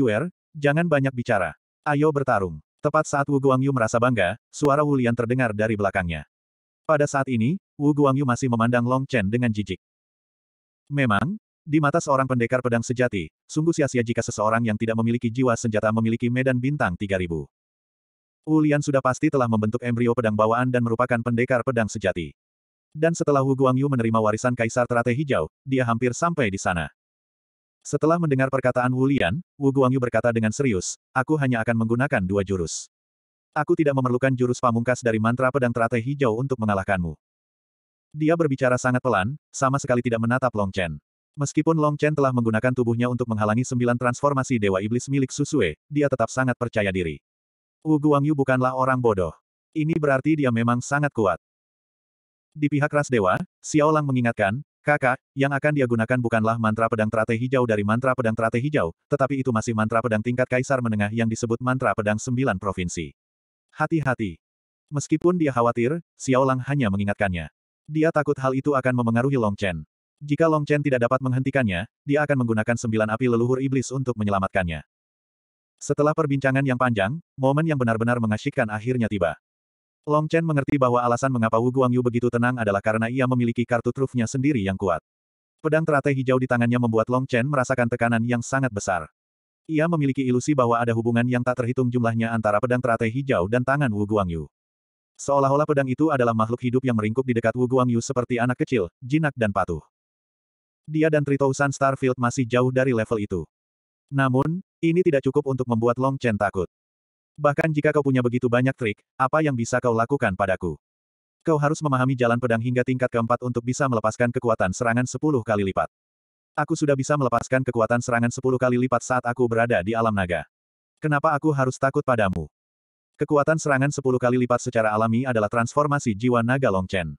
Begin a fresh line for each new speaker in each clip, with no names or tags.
Yuer, jangan banyak bicara. Ayo bertarung. Tepat saat Wu Guangyu merasa bangga, suara Wu Lian terdengar dari belakangnya. Pada saat ini, Wu Guangyu masih memandang Long Chen dengan jijik. Memang, di mata seorang pendekar pedang sejati, sungguh sia-sia jika seseorang yang tidak memiliki jiwa senjata memiliki medan bintang 3000. Wu Lian sudah pasti telah membentuk embrio pedang bawaan dan merupakan pendekar pedang sejati. Dan setelah Wu Guangyu menerima warisan Kaisar Teratai Hijau, dia hampir sampai di sana. Setelah mendengar perkataan Wu Lian, Wu Guangyu berkata dengan serius, aku hanya akan menggunakan dua jurus. Aku tidak memerlukan jurus pamungkas dari mantra pedang teratai hijau untuk mengalahkanmu. Dia berbicara sangat pelan, sama sekali tidak menatap Long Chen. Meskipun Long Chen telah menggunakan tubuhnya untuk menghalangi sembilan transformasi Dewa Iblis milik Susue, dia tetap sangat percaya diri. Wu Guangyu bukanlah orang bodoh. Ini berarti dia memang sangat kuat. Di pihak ras dewa, Xiao Lang mengingatkan, Kakak, yang akan dia gunakan bukanlah mantra pedang teratai hijau dari mantra pedang teratai hijau, tetapi itu masih mantra pedang tingkat kaisar menengah yang disebut mantra pedang sembilan provinsi. Hati-hati. Meskipun dia khawatir, Xiao Lang hanya mengingatkannya. Dia takut hal itu akan memengaruhi Long Chen. Jika Long Chen tidak dapat menghentikannya, dia akan menggunakan sembilan api leluhur iblis untuk menyelamatkannya. Setelah perbincangan yang panjang, momen yang benar-benar mengasyikkan akhirnya tiba. Long Chen mengerti bahwa alasan mengapa Wu Guangyu begitu tenang adalah karena ia memiliki kartu trufnya sendiri yang kuat. Pedang teratai hijau di tangannya membuat Long Chen merasakan tekanan yang sangat besar. Ia memiliki ilusi bahwa ada hubungan yang tak terhitung jumlahnya antara pedang teratai hijau dan tangan Wu Guangyu. Seolah-olah pedang itu adalah makhluk hidup yang meringkuk di dekat Wu Guangyu seperti anak kecil, jinak dan patuh. Dia dan Tritousan Starfield masih jauh dari level itu. Namun, ini tidak cukup untuk membuat Long Chen takut. Bahkan jika kau punya begitu banyak trik, apa yang bisa kau lakukan padaku? Kau harus memahami jalan pedang hingga tingkat keempat untuk bisa melepaskan kekuatan serangan 10 kali lipat. Aku sudah bisa melepaskan kekuatan serangan 10 kali lipat saat aku berada di alam naga. Kenapa aku harus takut padamu? Kekuatan serangan 10 kali lipat secara alami adalah transformasi jiwa naga Longchen.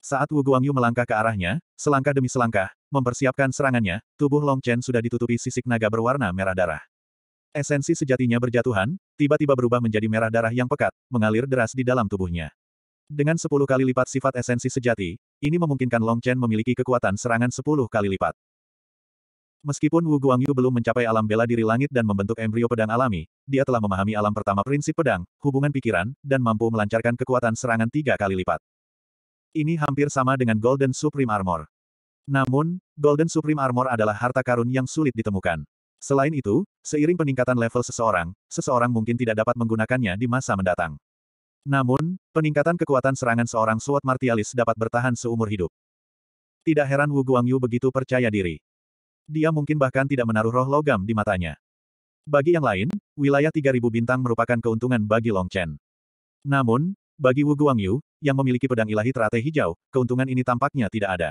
Saat Wu Guangyu melangkah ke arahnya, selangkah demi selangkah, mempersiapkan serangannya, tubuh Longchen sudah ditutupi sisik naga berwarna merah darah. Esensi sejatinya berjatuhan, tiba-tiba berubah menjadi merah darah yang pekat, mengalir deras di dalam tubuhnya. Dengan sepuluh kali lipat sifat esensi sejati, ini memungkinkan Long Chen memiliki kekuatan serangan sepuluh kali lipat. Meskipun Wu Guangyu belum mencapai alam bela diri langit dan membentuk embrio pedang alami, dia telah memahami alam pertama prinsip pedang, hubungan pikiran, dan mampu melancarkan kekuatan serangan tiga kali lipat. Ini hampir sama dengan Golden Supreme Armor. Namun, Golden Supreme Armor adalah harta karun yang sulit ditemukan. Selain itu, seiring peningkatan level seseorang, seseorang mungkin tidak dapat menggunakannya di masa mendatang. Namun, peningkatan kekuatan serangan seorang Sword martialis dapat bertahan seumur hidup. Tidak heran Wu Guangyu begitu percaya diri. Dia mungkin bahkan tidak menaruh roh logam di matanya. Bagi yang lain, wilayah 3000 bintang merupakan keuntungan bagi Long Chen. Namun, bagi Wu Guangyu, yang memiliki pedang ilahi teratai hijau, keuntungan ini tampaknya tidak ada.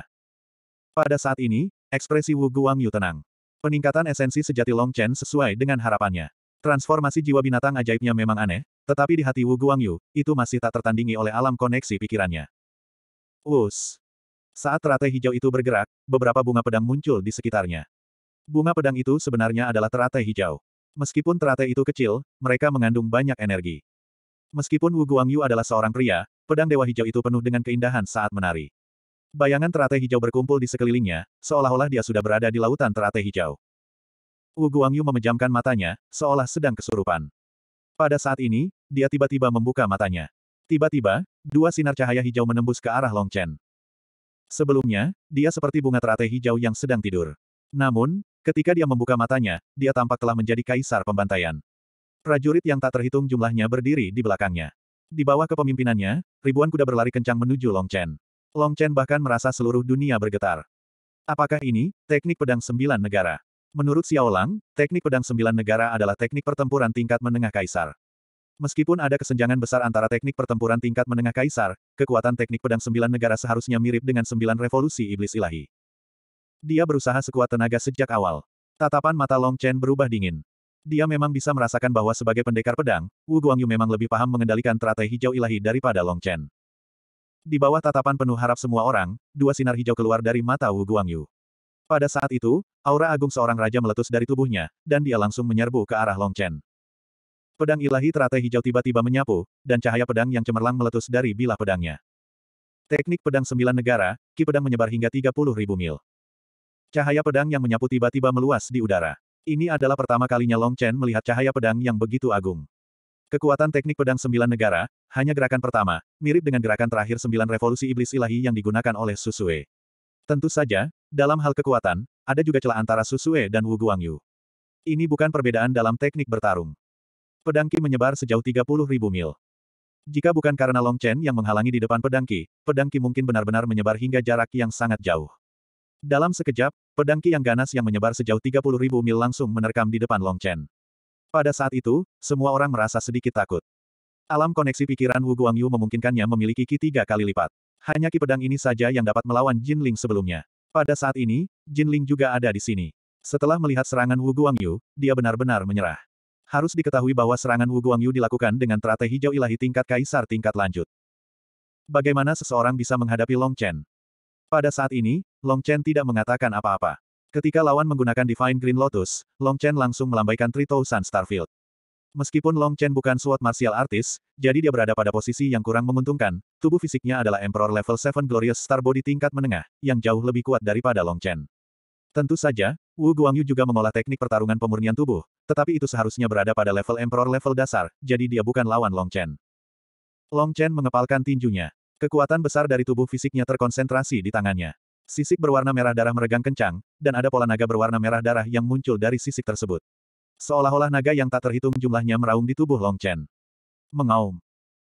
Pada saat ini, ekspresi Wu Guangyu tenang. Peningkatan esensi sejati Long Chen sesuai dengan harapannya. Transformasi jiwa binatang ajaibnya memang aneh, tetapi di hati Wu Guangyu, itu masih tak tertandingi oleh alam koneksi pikirannya. Wus. Saat teratai hijau itu bergerak, beberapa bunga pedang muncul di sekitarnya. Bunga pedang itu sebenarnya adalah teratai hijau. Meskipun teratai itu kecil, mereka mengandung banyak energi. Meskipun Wu Guangyu adalah seorang pria, pedang dewa hijau itu penuh dengan keindahan saat menari. Bayangan teratai hijau berkumpul di sekelilingnya, seolah-olah dia sudah berada di lautan teratai hijau. Wu Guangyu memejamkan matanya, seolah sedang kesurupan. Pada saat ini, dia tiba-tiba membuka matanya. Tiba-tiba, dua sinar cahaya hijau menembus ke arah Long Chen. Sebelumnya, dia seperti bunga teratai hijau yang sedang tidur. Namun, ketika dia membuka matanya, dia tampak telah menjadi kaisar pembantaian. Prajurit yang tak terhitung jumlahnya berdiri di belakangnya. Di bawah kepemimpinannya, ribuan kuda berlari kencang menuju Long Chen. Long Chen bahkan merasa seluruh dunia bergetar. Apakah ini, teknik pedang sembilan negara? Menurut Xiao Lang, teknik pedang sembilan negara adalah teknik pertempuran tingkat menengah kaisar. Meskipun ada kesenjangan besar antara teknik pertempuran tingkat menengah kaisar, kekuatan teknik pedang sembilan negara seharusnya mirip dengan sembilan revolusi iblis ilahi. Dia berusaha sekuat tenaga sejak awal. Tatapan mata Long Chen berubah dingin. Dia memang bisa merasakan bahwa sebagai pendekar pedang, Wu Guangyu memang lebih paham mengendalikan teratai hijau ilahi daripada Long Chen. Di bawah tatapan penuh harap semua orang, dua sinar hijau keluar dari mata Wu Guangyu. Pada saat itu, aura agung seorang raja meletus dari tubuhnya, dan dia langsung menyerbu ke arah Long Chen. Pedang ilahi teratai hijau tiba-tiba menyapu, dan cahaya pedang yang cemerlang meletus dari bilah pedangnya. Teknik pedang sembilan negara, ki pedang menyebar hingga 30 ribu mil. Cahaya pedang yang menyapu tiba-tiba meluas di udara. Ini adalah pertama kalinya Long Chen melihat cahaya pedang yang begitu agung. Kekuatan teknik pedang sembilan negara, hanya gerakan pertama, mirip dengan gerakan terakhir sembilan revolusi iblis ilahi yang digunakan oleh Susue. Tentu saja, dalam hal kekuatan, ada juga celah antara Susue dan Wu Guangyu. Ini bukan perbedaan dalam teknik bertarung. Pedang Qi menyebar sejauh 30.000 mil. Jika bukan karena Long Chen yang menghalangi di depan pedang Qi, pedang Qi mungkin benar-benar menyebar hingga jarak yang sangat jauh. Dalam sekejap, pedang Qi yang ganas yang menyebar sejauh 30.000 mil langsung menerkam di depan Long Chen. Pada saat itu, semua orang merasa sedikit takut. Alam koneksi pikiran Wu Guangyu memungkinkannya memiliki Ki tiga kali lipat. Hanya Ki pedang ini saja yang dapat melawan Jin Ling sebelumnya. Pada saat ini, Jin Ling juga ada di sini. Setelah melihat serangan Wu Guangyu, dia benar-benar menyerah. Harus diketahui bahwa serangan Wu Guangyu dilakukan dengan teratai hijau ilahi tingkat kaisar tingkat lanjut. Bagaimana seseorang bisa menghadapi Long Chen? Pada saat ini, Long Chen tidak mengatakan apa-apa. Ketika lawan menggunakan Divine Green Lotus, Long Chen langsung melambaikan Trito Sun Starfield. Meskipun Long Chen bukan SWOT martial artis, jadi dia berada pada posisi yang kurang menguntungkan, tubuh fisiknya adalah Emperor level 7 Glorious Star Body tingkat menengah, yang jauh lebih kuat daripada Long Chen. Tentu saja, Wu Guangyu juga mengolah teknik pertarungan pemurnian tubuh, tetapi itu seharusnya berada pada level Emperor level dasar, jadi dia bukan lawan Long Chen. Long Chen mengepalkan tinjunya. Kekuatan besar dari tubuh fisiknya terkonsentrasi di tangannya. Sisik berwarna merah darah meregang kencang, dan ada pola naga berwarna merah darah yang muncul dari sisik tersebut. Seolah-olah naga yang tak terhitung jumlahnya meraung di tubuh Long Chen. Mengaum.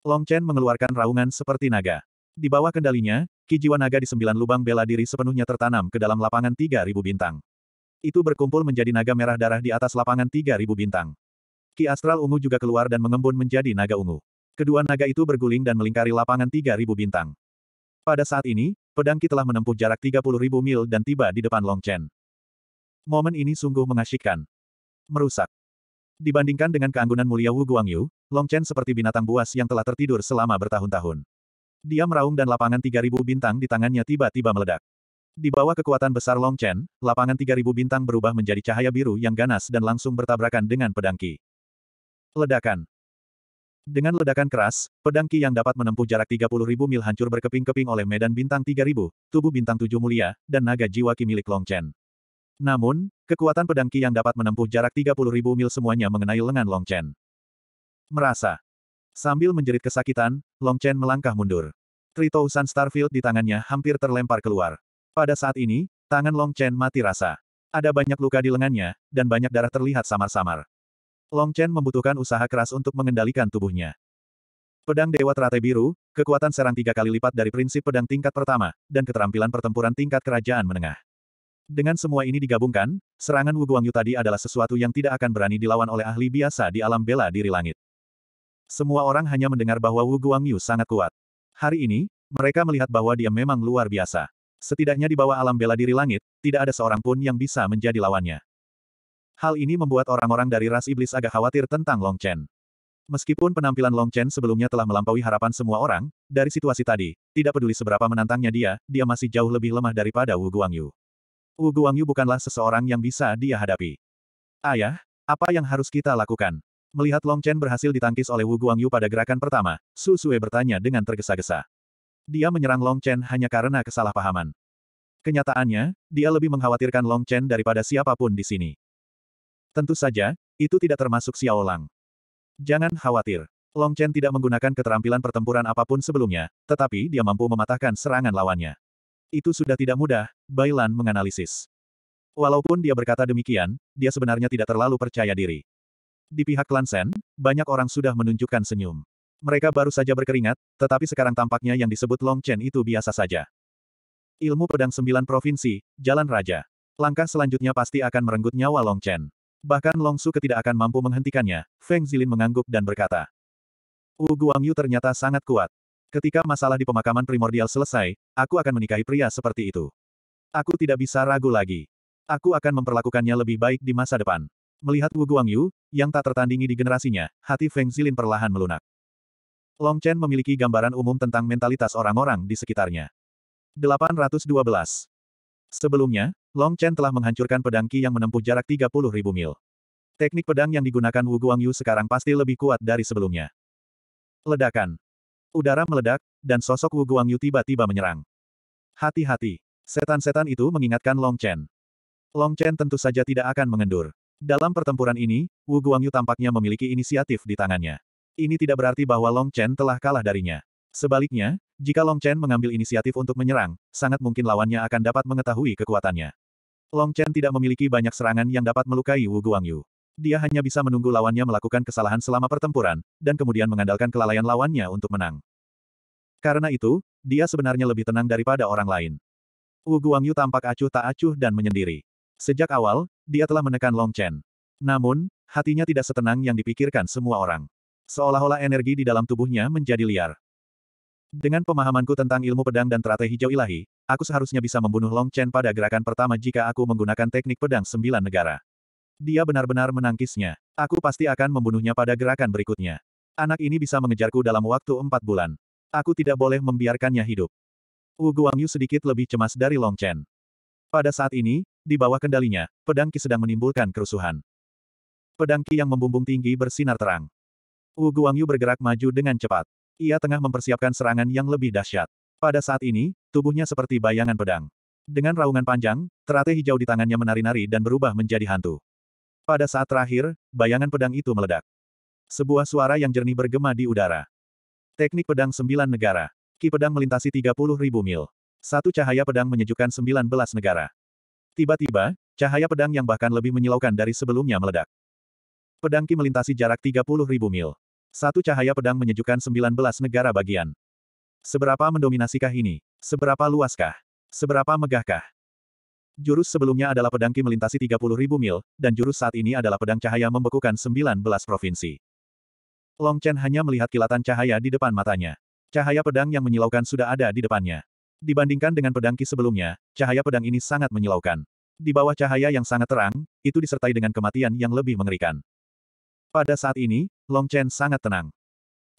Long Chen mengeluarkan raungan seperti naga. Di bawah kendalinya, kijiwa naga di sembilan lubang bela diri sepenuhnya tertanam ke dalam lapangan 3.000 bintang. Itu berkumpul menjadi naga merah darah di atas lapangan 3.000 bintang. Ki Astral Ungu juga keluar dan mengembun menjadi naga ungu. Kedua naga itu berguling dan melingkari lapangan 3.000 bintang. Pada saat ini, Pedangki telah menempuh jarak 30.000 mil dan tiba di depan Long Chen. Momen ini sungguh mengasyikkan. Merusak. Dibandingkan dengan keanggunan mulia Wu Guangyu, Long Chen seperti binatang buas yang telah tertidur selama bertahun-tahun. Dia meraung dan lapangan 3000 bintang di tangannya tiba-tiba meledak. Di bawah kekuatan besar Long Chen, lapangan 3000 bintang berubah menjadi cahaya biru yang ganas dan langsung bertabrakan dengan Pedangki. Ledakan. Dengan ledakan keras, pedang Ki yang dapat menempuh jarak 30.000 mil hancur berkeping-keping oleh medan bintang 3.000, tubuh bintang 7 mulia, dan naga jiwa Ki milik Long Chen. Namun, kekuatan pedang Ki yang dapat menempuh jarak 30.000 mil semuanya mengenai lengan Long Chen. Merasa. Sambil menjerit kesakitan, Long Chen melangkah mundur. Tritousan Starfield di tangannya hampir terlempar keluar. Pada saat ini, tangan Long Chen mati rasa. Ada banyak luka di lengannya, dan banyak darah terlihat samar-samar. Long Chen membutuhkan usaha keras untuk mengendalikan tubuhnya. Pedang Dewa Teratai Biru, kekuatan serang tiga kali lipat dari prinsip pedang tingkat pertama, dan keterampilan pertempuran tingkat kerajaan menengah. Dengan semua ini digabungkan, serangan Wu Guangyu tadi adalah sesuatu yang tidak akan berani dilawan oleh ahli biasa di alam bela diri langit. Semua orang hanya mendengar bahwa Wu Guangyu sangat kuat. Hari ini, mereka melihat bahwa dia memang luar biasa. Setidaknya di bawah alam bela diri langit, tidak ada seorang pun yang bisa menjadi lawannya. Hal ini membuat orang-orang dari ras iblis agak khawatir tentang Long Chen. Meskipun penampilan Long Chen sebelumnya telah melampaui harapan semua orang, dari situasi tadi, tidak peduli seberapa menantangnya dia, dia masih jauh lebih lemah daripada Wu Guangyu. Wu Guangyu bukanlah seseorang yang bisa dia hadapi. Ayah, apa yang harus kita lakukan? Melihat Long Chen berhasil ditangkis oleh Wu Guangyu pada gerakan pertama, Su Sue bertanya dengan tergesa-gesa. Dia menyerang Long Chen hanya karena kesalahpahaman. Kenyataannya, dia lebih mengkhawatirkan Long Chen daripada siapapun di sini. Tentu saja, itu tidak termasuk Xiao Lang. Jangan khawatir. Long Chen tidak menggunakan keterampilan pertempuran apapun sebelumnya, tetapi dia mampu mematahkan serangan lawannya. Itu sudah tidak mudah, Bai Lan menganalisis. Walaupun dia berkata demikian, dia sebenarnya tidak terlalu percaya diri. Di pihak klan Sen, banyak orang sudah menunjukkan senyum. Mereka baru saja berkeringat, tetapi sekarang tampaknya yang disebut Long Chen itu biasa saja. Ilmu pedang sembilan provinsi, jalan raja. Langkah selanjutnya pasti akan merenggut nyawa Long Chen. Bahkan Long Suke tidak akan mampu menghentikannya, Feng Zilin mengangguk dan berkata. Wu Guangyu ternyata sangat kuat. Ketika masalah di pemakaman primordial selesai, aku akan menikahi pria seperti itu. Aku tidak bisa ragu lagi. Aku akan memperlakukannya lebih baik di masa depan. Melihat Wu Guangyu, yang tak tertandingi di generasinya, hati Feng Zilin perlahan melunak. Long Chen memiliki gambaran umum tentang mentalitas orang-orang di sekitarnya. 812. Sebelumnya, Long Chen telah menghancurkan pedang Qi yang menempuh jarak 30 ribu mil. Teknik pedang yang digunakan Wu Guangyu sekarang pasti lebih kuat dari sebelumnya. Ledakan. Udara meledak, dan sosok Wu Guangyu tiba-tiba menyerang. Hati-hati. Setan-setan itu mengingatkan Long Chen. Long Chen tentu saja tidak akan mengendur. Dalam pertempuran ini, Wu Guangyu tampaknya memiliki inisiatif di tangannya. Ini tidak berarti bahwa Long Chen telah kalah darinya. Sebaliknya, jika Long Chen mengambil inisiatif untuk menyerang, sangat mungkin lawannya akan dapat mengetahui kekuatannya. Long Chen tidak memiliki banyak serangan yang dapat melukai Wu Guangyu. Dia hanya bisa menunggu lawannya melakukan kesalahan selama pertempuran, dan kemudian mengandalkan kelalaian lawannya untuk menang. Karena itu, dia sebenarnya lebih tenang daripada orang lain. Wu Guangyu tampak acuh tak acuh dan menyendiri. Sejak awal, dia telah menekan Long Chen. Namun, hatinya tidak setenang yang dipikirkan semua orang. Seolah-olah energi di dalam tubuhnya menjadi liar. Dengan pemahamanku tentang ilmu pedang dan teratai hijau ilahi, aku seharusnya bisa membunuh Long Chen pada gerakan pertama jika aku menggunakan teknik pedang sembilan negara. Dia benar-benar menangkisnya. Aku pasti akan membunuhnya pada gerakan berikutnya. Anak ini bisa mengejarku dalam waktu empat bulan. Aku tidak boleh membiarkannya hidup. Wu Guangyu sedikit lebih cemas dari Long Chen. Pada saat ini, di bawah kendalinya, pedang Qi sedang menimbulkan kerusuhan. Pedang Qi yang membumbung tinggi bersinar terang. Wu Guangyu bergerak maju dengan cepat. Ia tengah mempersiapkan serangan yang lebih dahsyat. Pada saat ini, tubuhnya seperti bayangan pedang. Dengan raungan panjang, terate hijau di tangannya menari-nari dan berubah menjadi hantu. Pada saat terakhir, bayangan pedang itu meledak. Sebuah suara yang jernih bergema di udara. Teknik pedang sembilan negara. Ki pedang melintasi 30 ribu mil. Satu cahaya pedang menyejukkan belas negara. Tiba-tiba, cahaya pedang yang bahkan lebih menyilaukan dari sebelumnya meledak. Pedang Ki melintasi jarak 30 ribu mil. Satu cahaya pedang menyejukkan 19 negara bagian. Seberapa mendominasikah ini? Seberapa luaskah? Seberapa megahkah? Jurus sebelumnya adalah pedang Ki melintasi 30.000 mil, dan jurus saat ini adalah pedang cahaya membekukan 19 provinsi. Long Chen hanya melihat kilatan cahaya di depan matanya. Cahaya pedang yang menyilaukan sudah ada di depannya. Dibandingkan dengan pedang Ki sebelumnya, cahaya pedang ini sangat menyilaukan. Di bawah cahaya yang sangat terang, itu disertai dengan kematian yang lebih mengerikan. Pada saat ini, Long Chen sangat tenang.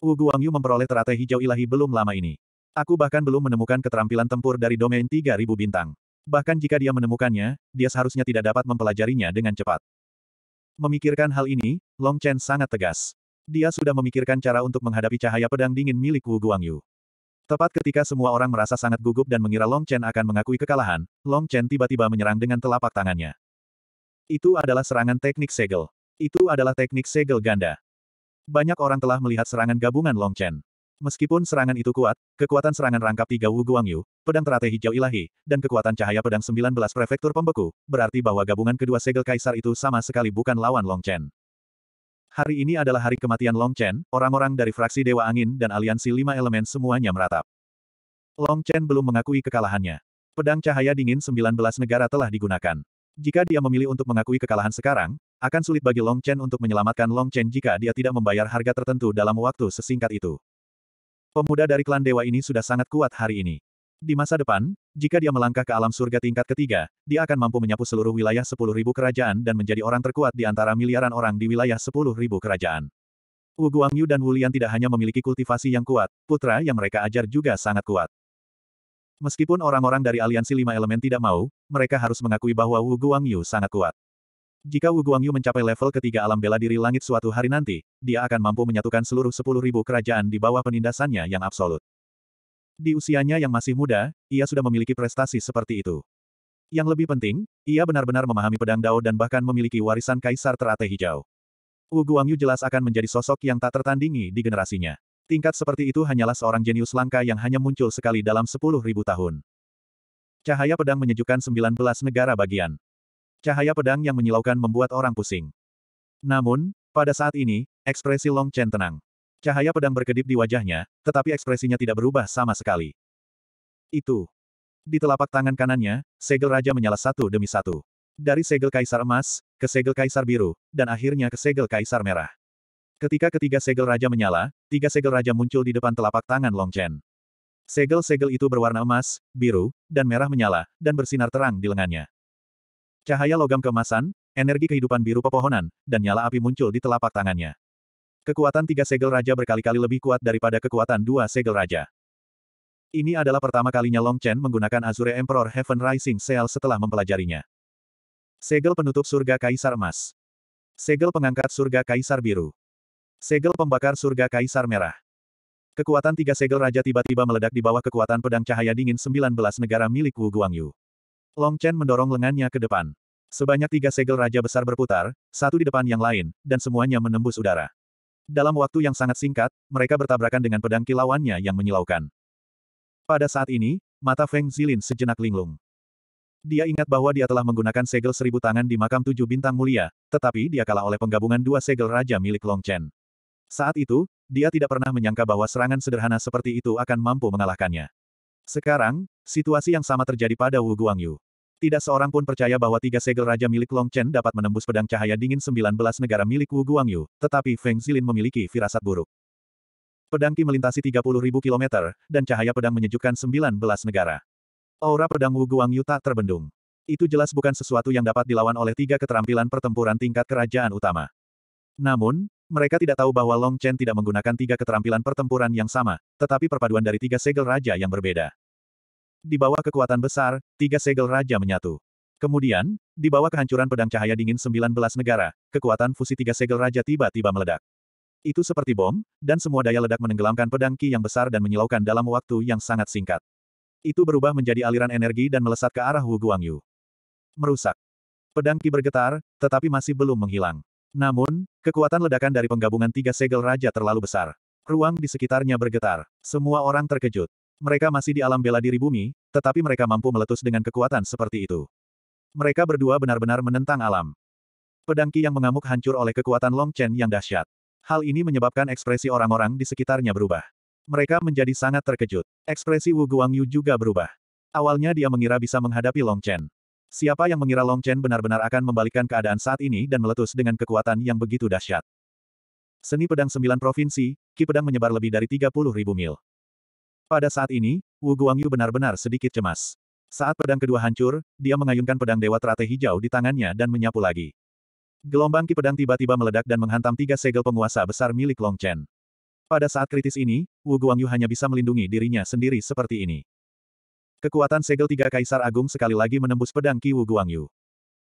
Wu Guangyu memperoleh teratai hijau ilahi belum lama ini. Aku bahkan belum menemukan keterampilan tempur dari domain 3000 bintang. Bahkan jika dia menemukannya, dia seharusnya tidak dapat mempelajarinya dengan cepat. Memikirkan hal ini, Long Chen sangat tegas. Dia sudah memikirkan cara untuk menghadapi cahaya pedang dingin milik Wu Guangyu. Tepat ketika semua orang merasa sangat gugup dan mengira Long Chen akan mengakui kekalahan, Long Chen tiba-tiba menyerang dengan telapak tangannya. Itu adalah serangan teknik segel. Itu adalah teknik segel ganda. Banyak orang telah melihat serangan gabungan Long Chen. Meskipun serangan itu kuat, kekuatan serangan rangkap tiga Wu Guangyu, pedang terate hijau ilahi, dan kekuatan cahaya pedang 19 prefektur pembeku, berarti bahwa gabungan kedua segel kaisar itu sama sekali bukan lawan Long Chen. Hari ini adalah hari kematian Long Chen, orang-orang dari fraksi Dewa Angin dan aliansi lima elemen semuanya meratap. Long Chen belum mengakui kekalahannya. Pedang cahaya dingin 19 negara telah digunakan. Jika dia memilih untuk mengakui kekalahan sekarang, akan sulit bagi Long Chen untuk menyelamatkan Long Chen jika dia tidak membayar harga tertentu dalam waktu sesingkat itu. Pemuda dari klan dewa ini sudah sangat kuat hari ini. Di masa depan, jika dia melangkah ke alam surga tingkat ketiga, dia akan mampu menyapu seluruh wilayah sepuluh ribu kerajaan dan menjadi orang terkuat di antara miliaran orang di wilayah sepuluh ribu kerajaan. Wu Guangyu dan Wulian tidak hanya memiliki kultivasi yang kuat, putra yang mereka ajar juga sangat kuat. Meskipun orang-orang dari aliansi lima elemen tidak mau, mereka harus mengakui bahwa Wu Guangyu sangat kuat. Jika Wu Guangyu mencapai level ketiga alam bela diri langit suatu hari nanti, dia akan mampu menyatukan seluruh sepuluh ribu kerajaan di bawah penindasannya yang absolut. Di usianya yang masih muda, ia sudah memiliki prestasi seperti itu. Yang lebih penting, ia benar-benar memahami pedang Dao dan bahkan memiliki warisan kaisar teratai hijau. Wu Guangyu jelas akan menjadi sosok yang tak tertandingi di generasinya. Tingkat seperti itu hanyalah seorang jenius langka yang hanya muncul sekali dalam sepuluh ribu tahun. Cahaya pedang menyejukkan belas negara bagian. Cahaya pedang yang menyilaukan membuat orang pusing. Namun, pada saat ini, ekspresi Long Chen tenang. Cahaya pedang berkedip di wajahnya, tetapi ekspresinya tidak berubah sama sekali. Itu. Di telapak tangan kanannya, segel raja menyala satu demi satu. Dari segel kaisar emas, ke segel kaisar biru, dan akhirnya ke segel kaisar merah. Ketika ketiga segel raja menyala, tiga segel raja muncul di depan telapak tangan Long Chen. Segel-segel itu berwarna emas, biru, dan merah menyala, dan bersinar terang di lengannya. Cahaya logam kemasan, energi kehidupan biru pepohonan, dan nyala api muncul di telapak tangannya. Kekuatan tiga segel raja berkali-kali lebih kuat daripada kekuatan dua segel raja. Ini adalah pertama kalinya Long Chen menggunakan Azure Emperor Heaven Rising Seal setelah mempelajarinya. Segel penutup surga Kaisar Emas. Segel pengangkat surga Kaisar Biru. Segel pembakar surga Kaisar Merah. Kekuatan tiga segel raja tiba-tiba meledak di bawah kekuatan pedang cahaya dingin 19 negara milik Wu Guangyu. Long Chen mendorong lengannya ke depan. Sebanyak tiga segel raja besar berputar, satu di depan yang lain, dan semuanya menembus udara. Dalam waktu yang sangat singkat, mereka bertabrakan dengan pedang kilauannya yang menyilaukan. Pada saat ini, mata Feng Zilin sejenak linglung. Dia ingat bahwa dia telah menggunakan segel seribu tangan di makam tujuh bintang mulia, tetapi dia kalah oleh penggabungan dua segel raja milik Long Chen. Saat itu, dia tidak pernah menyangka bahwa serangan sederhana seperti itu akan mampu mengalahkannya. Sekarang, situasi yang sama terjadi pada Wu Guangyu. Tidak seorang pun percaya bahwa tiga segel raja milik Long Chen dapat menembus pedang cahaya dingin 19 negara milik Wu Guangyu, tetapi Feng Zilin memiliki firasat buruk. Pedang Qi melintasi ribu kilometer, dan cahaya pedang menyejukkan 19 negara. Aura pedang Wu Guangyu tak terbendung. Itu jelas bukan sesuatu yang dapat dilawan oleh tiga keterampilan pertempuran tingkat kerajaan utama. Namun, mereka tidak tahu bahwa Long Chen tidak menggunakan tiga keterampilan pertempuran yang sama, tetapi perpaduan dari tiga segel raja yang berbeda. Di bawah kekuatan besar, tiga segel raja menyatu. Kemudian, di bawah kehancuran pedang cahaya dingin 19 negara, kekuatan fusi tiga segel raja tiba-tiba meledak. Itu seperti bom, dan semua daya ledak menenggelamkan pedang Ki yang besar dan menyilaukan dalam waktu yang sangat singkat. Itu berubah menjadi aliran energi dan melesat ke arah Wu Guangyu. Merusak. Pedang Ki bergetar, tetapi masih belum menghilang. Namun, kekuatan ledakan dari penggabungan tiga segel raja terlalu besar. Ruang di sekitarnya bergetar. Semua orang terkejut. Mereka masih di alam bela diri bumi, tetapi mereka mampu meletus dengan kekuatan seperti itu. Mereka berdua benar-benar menentang alam. Pedangki yang mengamuk hancur oleh kekuatan Long Chen yang dahsyat. Hal ini menyebabkan ekspresi orang-orang di sekitarnya berubah. Mereka menjadi sangat terkejut. Ekspresi Wu Guangyu juga berubah. Awalnya dia mengira bisa menghadapi Long Chen. Siapa yang mengira Long Chen benar-benar akan membalikkan keadaan saat ini dan meletus dengan kekuatan yang begitu dahsyat. Seni pedang sembilan provinsi, Ki pedang menyebar lebih dari 30 ribu mil. Pada saat ini, Wu Guangyu benar-benar sedikit cemas. Saat pedang kedua hancur, dia mengayunkan pedang Dewa Teratai Hijau di tangannya dan menyapu lagi. Gelombang ki pedang tiba-tiba meledak dan menghantam tiga segel penguasa besar milik Long Chen. Pada saat kritis ini, Wu Guangyu hanya bisa melindungi dirinya sendiri seperti ini. Kekuatan segel tiga kaisar agung sekali lagi menembus pedang Ki Wu Guangyu.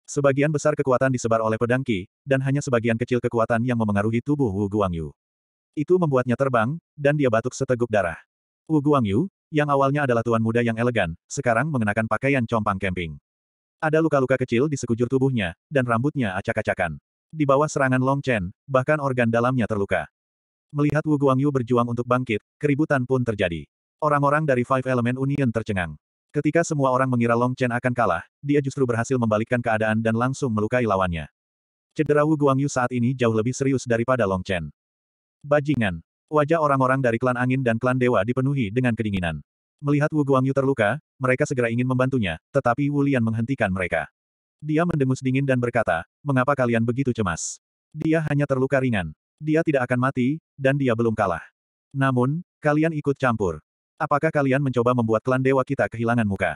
Sebagian besar kekuatan disebar oleh pedang Ki, dan hanya sebagian kecil kekuatan yang memengaruhi tubuh Wu Guangyu. Itu membuatnya terbang, dan dia batuk seteguk darah. Wu Guangyu, yang awalnya adalah tuan muda yang elegan, sekarang mengenakan pakaian compang camping. Ada luka-luka kecil di sekujur tubuhnya, dan rambutnya acak-acakan. Di bawah serangan Long Chen, bahkan organ dalamnya terluka. Melihat Wu Guangyu berjuang untuk bangkit, keributan pun terjadi. Orang-orang dari Five Element Union tercengang. Ketika semua orang mengira Long Chen akan kalah, dia justru berhasil membalikkan keadaan dan langsung melukai lawannya. Cedera Wu Guangyu saat ini jauh lebih serius daripada Long Chen. Bajingan. Wajah orang-orang dari klan angin dan klan dewa dipenuhi dengan kedinginan. Melihat Wu Guangyu terluka, mereka segera ingin membantunya, tetapi Wu Lian menghentikan mereka. Dia mendengus dingin dan berkata, mengapa kalian begitu cemas? Dia hanya terluka ringan. Dia tidak akan mati, dan dia belum kalah. Namun, kalian ikut campur. Apakah kalian mencoba membuat klan dewa kita kehilangan muka?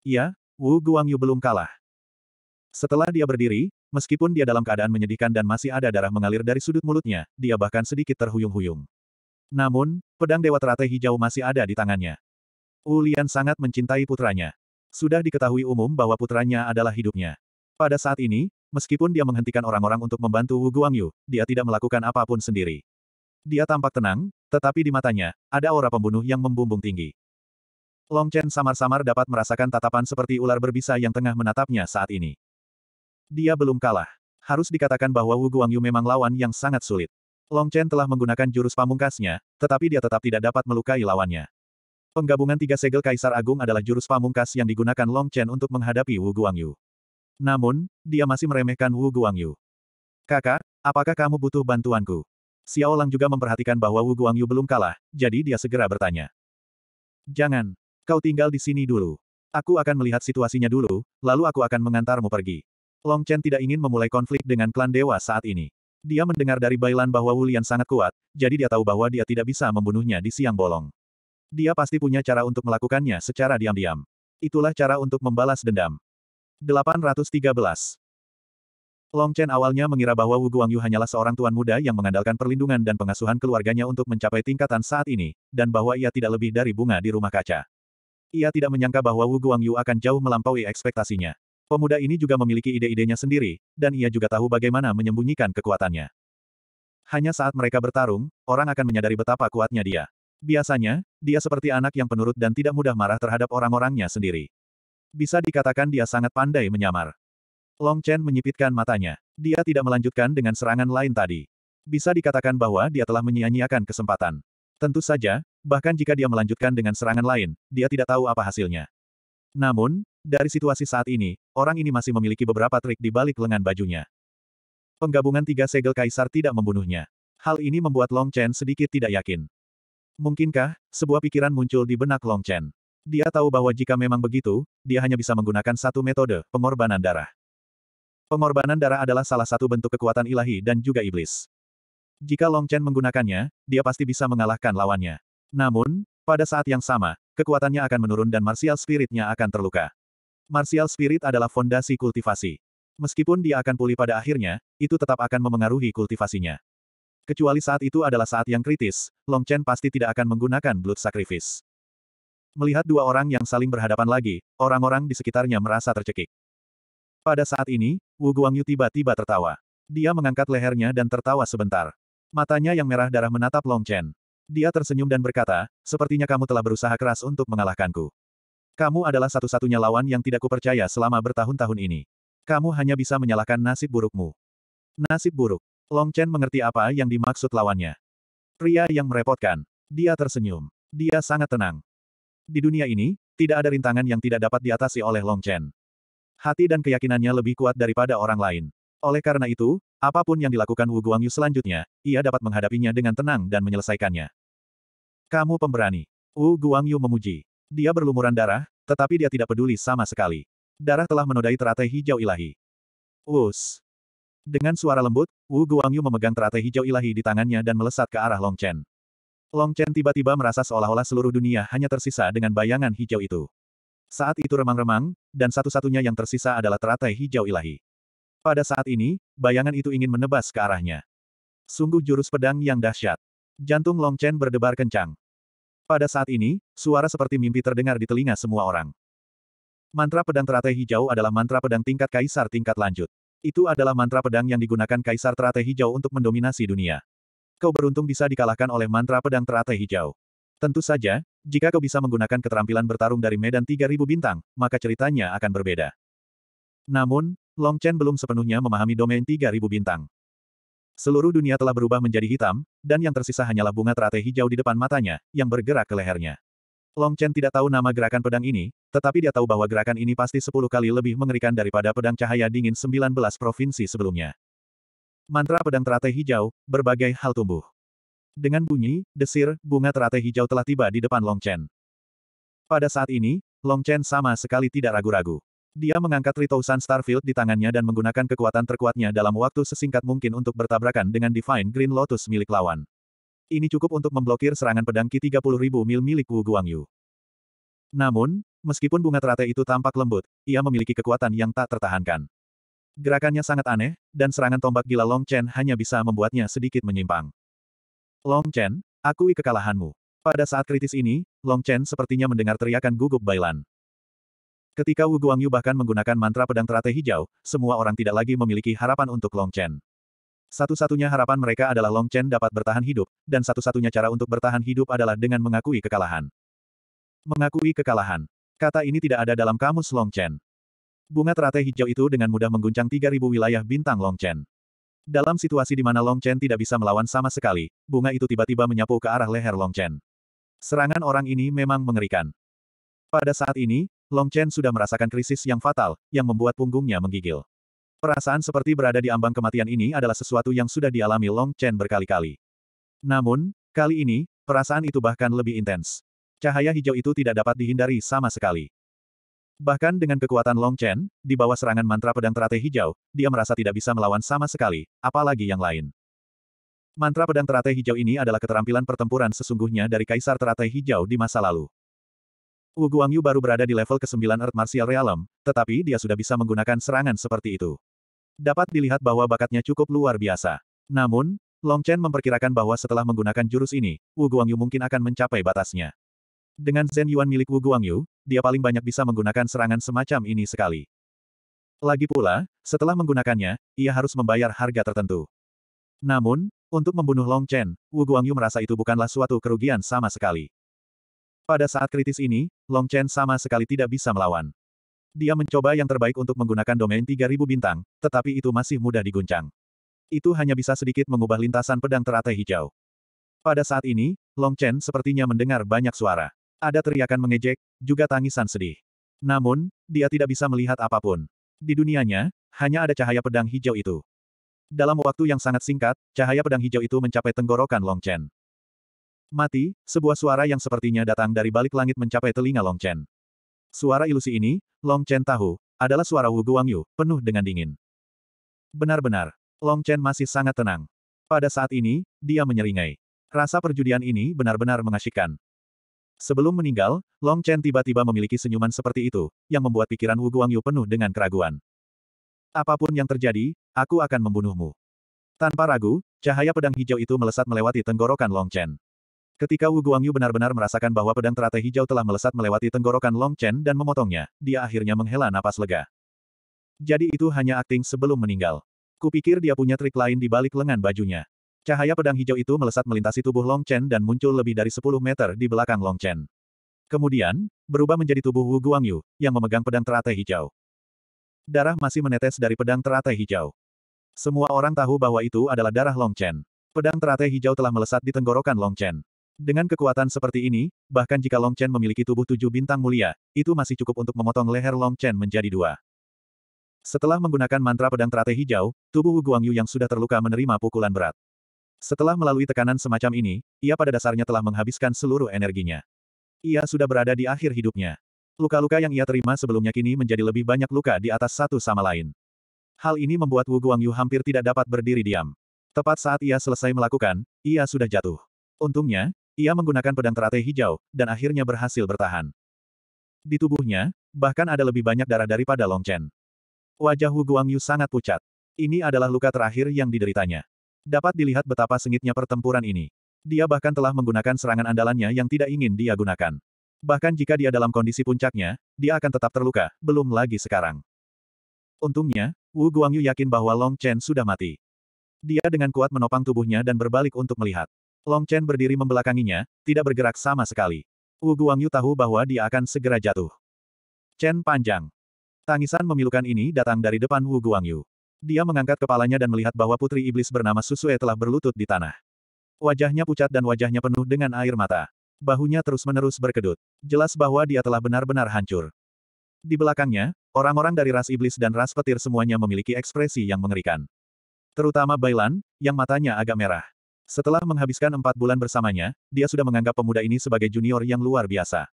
Ya, Wu Guangyu belum kalah. Setelah dia berdiri, meskipun dia dalam keadaan menyedihkan dan masih ada darah mengalir dari sudut mulutnya, dia bahkan sedikit terhuyung-huyung. Namun, pedang Dewa Teratai Hijau masih ada di tangannya. Ulian sangat mencintai putranya. Sudah diketahui umum bahwa putranya adalah hidupnya. Pada saat ini, meskipun dia menghentikan orang-orang untuk membantu Wu Guangyu, dia tidak melakukan apapun sendiri. Dia tampak tenang, tetapi di matanya, ada aura pembunuh yang membumbung tinggi. Long Chen samar-samar dapat merasakan tatapan seperti ular berbisa yang tengah menatapnya saat ini. Dia belum kalah. Harus dikatakan bahwa Wu Guangyu memang lawan yang sangat sulit. Long Chen telah menggunakan jurus pamungkasnya, tetapi dia tetap tidak dapat melukai lawannya. Penggabungan tiga segel Kaisar Agung adalah jurus pamungkas yang digunakan Long Chen untuk menghadapi Wu Guangyu. Namun, dia masih meremehkan Wu Guangyu. Kakak, apakah kamu butuh bantuanku? Xiao Lang juga memperhatikan bahwa Wu Guangyu belum kalah, jadi dia segera bertanya. Jangan. Kau tinggal di sini dulu. Aku akan melihat situasinya dulu, lalu aku akan mengantarmu pergi. Long Chen tidak ingin memulai konflik dengan klan dewa saat ini. Dia mendengar dari Bailan bahwa Wulian sangat kuat, jadi dia tahu bahwa dia tidak bisa membunuhnya di siang bolong. Dia pasti punya cara untuk melakukannya secara diam-diam. Itulah cara untuk membalas dendam. 813. Long Chen awalnya mengira bahwa Wu Guangyu hanyalah seorang tuan muda yang mengandalkan perlindungan dan pengasuhan keluarganya untuk mencapai tingkatan saat ini, dan bahwa ia tidak lebih dari bunga di rumah kaca. Ia tidak menyangka bahwa Wu Guangyu akan jauh melampaui ekspektasinya. Pemuda ini juga memiliki ide-idenya sendiri, dan ia juga tahu bagaimana menyembunyikan kekuatannya. Hanya saat mereka bertarung, orang akan menyadari betapa kuatnya dia. Biasanya, dia seperti anak yang penurut dan tidak mudah marah terhadap orang-orangnya sendiri. Bisa dikatakan dia sangat pandai menyamar. Long Chen menyipitkan matanya. Dia tidak melanjutkan dengan serangan lain tadi. Bisa dikatakan bahwa dia telah menyia-nyiakan kesempatan. Tentu saja, bahkan jika dia melanjutkan dengan serangan lain, dia tidak tahu apa hasilnya. Namun, dari situasi saat ini, orang ini masih memiliki beberapa trik di balik lengan bajunya. Penggabungan tiga segel kaisar tidak membunuhnya. Hal ini membuat Long Chen sedikit tidak yakin. Mungkinkah, sebuah pikiran muncul di benak Long Chen. Dia tahu bahwa jika memang begitu, dia hanya bisa menggunakan satu metode, pengorbanan darah. Pengorbanan darah adalah salah satu bentuk kekuatan ilahi dan juga iblis. Jika Long Chen menggunakannya, dia pasti bisa mengalahkan lawannya. Namun, pada saat yang sama, kekuatannya akan menurun dan martial spiritnya akan terluka. Martial spirit adalah fondasi kultivasi. Meskipun dia akan pulih pada akhirnya, itu tetap akan memengaruhi kultivasinya. Kecuali saat itu adalah saat yang kritis, Long Chen pasti tidak akan menggunakan blood sacrifice. Melihat dua orang yang saling berhadapan lagi, orang-orang di sekitarnya merasa tercekik. Pada saat ini, Wu Guangyu tiba-tiba tertawa. Dia mengangkat lehernya dan tertawa sebentar. Matanya yang merah darah menatap Long Chen. Dia tersenyum dan berkata, sepertinya kamu telah berusaha keras untuk mengalahkanku. Kamu adalah satu-satunya lawan yang tidak kupercaya selama bertahun-tahun ini. Kamu hanya bisa menyalahkan nasib burukmu. Nasib buruk. Long Chen mengerti apa yang dimaksud lawannya. Pria yang merepotkan. Dia tersenyum. Dia sangat tenang. Di dunia ini, tidak ada rintangan yang tidak dapat diatasi oleh Long Chen. Hati dan keyakinannya lebih kuat daripada orang lain. Oleh karena itu, apapun yang dilakukan Wu Guangyu selanjutnya, ia dapat menghadapinya dengan tenang dan menyelesaikannya. Kamu pemberani. Wu Guangyu memuji. Dia berlumuran darah, tetapi dia tidak peduli sama sekali. Darah telah menodai teratai hijau ilahi. Wus. Dengan suara lembut, Wu Guangyu memegang teratai hijau ilahi di tangannya dan melesat ke arah Long Chen. Long Chen tiba-tiba merasa seolah-olah seluruh dunia hanya tersisa dengan bayangan hijau itu. Saat itu remang-remang, dan satu-satunya yang tersisa adalah teratai hijau ilahi. Pada saat ini, bayangan itu ingin menebas ke arahnya. Sungguh jurus pedang yang dahsyat. Jantung Long Chen berdebar kencang. Pada saat ini, suara seperti mimpi terdengar di telinga semua orang. Mantra pedang teratai hijau adalah mantra pedang tingkat kaisar tingkat lanjut. Itu adalah mantra pedang yang digunakan kaisar teratai hijau untuk mendominasi dunia. Kau beruntung bisa dikalahkan oleh mantra pedang teratai hijau. Tentu saja, jika kau bisa menggunakan keterampilan bertarung dari medan 3000 bintang, maka ceritanya akan berbeda. Namun, Long Chen belum sepenuhnya memahami domain 3000 bintang. Seluruh dunia telah berubah menjadi hitam, dan yang tersisa hanyalah bunga teratai hijau di depan matanya, yang bergerak ke lehernya. Long Chen tidak tahu nama gerakan pedang ini, tetapi dia tahu bahwa gerakan ini pasti sepuluh kali lebih mengerikan daripada pedang cahaya dingin sembilan belas provinsi sebelumnya. Mantra pedang teratai hijau, berbagai hal tumbuh. Dengan bunyi, desir, bunga teratai hijau telah tiba di depan Long Chen. Pada saat ini, Long Chen sama sekali tidak ragu-ragu. Dia mengangkat Ritousan Starfield di tangannya dan menggunakan kekuatan terkuatnya dalam waktu sesingkat mungkin untuk bertabrakan dengan Divine Green Lotus milik lawan. Ini cukup untuk memblokir serangan pedang Ki 30.000 mil milik Wu Guangyu. Namun, meskipun bunga teratai itu tampak lembut, ia memiliki kekuatan yang tak tertahankan. Gerakannya sangat aneh, dan serangan tombak gila Long Chen hanya bisa membuatnya sedikit menyimpang. Long Chen, akui kekalahanmu. Pada saat kritis ini, Long Chen sepertinya mendengar teriakan gugup Bailan. Ketika Wu Guangyu bahkan menggunakan mantra pedang teratai hijau, semua orang tidak lagi memiliki harapan untuk Long Chen. Satu-satunya harapan mereka adalah Long Chen dapat bertahan hidup, dan satu-satunya cara untuk bertahan hidup adalah dengan mengakui kekalahan. Mengakui kekalahan. Kata ini tidak ada dalam kamus Long Chen. Bunga teratai hijau itu dengan mudah mengguncang 3.000 wilayah bintang Long Chen. Dalam situasi di mana Long Chen tidak bisa melawan sama sekali, bunga itu tiba-tiba menyapu ke arah leher Long Chen. Serangan orang ini memang mengerikan. Pada saat ini, Long Chen sudah merasakan krisis yang fatal, yang membuat punggungnya menggigil. Perasaan seperti berada di ambang kematian ini adalah sesuatu yang sudah dialami Long Chen berkali-kali. Namun, kali ini, perasaan itu bahkan lebih intens. Cahaya hijau itu tidak dapat dihindari sama sekali. Bahkan dengan kekuatan Long Chen, di bawah serangan mantra pedang teratai hijau, dia merasa tidak bisa melawan sama sekali, apalagi yang lain. Mantra pedang teratai hijau ini adalah keterampilan pertempuran sesungguhnya dari Kaisar Teratai Hijau di masa lalu. Wu Guangyu baru berada di level ke-9 Earth Martial Realm, tetapi dia sudah bisa menggunakan serangan seperti itu. Dapat dilihat bahwa bakatnya cukup luar biasa. Namun, Long Chen memperkirakan bahwa setelah menggunakan jurus ini, Wu Guangyu mungkin akan mencapai batasnya. Dengan Zen Yuan milik Wu Guangyu, dia paling banyak bisa menggunakan serangan semacam ini sekali. Lagi pula, setelah menggunakannya, ia harus membayar harga tertentu. Namun, untuk membunuh Long Chen, Wu Guangyu merasa itu bukanlah suatu kerugian sama sekali. Pada saat kritis ini, Long Chen sama sekali tidak bisa melawan. Dia mencoba yang terbaik untuk menggunakan domain 3000 bintang, tetapi itu masih mudah diguncang. Itu hanya bisa sedikit mengubah lintasan pedang teratai hijau. Pada saat ini, Long Chen sepertinya mendengar banyak suara. Ada teriakan mengejek, juga tangisan sedih. Namun, dia tidak bisa melihat apapun. Di dunianya, hanya ada cahaya pedang hijau itu. Dalam waktu yang sangat singkat, cahaya pedang hijau itu mencapai tenggorokan Long Chen. Mati, sebuah suara yang sepertinya datang dari balik langit mencapai telinga Long Chen. Suara ilusi ini, Long Chen tahu, adalah suara Wu Guangyu, penuh dengan dingin. Benar-benar, Long Chen masih sangat tenang. Pada saat ini, dia menyeringai. Rasa perjudian ini benar-benar mengasyikkan. Sebelum meninggal, Long Chen tiba-tiba memiliki senyuman seperti itu, yang membuat pikiran Wu Guangyu penuh dengan keraguan. Apapun yang terjadi, aku akan membunuhmu. Tanpa ragu, cahaya pedang hijau itu melesat melewati tenggorokan Long Chen. Ketika Wu Guangyu benar-benar merasakan bahwa pedang teratai hijau telah melesat melewati tenggorokan Long Chen dan memotongnya, dia akhirnya menghela napas lega. Jadi itu hanya akting sebelum meninggal. Kupikir dia punya trik lain di balik lengan bajunya. Cahaya pedang hijau itu melesat melintasi tubuh Long Chen dan muncul lebih dari 10 meter di belakang Long Chen. Kemudian, berubah menjadi tubuh Wu Guangyu, yang memegang pedang teratai hijau. Darah masih menetes dari pedang teratai hijau. Semua orang tahu bahwa itu adalah darah Long Chen. Pedang teratai hijau telah melesat di tenggorokan Long Chen. Dengan kekuatan seperti ini, bahkan jika Long Chen memiliki tubuh tujuh bintang mulia, itu masih cukup untuk memotong leher Long Chen menjadi dua. Setelah menggunakan mantra pedang teratai hijau, tubuh Wu Guangyu yang sudah terluka menerima pukulan berat. Setelah melalui tekanan semacam ini, ia pada dasarnya telah menghabiskan seluruh energinya. Ia sudah berada di akhir hidupnya. Luka-luka yang ia terima sebelumnya kini menjadi lebih banyak luka di atas satu sama lain. Hal ini membuat Wu Guangyu hampir tidak dapat berdiri diam. Tepat saat ia selesai melakukan, ia sudah jatuh. Untungnya, ia menggunakan pedang teratai hijau, dan akhirnya berhasil bertahan. Di tubuhnya, bahkan ada lebih banyak darah daripada Long Chen. Wajah Hu Guangyu sangat pucat. Ini adalah luka terakhir yang dideritanya. Dapat dilihat betapa sengitnya pertempuran ini. Dia bahkan telah menggunakan serangan andalannya yang tidak ingin dia gunakan. Bahkan jika dia dalam kondisi puncaknya, dia akan tetap terluka, belum lagi sekarang. Untungnya, Wu Guangyu yakin bahwa Long Chen sudah mati. Dia dengan kuat menopang tubuhnya dan berbalik untuk melihat. Long Chen berdiri membelakanginya, tidak bergerak sama sekali. Wu Guangyu tahu bahwa dia akan segera jatuh. Chen panjang. Tangisan memilukan ini datang dari depan Wu Guangyu. Dia mengangkat kepalanya dan melihat bahwa putri iblis bernama Susue telah berlutut di tanah. Wajahnya pucat dan wajahnya penuh dengan air mata. Bahunya terus-menerus berkedut. Jelas bahwa dia telah benar-benar hancur. Di belakangnya, orang-orang dari ras iblis dan ras petir semuanya memiliki ekspresi yang mengerikan. Terutama Bailan, yang matanya agak merah. Setelah menghabiskan empat bulan bersamanya, dia sudah menganggap pemuda ini sebagai junior yang luar biasa.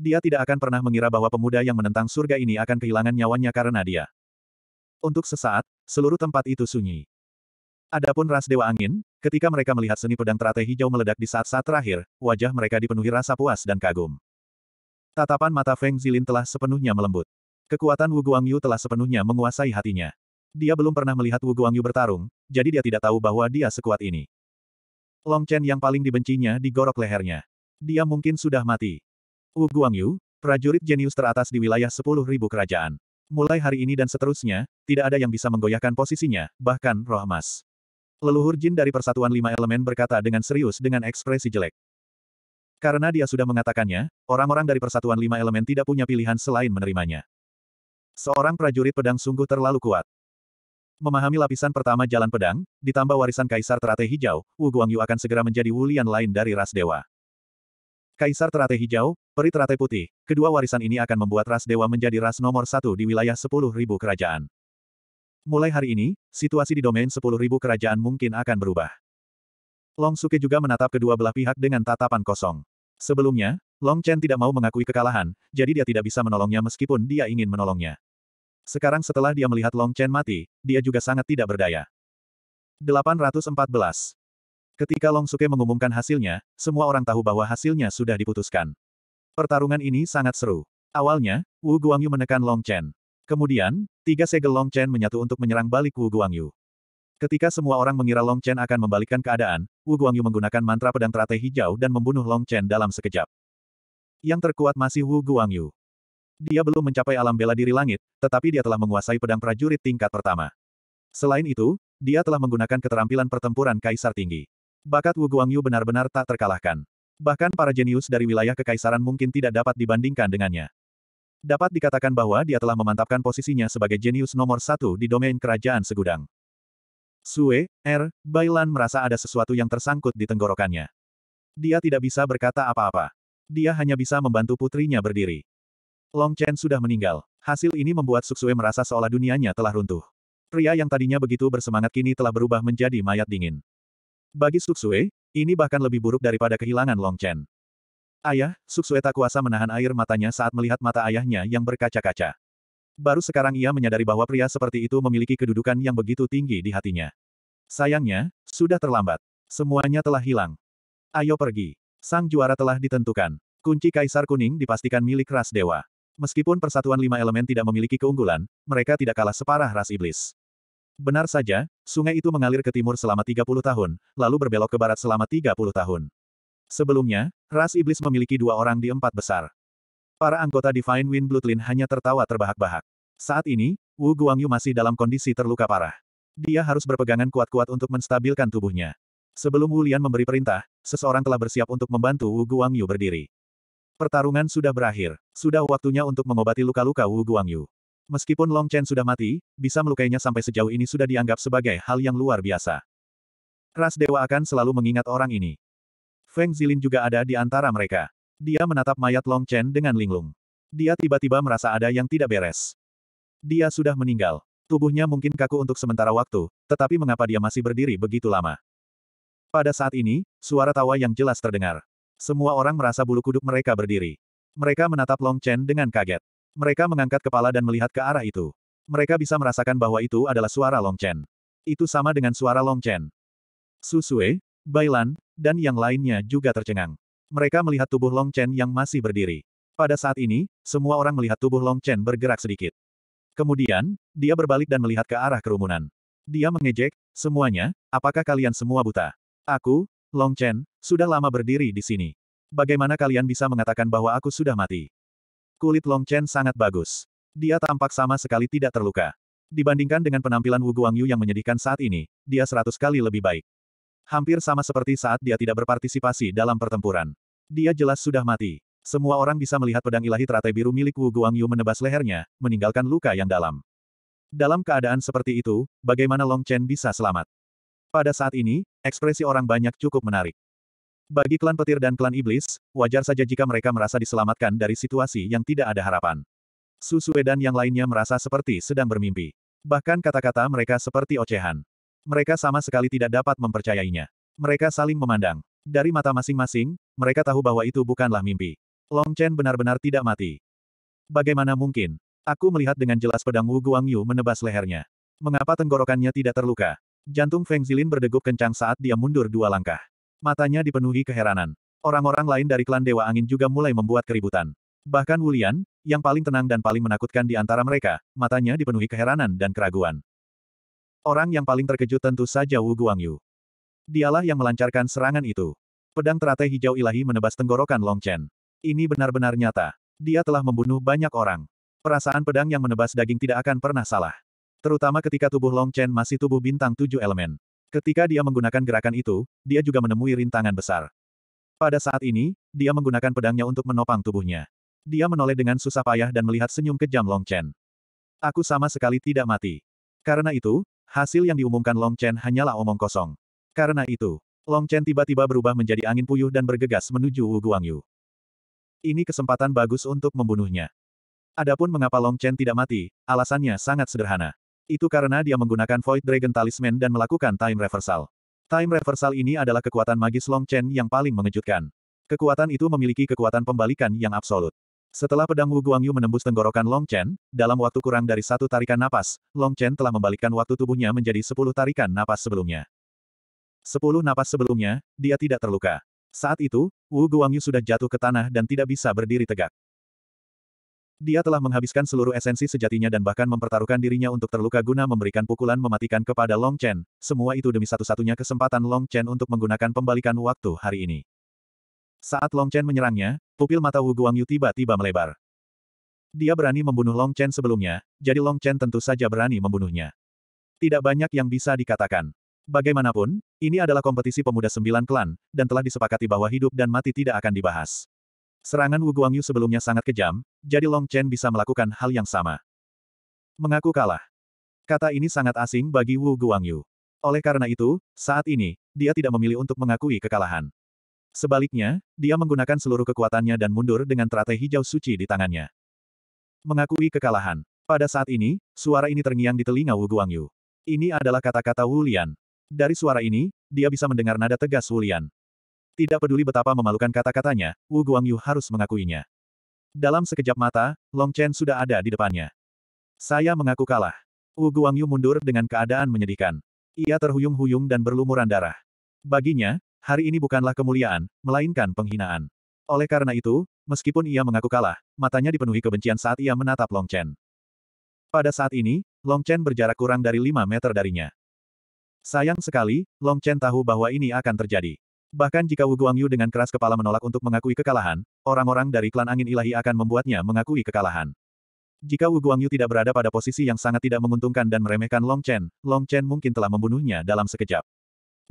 Dia tidak akan pernah mengira bahwa pemuda yang menentang surga ini akan kehilangan nyawanya karena dia. Untuk sesaat, seluruh tempat itu sunyi. Adapun ras Dewa Angin, ketika mereka melihat seni pedang teratai hijau meledak di saat-saat terakhir, wajah mereka dipenuhi rasa puas dan kagum. Tatapan mata Feng Zilin telah sepenuhnya melembut. Kekuatan Wu Guangyu telah sepenuhnya menguasai hatinya. Dia belum pernah melihat Wu Guangyu bertarung, jadi dia tidak tahu bahwa dia sekuat ini. Long Chen yang paling dibencinya digorok lehernya. Dia mungkin sudah mati. Wu Guangyu, prajurit jenius teratas di wilayah sepuluh ribu kerajaan. Mulai hari ini dan seterusnya, tidak ada yang bisa menggoyahkan posisinya, bahkan roh emas. Leluhur jin dari persatuan lima elemen berkata dengan serius dengan ekspresi jelek. Karena dia sudah mengatakannya, orang-orang dari persatuan lima elemen tidak punya pilihan selain menerimanya. Seorang prajurit pedang sungguh terlalu kuat. Memahami lapisan pertama jalan pedang, ditambah warisan Kaisar Teratai Hijau, Wu Guangyu akan segera menjadi Wulian lain dari ras dewa. Kaisar Teratai Hijau, Peri Teratai Putih, kedua warisan ini akan membuat ras dewa menjadi ras nomor satu di wilayah sepuluh ribu kerajaan. Mulai hari ini, situasi di domain sepuluh ribu kerajaan mungkin akan berubah. Long Suke juga menatap kedua belah pihak dengan tatapan kosong. Sebelumnya, Long Chen tidak mau mengakui kekalahan, jadi dia tidak bisa menolongnya meskipun dia ingin menolongnya. Sekarang setelah dia melihat Long Chen mati, dia juga sangat tidak berdaya. 814. Ketika Long Suke mengumumkan hasilnya, semua orang tahu bahwa hasilnya sudah diputuskan. Pertarungan ini sangat seru. Awalnya, Wu Guangyu menekan Long Chen. Kemudian, tiga segel Long Chen menyatu untuk menyerang balik Wu Guangyu. Ketika semua orang mengira Long Chen akan membalikkan keadaan, Wu Guangyu menggunakan mantra pedang teratai hijau dan membunuh Long Chen dalam sekejap. Yang terkuat masih Wu Guangyu. Dia belum mencapai alam bela diri langit, tetapi dia telah menguasai pedang prajurit tingkat pertama. Selain itu, dia telah menggunakan keterampilan pertempuran kaisar tinggi. Bakat Wu Guangyu benar-benar tak terkalahkan. Bahkan para jenius dari wilayah kekaisaran mungkin tidak dapat dibandingkan dengannya. Dapat dikatakan bahwa dia telah memantapkan posisinya sebagai jenius nomor satu di domain kerajaan segudang. Sue, Er Bailan merasa ada sesuatu yang tersangkut di tenggorokannya. Dia tidak bisa berkata apa-apa. Dia hanya bisa membantu putrinya berdiri. Long Chen sudah meninggal. Hasil ini membuat Suksue merasa seolah dunianya telah runtuh. Pria yang tadinya begitu bersemangat kini telah berubah menjadi mayat dingin. Bagi Suksue, ini bahkan lebih buruk daripada kehilangan Long Chen. Ayah, Suksue tak kuasa menahan air matanya saat melihat mata ayahnya yang berkaca-kaca. Baru sekarang ia menyadari bahwa pria seperti itu memiliki kedudukan yang begitu tinggi di hatinya. Sayangnya, sudah terlambat. Semuanya telah hilang. Ayo pergi. Sang juara telah ditentukan. Kunci Kaisar Kuning dipastikan milik ras dewa. Meskipun persatuan lima elemen tidak memiliki keunggulan, mereka tidak kalah separah ras iblis. Benar saja, sungai itu mengalir ke timur selama 30 tahun, lalu berbelok ke barat selama 30 tahun. Sebelumnya, ras iblis memiliki dua orang di empat besar. Para anggota Divine Wind Bloodlin hanya tertawa terbahak-bahak. Saat ini, Wu Guangyu masih dalam kondisi terluka parah. Dia harus berpegangan kuat-kuat untuk menstabilkan tubuhnya. Sebelum Wu Lian memberi perintah, seseorang telah bersiap untuk membantu Wu Guangyu berdiri. Pertarungan sudah berakhir. Sudah waktunya untuk mengobati luka-luka Wu Guangyu. Meskipun Long Chen sudah mati, bisa melukainya sampai sejauh ini sudah dianggap sebagai hal yang luar biasa. Ras Dewa akan selalu mengingat orang ini. Feng Zilin juga ada di antara mereka. Dia menatap mayat Long Chen dengan linglung. Dia tiba-tiba merasa ada yang tidak beres. Dia sudah meninggal. Tubuhnya mungkin kaku untuk sementara waktu, tetapi mengapa dia masih berdiri begitu lama? Pada saat ini, suara tawa yang jelas terdengar. Semua orang merasa bulu kuduk mereka berdiri. Mereka menatap Long Chen dengan kaget. Mereka mengangkat kepala dan melihat ke arah itu. Mereka bisa merasakan bahwa itu adalah suara Long Chen. Itu sama dengan suara Long Chen. Su Susue, Bailan, dan yang lainnya juga tercengang. Mereka melihat tubuh Long Chen yang masih berdiri. Pada saat ini, semua orang melihat tubuh Long Chen bergerak sedikit. Kemudian, dia berbalik dan melihat ke arah kerumunan. Dia mengejek, semuanya, apakah kalian semua buta? Aku, Long Chen, sudah lama berdiri di sini. Bagaimana kalian bisa mengatakan bahwa aku sudah mati? Kulit Long Chen sangat bagus. Dia tampak sama sekali tidak terluka. Dibandingkan dengan penampilan Wu Guangyu yang menyedihkan saat ini, dia seratus kali lebih baik. Hampir sama seperti saat dia tidak berpartisipasi dalam pertempuran. Dia jelas sudah mati. Semua orang bisa melihat pedang ilahi teratai biru milik Wu Guangyu menebas lehernya, meninggalkan luka yang dalam. Dalam keadaan seperti itu, bagaimana Long Chen bisa selamat? Pada saat ini, ekspresi orang banyak cukup menarik. Bagi klan petir dan klan iblis, wajar saja jika mereka merasa diselamatkan dari situasi yang tidak ada harapan. Susue dan yang lainnya merasa seperti sedang bermimpi. Bahkan kata-kata mereka seperti ocehan. Mereka sama sekali tidak dapat mempercayainya. Mereka saling memandang. Dari mata masing-masing, mereka tahu bahwa itu bukanlah mimpi. Long Chen benar-benar tidak mati. Bagaimana mungkin? Aku melihat dengan jelas pedang Wu Guangyu menebas lehernya. Mengapa tenggorokannya tidak terluka? Jantung Feng Zilin berdegup kencang saat dia mundur dua langkah. Matanya dipenuhi keheranan. Orang-orang lain dari klan Dewa Angin juga mulai membuat keributan. Bahkan Wulian, yang paling tenang dan paling menakutkan di antara mereka, matanya dipenuhi keheranan dan keraguan. Orang yang paling terkejut tentu saja Wu Guangyu. Dialah yang melancarkan serangan itu. Pedang teratai hijau ilahi menebas tenggorokan Long Chen. Ini benar-benar nyata. Dia telah membunuh banyak orang. Perasaan pedang yang menebas daging tidak akan pernah salah. Terutama ketika tubuh Long Chen masih tubuh bintang tujuh elemen. Ketika dia menggunakan gerakan itu, dia juga menemui rintangan besar. Pada saat ini, dia menggunakan pedangnya untuk menopang tubuhnya. Dia menoleh dengan susah payah dan melihat senyum kejam Long Chen. Aku sama sekali tidak mati. Karena itu, hasil yang diumumkan Long Chen hanyalah omong kosong. Karena itu, Long Chen tiba-tiba berubah menjadi angin puyuh dan bergegas menuju Wu Guangyu. Ini kesempatan bagus untuk membunuhnya. Adapun mengapa Long Chen tidak mati, alasannya sangat sederhana. Itu karena dia menggunakan Void Dragon Talisman dan melakukan Time Reversal. Time Reversal ini adalah kekuatan magis Long Chen yang paling mengejutkan. Kekuatan itu memiliki kekuatan pembalikan yang absolut. Setelah pedang Wu Guangyu menembus tenggorokan Long Chen, dalam waktu kurang dari satu tarikan napas, Long Chen telah membalikkan waktu tubuhnya menjadi sepuluh tarikan napas sebelumnya. Sepuluh napas sebelumnya, dia tidak terluka. Saat itu, Wu Guangyu sudah jatuh ke tanah dan tidak bisa berdiri tegak. Dia telah menghabiskan seluruh esensi sejatinya dan bahkan mempertaruhkan dirinya untuk terluka guna memberikan pukulan mematikan kepada Long Chen, semua itu demi satu-satunya kesempatan Long Chen untuk menggunakan pembalikan waktu hari ini. Saat Long Chen menyerangnya, pupil mata Wu Guangyu tiba-tiba melebar. Dia berani membunuh Long Chen sebelumnya, jadi Long Chen tentu saja berani membunuhnya. Tidak banyak yang bisa dikatakan. Bagaimanapun, ini adalah kompetisi pemuda sembilan klan, dan telah disepakati bahwa hidup dan mati tidak akan dibahas. Serangan Wu Guangyu sebelumnya sangat kejam, jadi Long Chen bisa melakukan hal yang sama. Mengaku kalah. Kata ini sangat asing bagi Wu Guangyu. Oleh karena itu, saat ini, dia tidak memilih untuk mengakui kekalahan. Sebaliknya, dia menggunakan seluruh kekuatannya dan mundur dengan teratai hijau suci di tangannya. Mengakui kekalahan. Pada saat ini, suara ini terngiang di telinga Wu Guangyu. Ini adalah kata-kata Wu Lian. Dari suara ini, dia bisa mendengar nada tegas Wu Lian. Tidak peduli betapa memalukan kata-katanya, Wu Guangyu harus mengakuinya. Dalam sekejap mata, Long Chen sudah ada di depannya. Saya mengaku kalah. Wu Guangyu mundur dengan keadaan menyedihkan. Ia terhuyung-huyung dan berlumuran darah. Baginya, hari ini bukanlah kemuliaan, melainkan penghinaan. Oleh karena itu, meskipun ia mengaku kalah, matanya dipenuhi kebencian saat ia menatap Long Chen. Pada saat ini, Long Chen berjarak kurang dari 5 meter darinya. Sayang sekali, Long Chen tahu bahwa ini akan terjadi. Bahkan jika Wu Guangyu dengan keras kepala menolak untuk mengakui kekalahan, orang-orang dari klan angin ilahi akan membuatnya mengakui kekalahan. Jika Wu Guangyu tidak berada pada posisi yang sangat tidak menguntungkan dan meremehkan Long Chen, Long Chen mungkin telah membunuhnya dalam sekejap.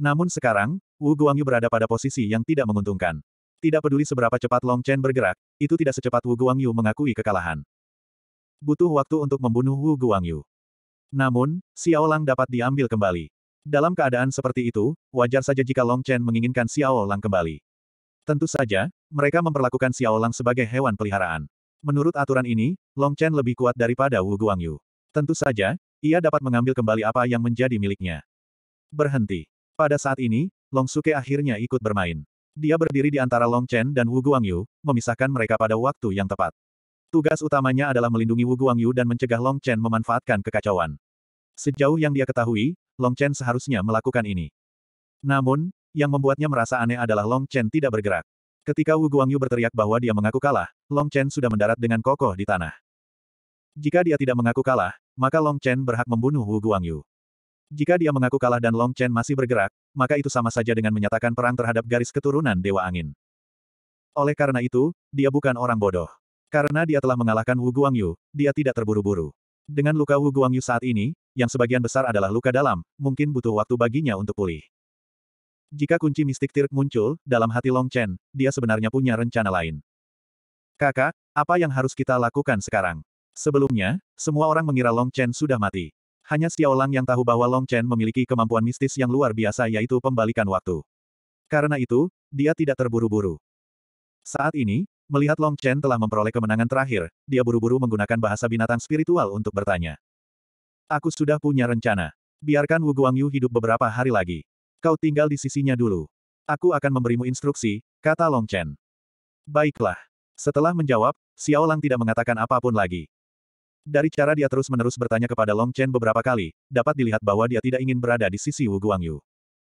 Namun sekarang, Wu Guangyu berada pada posisi yang tidak menguntungkan. Tidak peduli seberapa cepat Long Chen bergerak, itu tidak secepat Wu Guangyu mengakui kekalahan. Butuh waktu untuk membunuh Wu Guangyu. Namun, Xiao Lang dapat diambil kembali. Dalam keadaan seperti itu, wajar saja jika Long Chen menginginkan Xiao Lang kembali. Tentu saja, mereka memperlakukan Xiao Lang sebagai hewan peliharaan. Menurut aturan ini, Long Chen lebih kuat daripada Wu Guangyu. Tentu saja, ia dapat mengambil kembali apa yang menjadi miliknya. Berhenti. Pada saat ini, Long Suke akhirnya ikut bermain. Dia berdiri di antara Long Chen dan Wu Guangyu, memisahkan mereka pada waktu yang tepat. Tugas utamanya adalah melindungi Wu Guangyu dan mencegah Long Chen memanfaatkan kekacauan. Sejauh yang dia ketahui, Long Chen seharusnya melakukan ini. Namun, yang membuatnya merasa aneh adalah Long Chen tidak bergerak. Ketika Wu Guangyu berteriak bahwa dia mengaku kalah, Long Chen sudah mendarat dengan kokoh di tanah. Jika dia tidak mengaku kalah, maka Long Chen berhak membunuh Wu Guangyu. Jika dia mengaku kalah dan Long Chen masih bergerak, maka itu sama saja dengan menyatakan perang terhadap garis keturunan Dewa Angin. Oleh karena itu, dia bukan orang bodoh. Karena dia telah mengalahkan Wu Guangyu, dia tidak terburu-buru. Dengan luka Wu Guangyu saat ini, yang sebagian besar adalah luka dalam, mungkin butuh waktu baginya untuk pulih. Jika kunci mistik Tirk muncul, dalam hati Long Chen, dia sebenarnya punya rencana lain. Kakak, apa yang harus kita lakukan sekarang? Sebelumnya, semua orang mengira Long Chen sudah mati. Hanya Xiao Lang yang tahu bahwa Long Chen memiliki kemampuan mistis yang luar biasa yaitu pembalikan waktu. Karena itu, dia tidak terburu-buru. Saat ini, melihat Long Chen telah memperoleh kemenangan terakhir, dia buru-buru menggunakan bahasa binatang spiritual untuk bertanya. Aku sudah punya rencana. Biarkan Wu Guangyu hidup beberapa hari lagi. Kau tinggal di sisinya dulu. Aku akan memberimu instruksi, kata Long Chen. Baiklah. Setelah menjawab, Xiao Lang tidak mengatakan apapun lagi. Dari cara dia terus-menerus bertanya kepada Long Chen beberapa kali, dapat dilihat bahwa dia tidak ingin berada di sisi Wu Guangyu.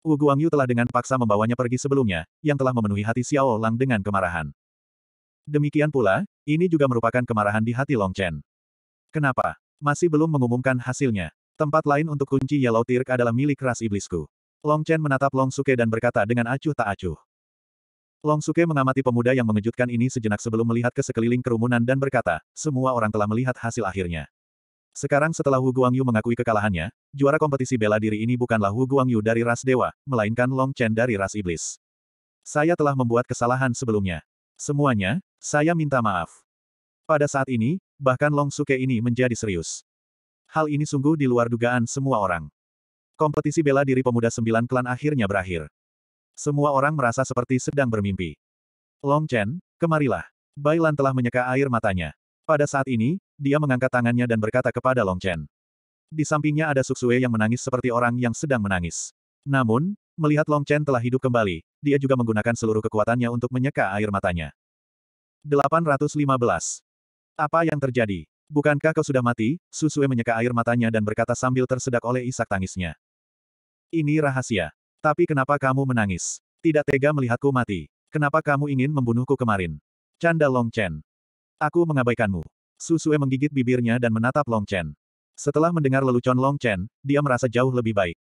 Wu Guangyu telah dengan paksa membawanya pergi sebelumnya, yang telah memenuhi hati Xiao Lang dengan kemarahan. Demikian pula, ini juga merupakan kemarahan di hati Long Chen. Kenapa? Masih belum mengumumkan hasilnya. Tempat lain untuk kunci Yellow Tirk adalah milik ras iblisku. Long Chen menatap Long Suke dan berkata dengan acuh tak acuh. Long Suke mengamati pemuda yang mengejutkan ini sejenak sebelum melihat ke sekeliling kerumunan dan berkata, semua orang telah melihat hasil akhirnya. Sekarang setelah Hu Guangyu mengakui kekalahannya, juara kompetisi bela diri ini bukanlah Hu Guangyu dari ras dewa, melainkan Long Chen dari ras iblis. Saya telah membuat kesalahan sebelumnya. Semuanya, saya minta maaf. Pada saat ini, bahkan Long Suke ini menjadi serius. Hal ini sungguh di luar dugaan semua orang. Kompetisi bela diri pemuda sembilan klan akhirnya berakhir. Semua orang merasa seperti sedang bermimpi. Long Chen, kemarilah. Bailan telah menyeka air matanya. Pada saat ini, dia mengangkat tangannya dan berkata kepada Long Chen. Di sampingnya ada Suksue yang menangis seperti orang yang sedang menangis. Namun, melihat Long Chen telah hidup kembali, dia juga menggunakan seluruh kekuatannya untuk menyeka air matanya. 815. Apa yang terjadi? Bukankah kau sudah mati? Susue menyeka air matanya dan berkata sambil tersedak oleh isak tangisnya. Ini rahasia. Tapi kenapa kamu menangis? Tidak tega melihatku mati. Kenapa kamu ingin membunuhku kemarin? Canda Long Chen. Aku mengabaikanmu. Susue menggigit bibirnya dan menatap Long Chen. Setelah mendengar lelucon Long Chen, dia merasa jauh lebih baik.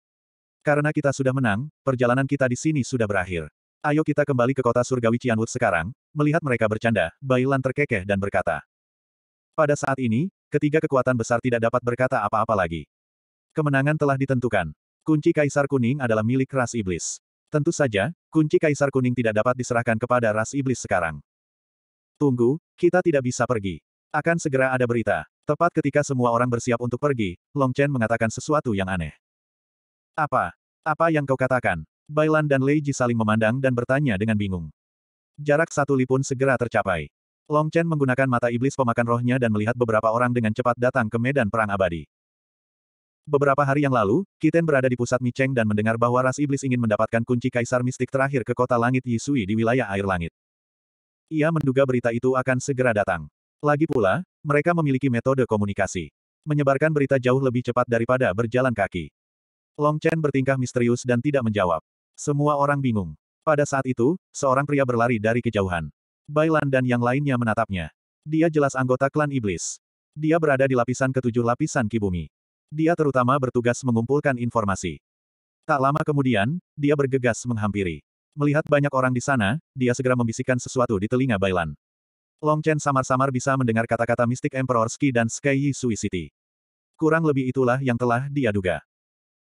Karena kita sudah menang, perjalanan kita di sini sudah berakhir. Ayo kita kembali ke kota surgawi Cianwood sekarang, melihat mereka bercanda, Bailan terkekeh dan berkata. Pada saat ini, ketiga kekuatan besar tidak dapat berkata apa-apa lagi. Kemenangan telah ditentukan. Kunci Kaisar Kuning adalah milik ras iblis. Tentu saja, kunci Kaisar Kuning tidak dapat diserahkan kepada ras iblis sekarang. Tunggu, kita tidak bisa pergi. Akan segera ada berita. Tepat ketika semua orang bersiap untuk pergi, Long Chen mengatakan sesuatu yang aneh. Apa? Apa yang kau katakan? Bailan dan Lei Ji saling memandang dan bertanya dengan bingung. Jarak satu lipun segera tercapai. Long Chen menggunakan mata iblis pemakan rohnya dan melihat beberapa orang dengan cepat datang ke medan perang abadi. Beberapa hari yang lalu, Kiten berada di pusat Mi Cheng dan mendengar bahwa ras iblis ingin mendapatkan kunci kaisar mistik terakhir ke kota langit Yisui di wilayah air langit. Ia menduga berita itu akan segera datang. Lagi pula, mereka memiliki metode komunikasi. Menyebarkan berita jauh lebih cepat daripada berjalan kaki. Long Chen bertingkah misterius dan tidak menjawab. Semua orang bingung. Pada saat itu, seorang pria berlari dari kejauhan. Bailan dan yang lainnya menatapnya. Dia jelas anggota klan iblis. Dia berada di lapisan ketujuh lapisan kibumi. Dia terutama bertugas mengumpulkan informasi. Tak lama kemudian, dia bergegas menghampiri. Melihat banyak orang di sana, dia segera membisikkan sesuatu di telinga Bailan. Long Chen samar-samar bisa mendengar kata-kata mistik Emperor Ski dan Sky Yi Sui City. Kurang lebih itulah yang telah dia duga.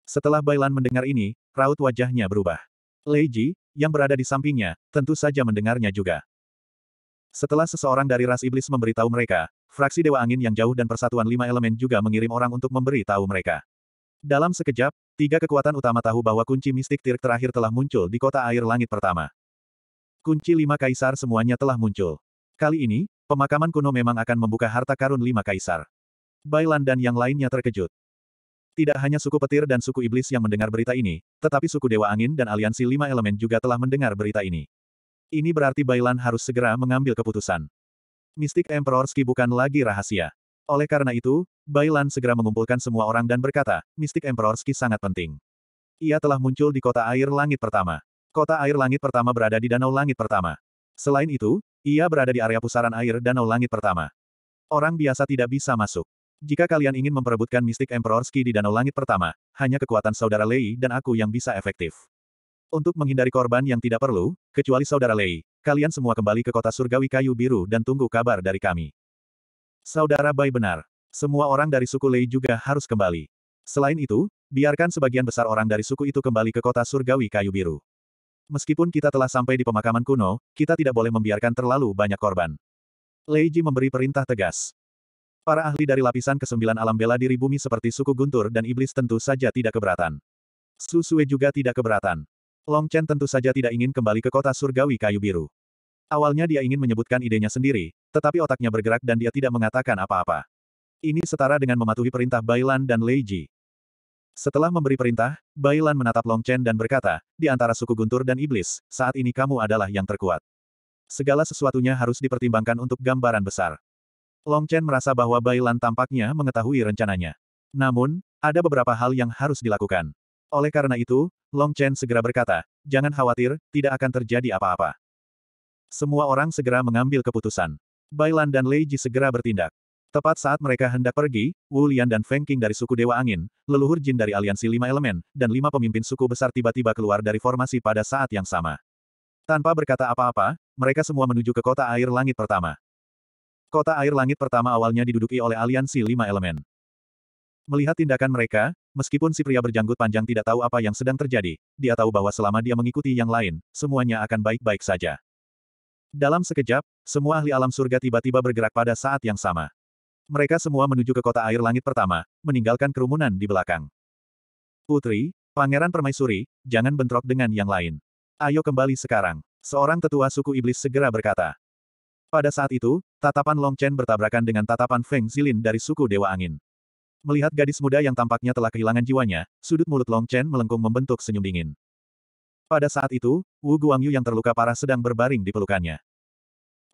Setelah Bailan mendengar ini, raut wajahnya berubah. Lei Ji yang berada di sampingnya, tentu saja mendengarnya juga. Setelah seseorang dari ras iblis memberitahu mereka, fraksi Dewa Angin yang jauh dan persatuan lima elemen juga mengirim orang untuk memberitahu mereka. Dalam sekejap, tiga kekuatan utama tahu bahwa kunci mistik tirik terakhir telah muncul di kota air langit pertama. Kunci lima kaisar semuanya telah muncul. Kali ini, pemakaman kuno memang akan membuka harta karun lima kaisar. Bailan dan yang lainnya terkejut. Tidak hanya suku petir dan suku iblis yang mendengar berita ini, tetapi suku Dewa Angin dan aliansi lima elemen juga telah mendengar berita ini. Ini berarti Bailan harus segera mengambil keputusan. Mistik Emperor bukan lagi rahasia. Oleh karena itu, Bailan segera mengumpulkan semua orang dan berkata, Mistik Emperor sangat penting. Ia telah muncul di kota air langit pertama. Kota air langit pertama berada di danau langit pertama. Selain itu, ia berada di area pusaran air danau langit pertama. Orang biasa tidak bisa masuk. Jika kalian ingin memperebutkan Mistik Emperor di danau langit pertama, hanya kekuatan saudara Lei dan aku yang bisa efektif. Untuk menghindari korban yang tidak perlu, kecuali saudara Lei, kalian semua kembali ke kota surgawi kayu biru dan tunggu kabar dari kami. Saudara Bai benar. Semua orang dari suku Lei juga harus kembali. Selain itu, biarkan sebagian besar orang dari suku itu kembali ke kota surgawi kayu biru. Meskipun kita telah sampai di pemakaman kuno, kita tidak boleh membiarkan terlalu banyak korban. Lei Ji memberi perintah tegas. Para ahli dari lapisan kesembilan alam bela diri bumi seperti suku Guntur dan Iblis tentu saja tidak keberatan. Susue juga tidak keberatan. Long Chen tentu saja tidak ingin kembali ke kota surgawi kayu biru. Awalnya dia ingin menyebutkan idenya sendiri, tetapi otaknya bergerak dan dia tidak mengatakan apa-apa. Ini setara dengan mematuhi perintah Bailan dan Lei Ji. Setelah memberi perintah, Bailan menatap Long Chen dan berkata, di antara suku Guntur dan Iblis, saat ini kamu adalah yang terkuat. Segala sesuatunya harus dipertimbangkan untuk gambaran besar. Long Chen merasa bahwa Bailan tampaknya mengetahui rencananya. Namun, ada beberapa hal yang harus dilakukan. Oleh karena itu, Long Chen segera berkata, jangan khawatir, tidak akan terjadi apa-apa. Semua orang segera mengambil keputusan. Bailan dan Lei Ji segera bertindak. Tepat saat mereka hendak pergi, Wu Lian dan Feng Qing dari suku Dewa Angin, leluhur jin dari aliansi lima elemen, dan lima pemimpin suku besar tiba-tiba keluar dari formasi pada saat yang sama. Tanpa berkata apa-apa, mereka semua menuju ke kota air langit pertama. Kota air langit pertama awalnya diduduki oleh aliansi lima elemen. Melihat tindakan mereka, Meskipun si pria berjanggut panjang tidak tahu apa yang sedang terjadi, dia tahu bahwa selama dia mengikuti yang lain, semuanya akan baik-baik saja. Dalam sekejap, semua ahli alam surga tiba-tiba bergerak pada saat yang sama. Mereka semua menuju ke kota air langit pertama, meninggalkan kerumunan di belakang. Putri, Pangeran Permaisuri, jangan bentrok dengan yang lain. Ayo kembali sekarang. Seorang tetua suku iblis segera berkata. Pada saat itu, tatapan Long Chen bertabrakan dengan tatapan Feng Zilin dari suku Dewa Angin. Melihat gadis muda yang tampaknya telah kehilangan jiwanya, sudut mulut Long Chen melengkung membentuk senyum dingin. Pada saat itu, Wu Guangyu yang terluka parah sedang berbaring di pelukannya.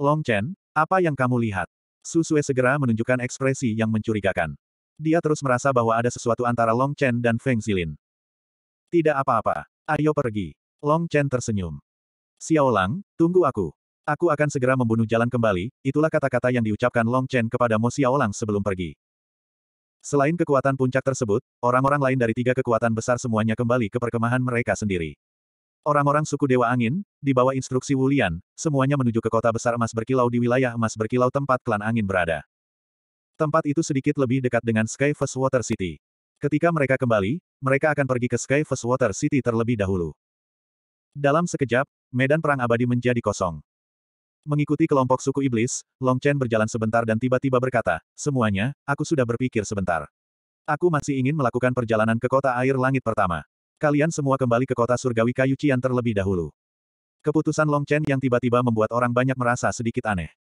Long Chen, apa yang kamu lihat? Su Sue segera menunjukkan ekspresi yang mencurigakan. Dia terus merasa bahwa ada sesuatu antara Long Chen dan Feng Zilin. Tidak apa-apa. Ayo pergi. Long Chen tersenyum. Xiao Lang, tunggu aku. Aku akan segera membunuh jalan kembali, itulah kata-kata yang diucapkan Long Chen kepada Mo Xiao Lang sebelum pergi. Selain kekuatan puncak tersebut, orang-orang lain dari tiga kekuatan besar semuanya kembali ke perkemahan mereka sendiri. Orang-orang suku Dewa Angin, di bawah instruksi Wulian, semuanya menuju ke kota besar emas berkilau di wilayah emas berkilau tempat klan angin berada. Tempat itu sedikit lebih dekat dengan Sky First Water City. Ketika mereka kembali, mereka akan pergi ke Sky First Water City terlebih dahulu. Dalam sekejap, medan perang abadi menjadi kosong. Mengikuti kelompok suku iblis, Long Chen berjalan sebentar dan tiba-tiba berkata, semuanya, aku sudah berpikir sebentar. Aku masih ingin melakukan perjalanan ke kota air langit pertama. Kalian semua kembali ke kota surgawi kayu Cian terlebih dahulu. Keputusan Long Chen yang tiba-tiba membuat orang banyak merasa sedikit aneh.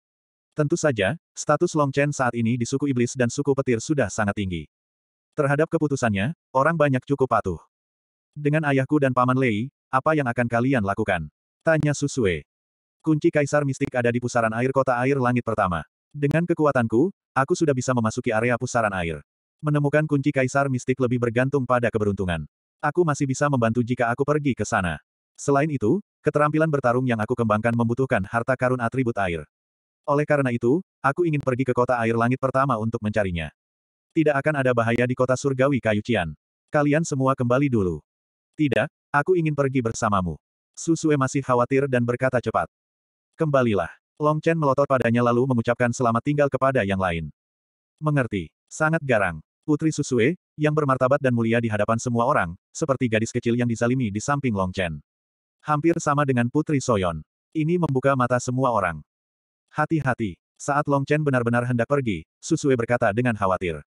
Tentu saja, status Long Chen saat ini di suku iblis dan suku petir sudah sangat tinggi. Terhadap keputusannya, orang banyak cukup patuh. Dengan ayahku dan paman Lei, apa yang akan kalian lakukan? Tanya Susue. Kunci Kaisar Mistik ada di pusaran air kota air langit pertama. Dengan kekuatanku, aku sudah bisa memasuki area pusaran air. Menemukan kunci Kaisar Mistik lebih bergantung pada keberuntungan. Aku masih bisa membantu jika aku pergi ke sana. Selain itu, keterampilan bertarung yang aku kembangkan membutuhkan harta karun atribut air. Oleh karena itu, aku ingin pergi ke kota air langit pertama untuk mencarinya. Tidak akan ada bahaya di kota surgawi Kayucian. Kalian semua kembali dulu. Tidak, aku ingin pergi bersamamu. Susue masih khawatir dan berkata cepat. Kembalilah. Long Chen melotot padanya lalu mengucapkan selamat tinggal kepada yang lain. Mengerti. Sangat garang. Putri Susue, yang bermartabat dan mulia di hadapan semua orang, seperti gadis kecil yang dizalimi di samping Long Chen. Hampir sama dengan Putri Soyon. Ini membuka mata semua orang. Hati-hati. Saat Long Chen benar-benar hendak pergi, Susue berkata dengan khawatir.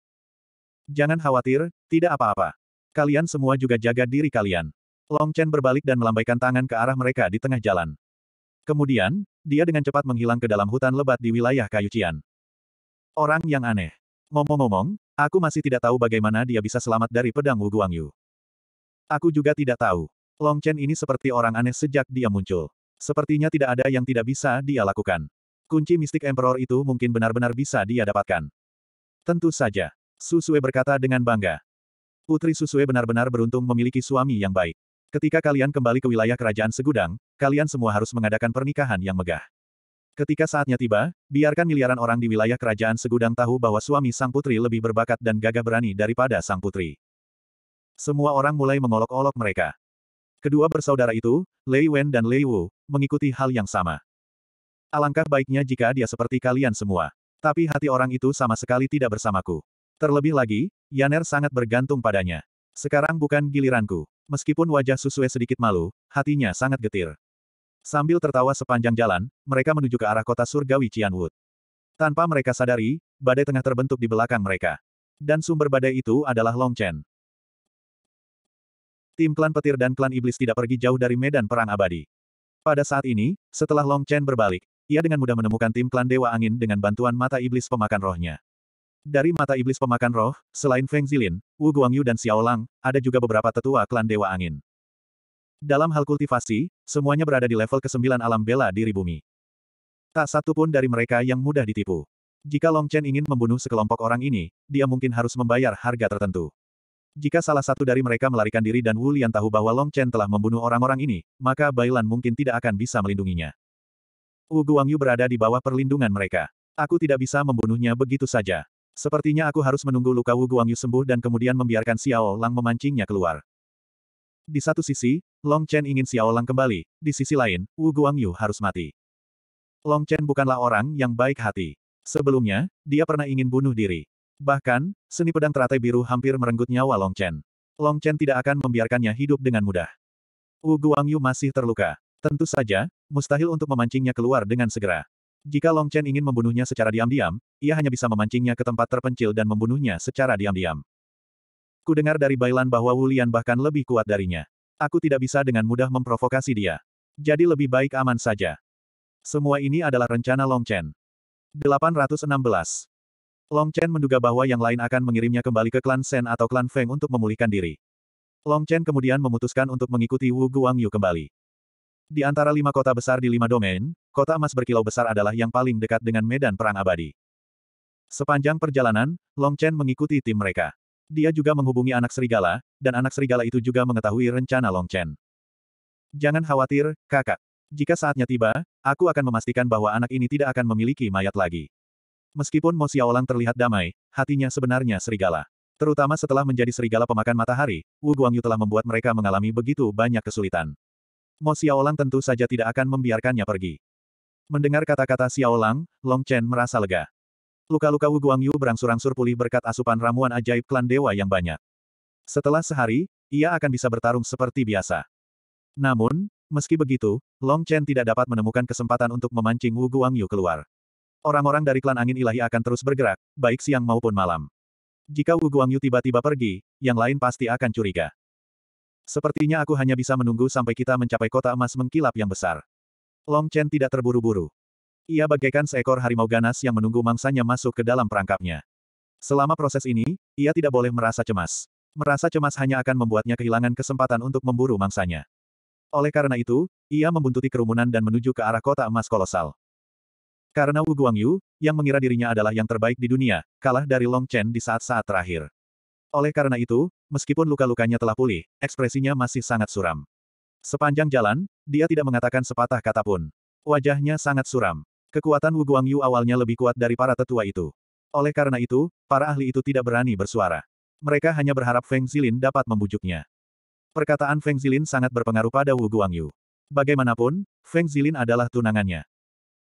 Jangan khawatir, tidak apa-apa. Kalian semua juga jaga diri kalian. Long Chen berbalik dan melambaikan tangan ke arah mereka di tengah jalan. Kemudian, dia dengan cepat menghilang ke dalam hutan lebat di wilayah Kayucian. Orang yang aneh. Ngomong-ngomong, aku masih tidak tahu bagaimana dia bisa selamat dari pedang Wu Guangyu. Aku juga tidak tahu. Long Chen ini seperti orang aneh sejak dia muncul. Sepertinya tidak ada yang tidak bisa dia lakukan. Kunci mistik Emperor itu mungkin benar-benar bisa dia dapatkan. Tentu saja. Susue berkata dengan bangga. Putri Susue benar-benar beruntung memiliki suami yang baik. Ketika kalian kembali ke wilayah kerajaan segudang, kalian semua harus mengadakan pernikahan yang megah. Ketika saatnya tiba, biarkan miliaran orang di wilayah kerajaan segudang tahu bahwa suami sang putri lebih berbakat dan gagah berani daripada sang putri. Semua orang mulai mengolok-olok mereka. Kedua bersaudara itu, Lei Wen dan Lei Wu, mengikuti hal yang sama. Alangkah baiknya jika dia seperti kalian semua. Tapi hati orang itu sama sekali tidak bersamaku. Terlebih lagi, Yaner sangat bergantung padanya. Sekarang bukan giliranku. Meskipun wajah Susue sedikit malu, hatinya sangat getir. Sambil tertawa sepanjang jalan, mereka menuju ke arah kota surgawi Cianwood. Tanpa mereka sadari, badai tengah terbentuk di belakang mereka. Dan sumber badai itu adalah Long Chen. Tim klan petir dan klan iblis tidak pergi jauh dari medan perang abadi. Pada saat ini, setelah Long Chen berbalik, ia dengan mudah menemukan tim klan Dewa Angin dengan bantuan mata iblis pemakan rohnya. Dari mata iblis pemakan roh, selain Feng Zilin, Wu Guangyu dan Xiao Lang, ada juga beberapa tetua klan Dewa Angin. Dalam hal kultivasi, semuanya berada di level ke-9 alam bela diri bumi. Tak satu pun dari mereka yang mudah ditipu. Jika Long Chen ingin membunuh sekelompok orang ini, dia mungkin harus membayar harga tertentu. Jika salah satu dari mereka melarikan diri dan Wu Lian tahu bahwa Long Chen telah membunuh orang-orang ini, maka Bailan mungkin tidak akan bisa melindunginya. Wu Guangyu berada di bawah perlindungan mereka. Aku tidak bisa membunuhnya begitu saja. Sepertinya aku harus menunggu luka Wu Guangyu sembuh dan kemudian membiarkan Xiao Lang memancingnya keluar. Di satu sisi, Long Chen ingin Xiao Lang kembali, di sisi lain, Wu Guangyu harus mati. Long Chen bukanlah orang yang baik hati. Sebelumnya, dia pernah ingin bunuh diri. Bahkan, seni pedang teratai biru hampir merenggut nyawa Long Chen. Long Chen tidak akan membiarkannya hidup dengan mudah. Wu Guangyu masih terluka. Tentu saja, mustahil untuk memancingnya keluar dengan segera. Jika Long Chen ingin membunuhnya secara diam-diam, ia hanya bisa memancingnya ke tempat terpencil dan membunuhnya secara diam-diam. Ku dengar dari Bailan bahwa Wulian bahkan lebih kuat darinya. Aku tidak bisa dengan mudah memprovokasi dia. Jadi lebih baik aman saja. Semua ini adalah rencana Long Chen. 816. Long Chen menduga bahwa yang lain akan mengirimnya kembali ke klan Shen atau klan Feng untuk memulihkan diri. Long Chen kemudian memutuskan untuk mengikuti Wu Guangyu kembali. Di antara lima kota besar di lima domain, kota emas berkilau besar adalah yang paling dekat dengan medan perang abadi. Sepanjang perjalanan, Long Chen mengikuti tim mereka. Dia juga menghubungi anak serigala, dan anak serigala itu juga mengetahui rencana Long Chen. Jangan khawatir, kakak. Jika saatnya tiba, aku akan memastikan bahwa anak ini tidak akan memiliki mayat lagi. Meskipun Mo Xiaolang terlihat damai, hatinya sebenarnya serigala. Terutama setelah menjadi serigala pemakan matahari, Wu Guangyu telah membuat mereka mengalami begitu banyak kesulitan. Mo Xiaolang tentu saja tidak akan membiarkannya pergi. Mendengar kata-kata Xiaolang, Long Chen merasa lega. Luka-luka Wu Guangyu berangsur-angsur pulih berkat asupan ramuan ajaib klan dewa yang banyak. Setelah sehari, ia akan bisa bertarung seperti biasa. Namun, meski begitu, Long Chen tidak dapat menemukan kesempatan untuk memancing Wu Guangyu keluar. Orang-orang dari klan angin ilahi akan terus bergerak, baik siang maupun malam. Jika Wu Guangyu tiba-tiba pergi, yang lain pasti akan curiga. Sepertinya aku hanya bisa menunggu sampai kita mencapai kota emas mengkilap yang besar. Long Chen tidak terburu-buru. Ia bagaikan seekor harimau ganas yang menunggu mangsanya masuk ke dalam perangkapnya. Selama proses ini, ia tidak boleh merasa cemas. Merasa cemas hanya akan membuatnya kehilangan kesempatan untuk memburu mangsanya. Oleh karena itu, ia membuntuti kerumunan dan menuju ke arah kota emas kolosal. Karena Wu Guangyu, yang mengira dirinya adalah yang terbaik di dunia, kalah dari Long Chen di saat-saat terakhir. Oleh karena itu, meskipun luka-lukanya telah pulih, ekspresinya masih sangat suram. Sepanjang jalan, dia tidak mengatakan sepatah kata pun. Wajahnya sangat suram. Kekuatan Wu Guangyu awalnya lebih kuat dari para tetua itu. Oleh karena itu, para ahli itu tidak berani bersuara. Mereka hanya berharap Feng Zilin dapat membujuknya. Perkataan Feng Zilin sangat berpengaruh pada Wu Guangyu. Bagaimanapun, Feng Zilin adalah tunangannya.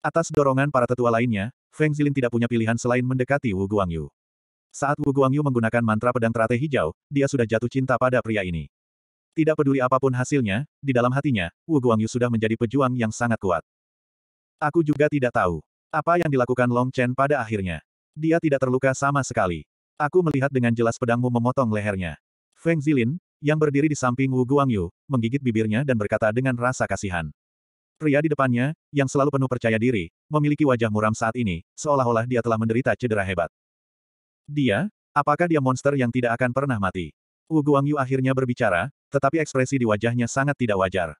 Atas dorongan para tetua lainnya, Feng Zilin tidak punya pilihan selain mendekati Wu Guangyu. Saat Wu Guangyu menggunakan mantra pedang teratai hijau, dia sudah jatuh cinta pada pria ini. Tidak peduli apapun hasilnya, di dalam hatinya, Wu Guangyu sudah menjadi pejuang yang sangat kuat. Aku juga tidak tahu apa yang dilakukan Long Chen pada akhirnya. Dia tidak terluka sama sekali. Aku melihat dengan jelas pedangmu memotong lehernya. Feng Zilin, yang berdiri di samping Wu Guangyu, menggigit bibirnya dan berkata dengan rasa kasihan. Pria di depannya, yang selalu penuh percaya diri, memiliki wajah muram saat ini, seolah-olah dia telah menderita cedera hebat. Dia? Apakah dia monster yang tidak akan pernah mati? Wu Guangyu akhirnya berbicara, tetapi ekspresi di wajahnya sangat tidak wajar.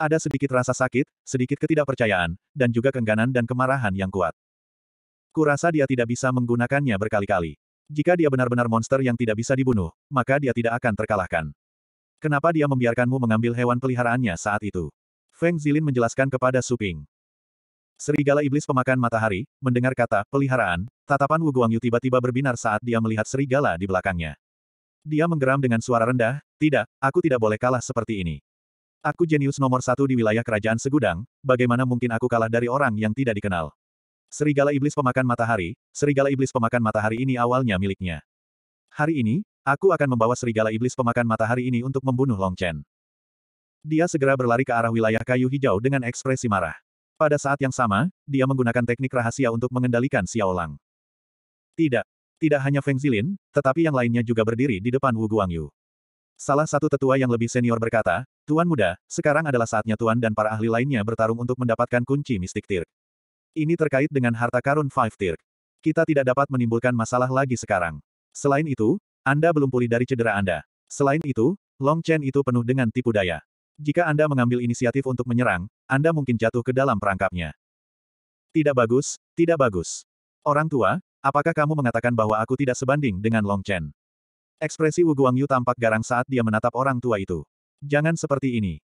Ada sedikit rasa sakit, sedikit ketidakpercayaan, dan juga kengganan dan kemarahan yang kuat. Kurasa dia tidak bisa menggunakannya berkali-kali. Jika dia benar-benar monster yang tidak bisa dibunuh, maka dia tidak akan terkalahkan. Kenapa dia membiarkanmu mengambil hewan peliharaannya saat itu? Feng Zilin menjelaskan kepada Suping. Serigala iblis pemakan matahari, mendengar kata peliharaan, tatapan Wu Guangyu tiba-tiba berbinar saat dia melihat serigala di belakangnya. Dia menggeram dengan suara rendah, tidak, aku tidak boleh kalah seperti ini. Aku jenius nomor satu di wilayah kerajaan Segudang, bagaimana mungkin aku kalah dari orang yang tidak dikenal. Serigala iblis pemakan matahari, serigala iblis pemakan matahari ini awalnya miliknya. Hari ini, aku akan membawa serigala iblis pemakan matahari ini untuk membunuh Long Chen. Dia segera berlari ke arah wilayah kayu hijau dengan ekspresi marah. Pada saat yang sama, dia menggunakan teknik rahasia untuk mengendalikan Xiao Lang. Tidak. Tidak hanya Feng Zilin, tetapi yang lainnya juga berdiri di depan Wu Guangyu. Salah satu tetua yang lebih senior berkata, Tuan muda, sekarang adalah saatnya Tuan dan para ahli lainnya bertarung untuk mendapatkan kunci mistik Tirk. Ini terkait dengan harta karun Five Tirk. Kita tidak dapat menimbulkan masalah lagi sekarang. Selain itu, Anda belum pulih dari cedera Anda. Selain itu, Long Chen itu penuh dengan tipu daya. Jika Anda mengambil inisiatif untuk menyerang, anda mungkin jatuh ke dalam perangkapnya. Tidak bagus, tidak bagus. Orang tua, apakah kamu mengatakan bahwa aku tidak sebanding dengan Long Chen? Ekspresi Wu Guangyu tampak garang saat dia menatap orang tua itu. Jangan seperti ini.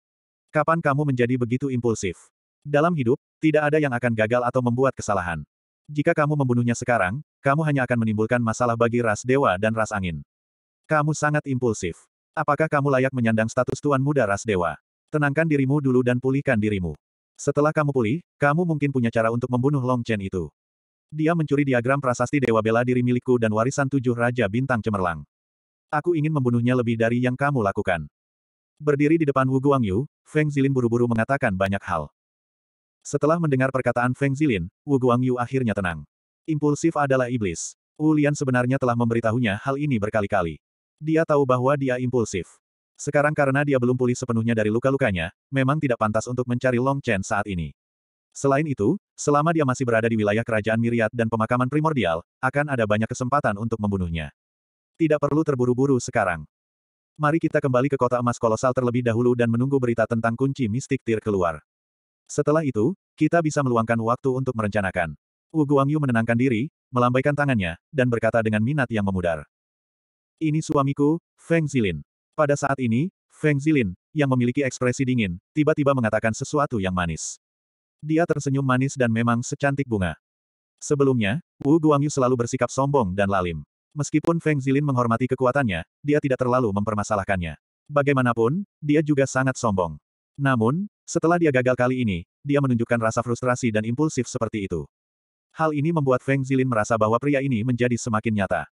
Kapan kamu menjadi begitu impulsif? Dalam hidup, tidak ada yang akan gagal atau membuat kesalahan. Jika kamu membunuhnya sekarang, kamu hanya akan menimbulkan masalah bagi ras dewa dan ras angin. Kamu sangat impulsif. Apakah kamu layak menyandang status tuan muda ras dewa? Tenangkan dirimu dulu dan pulihkan dirimu. Setelah kamu pulih, kamu mungkin punya cara untuk membunuh Long Chen itu. Dia mencuri diagram prasasti Dewa Bela Diri milikku dan warisan tujuh Raja Bintang Cemerlang. Aku ingin membunuhnya lebih dari yang kamu lakukan. Berdiri di depan Wu Guangyu, Feng Zilin buru-buru mengatakan banyak hal. Setelah mendengar perkataan Feng Zilin, Wu Guangyu akhirnya tenang. Impulsif adalah iblis. Wu Lian sebenarnya telah memberitahunya hal ini berkali-kali. Dia tahu bahwa dia impulsif. Sekarang karena dia belum pulih sepenuhnya dari luka-lukanya, memang tidak pantas untuk mencari Long Chen saat ini. Selain itu, selama dia masih berada di wilayah kerajaan Miriat dan pemakaman primordial, akan ada banyak kesempatan untuk membunuhnya. Tidak perlu terburu-buru sekarang. Mari kita kembali ke kota emas kolosal terlebih dahulu dan menunggu berita tentang kunci mistik tir keluar. Setelah itu, kita bisa meluangkan waktu untuk merencanakan. Wu Guangyu menenangkan diri, melambaikan tangannya, dan berkata dengan minat yang memudar. Ini suamiku, Feng Zilin. Pada saat ini, Feng Zilin, yang memiliki ekspresi dingin, tiba-tiba mengatakan sesuatu yang manis. Dia tersenyum manis dan memang secantik bunga. Sebelumnya, Wu Guangyu selalu bersikap sombong dan lalim. Meskipun Feng Zilin menghormati kekuatannya, dia tidak terlalu mempermasalahkannya. Bagaimanapun, dia juga sangat sombong. Namun, setelah dia gagal kali ini, dia menunjukkan rasa frustrasi dan impulsif seperti itu. Hal ini membuat Feng Zilin merasa bahwa pria ini menjadi semakin nyata.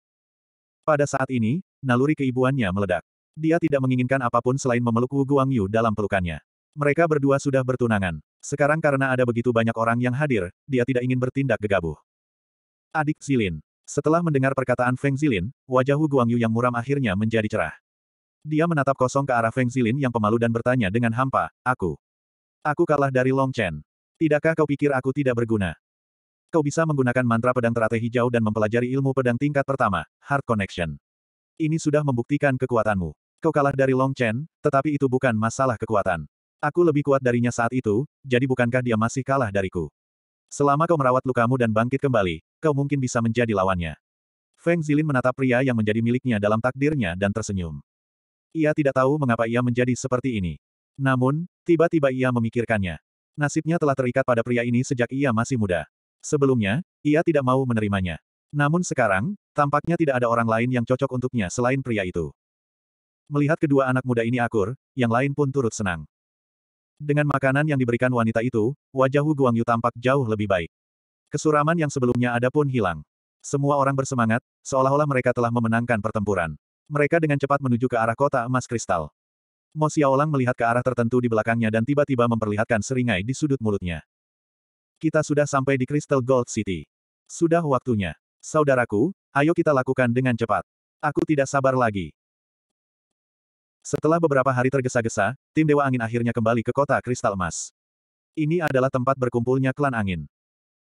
Pada saat ini, naluri keibuannya meledak. Dia tidak menginginkan apapun selain memeluk Wu Guangyu dalam pelukannya. Mereka berdua sudah bertunangan. Sekarang karena ada begitu banyak orang yang hadir, dia tidak ingin bertindak gegabah. Adik Zilin. Setelah mendengar perkataan Feng Zilin, wajah Wu Guangyu yang muram akhirnya menjadi cerah. Dia menatap kosong ke arah Feng Zilin yang pemalu dan bertanya dengan hampa, Aku. Aku kalah dari Long Chen. Tidakkah kau pikir aku tidak berguna? Kau bisa menggunakan mantra pedang teratai hijau dan mempelajari ilmu pedang tingkat pertama, Heart Connection. Ini sudah membuktikan kekuatanmu. Kau kalah dari Long Chen, tetapi itu bukan masalah kekuatan. Aku lebih kuat darinya saat itu, jadi bukankah dia masih kalah dariku? Selama kau merawat lukamu dan bangkit kembali, kau mungkin bisa menjadi lawannya. Feng Zilin menatap pria yang menjadi miliknya dalam takdirnya dan tersenyum. Ia tidak tahu mengapa ia menjadi seperti ini. Namun, tiba-tiba ia memikirkannya. Nasibnya telah terikat pada pria ini sejak ia masih muda. Sebelumnya, ia tidak mau menerimanya. Namun sekarang, tampaknya tidak ada orang lain yang cocok untuknya selain pria itu. Melihat kedua anak muda ini akur, yang lain pun turut senang. Dengan makanan yang diberikan wanita itu, wajah Wu Guangyu tampak jauh lebih baik. Kesuraman yang sebelumnya ada pun hilang. Semua orang bersemangat, seolah-olah mereka telah memenangkan pertempuran. Mereka dengan cepat menuju ke arah kota emas kristal. Mo Xiaolang melihat ke arah tertentu di belakangnya dan tiba-tiba memperlihatkan seringai di sudut mulutnya. Kita sudah sampai di Crystal Gold City. Sudah waktunya. Saudaraku, ayo kita lakukan dengan cepat. Aku tidak sabar lagi. Setelah beberapa hari tergesa-gesa, tim Dewa Angin akhirnya kembali ke kota Kristal Emas. Ini adalah tempat berkumpulnya klan angin.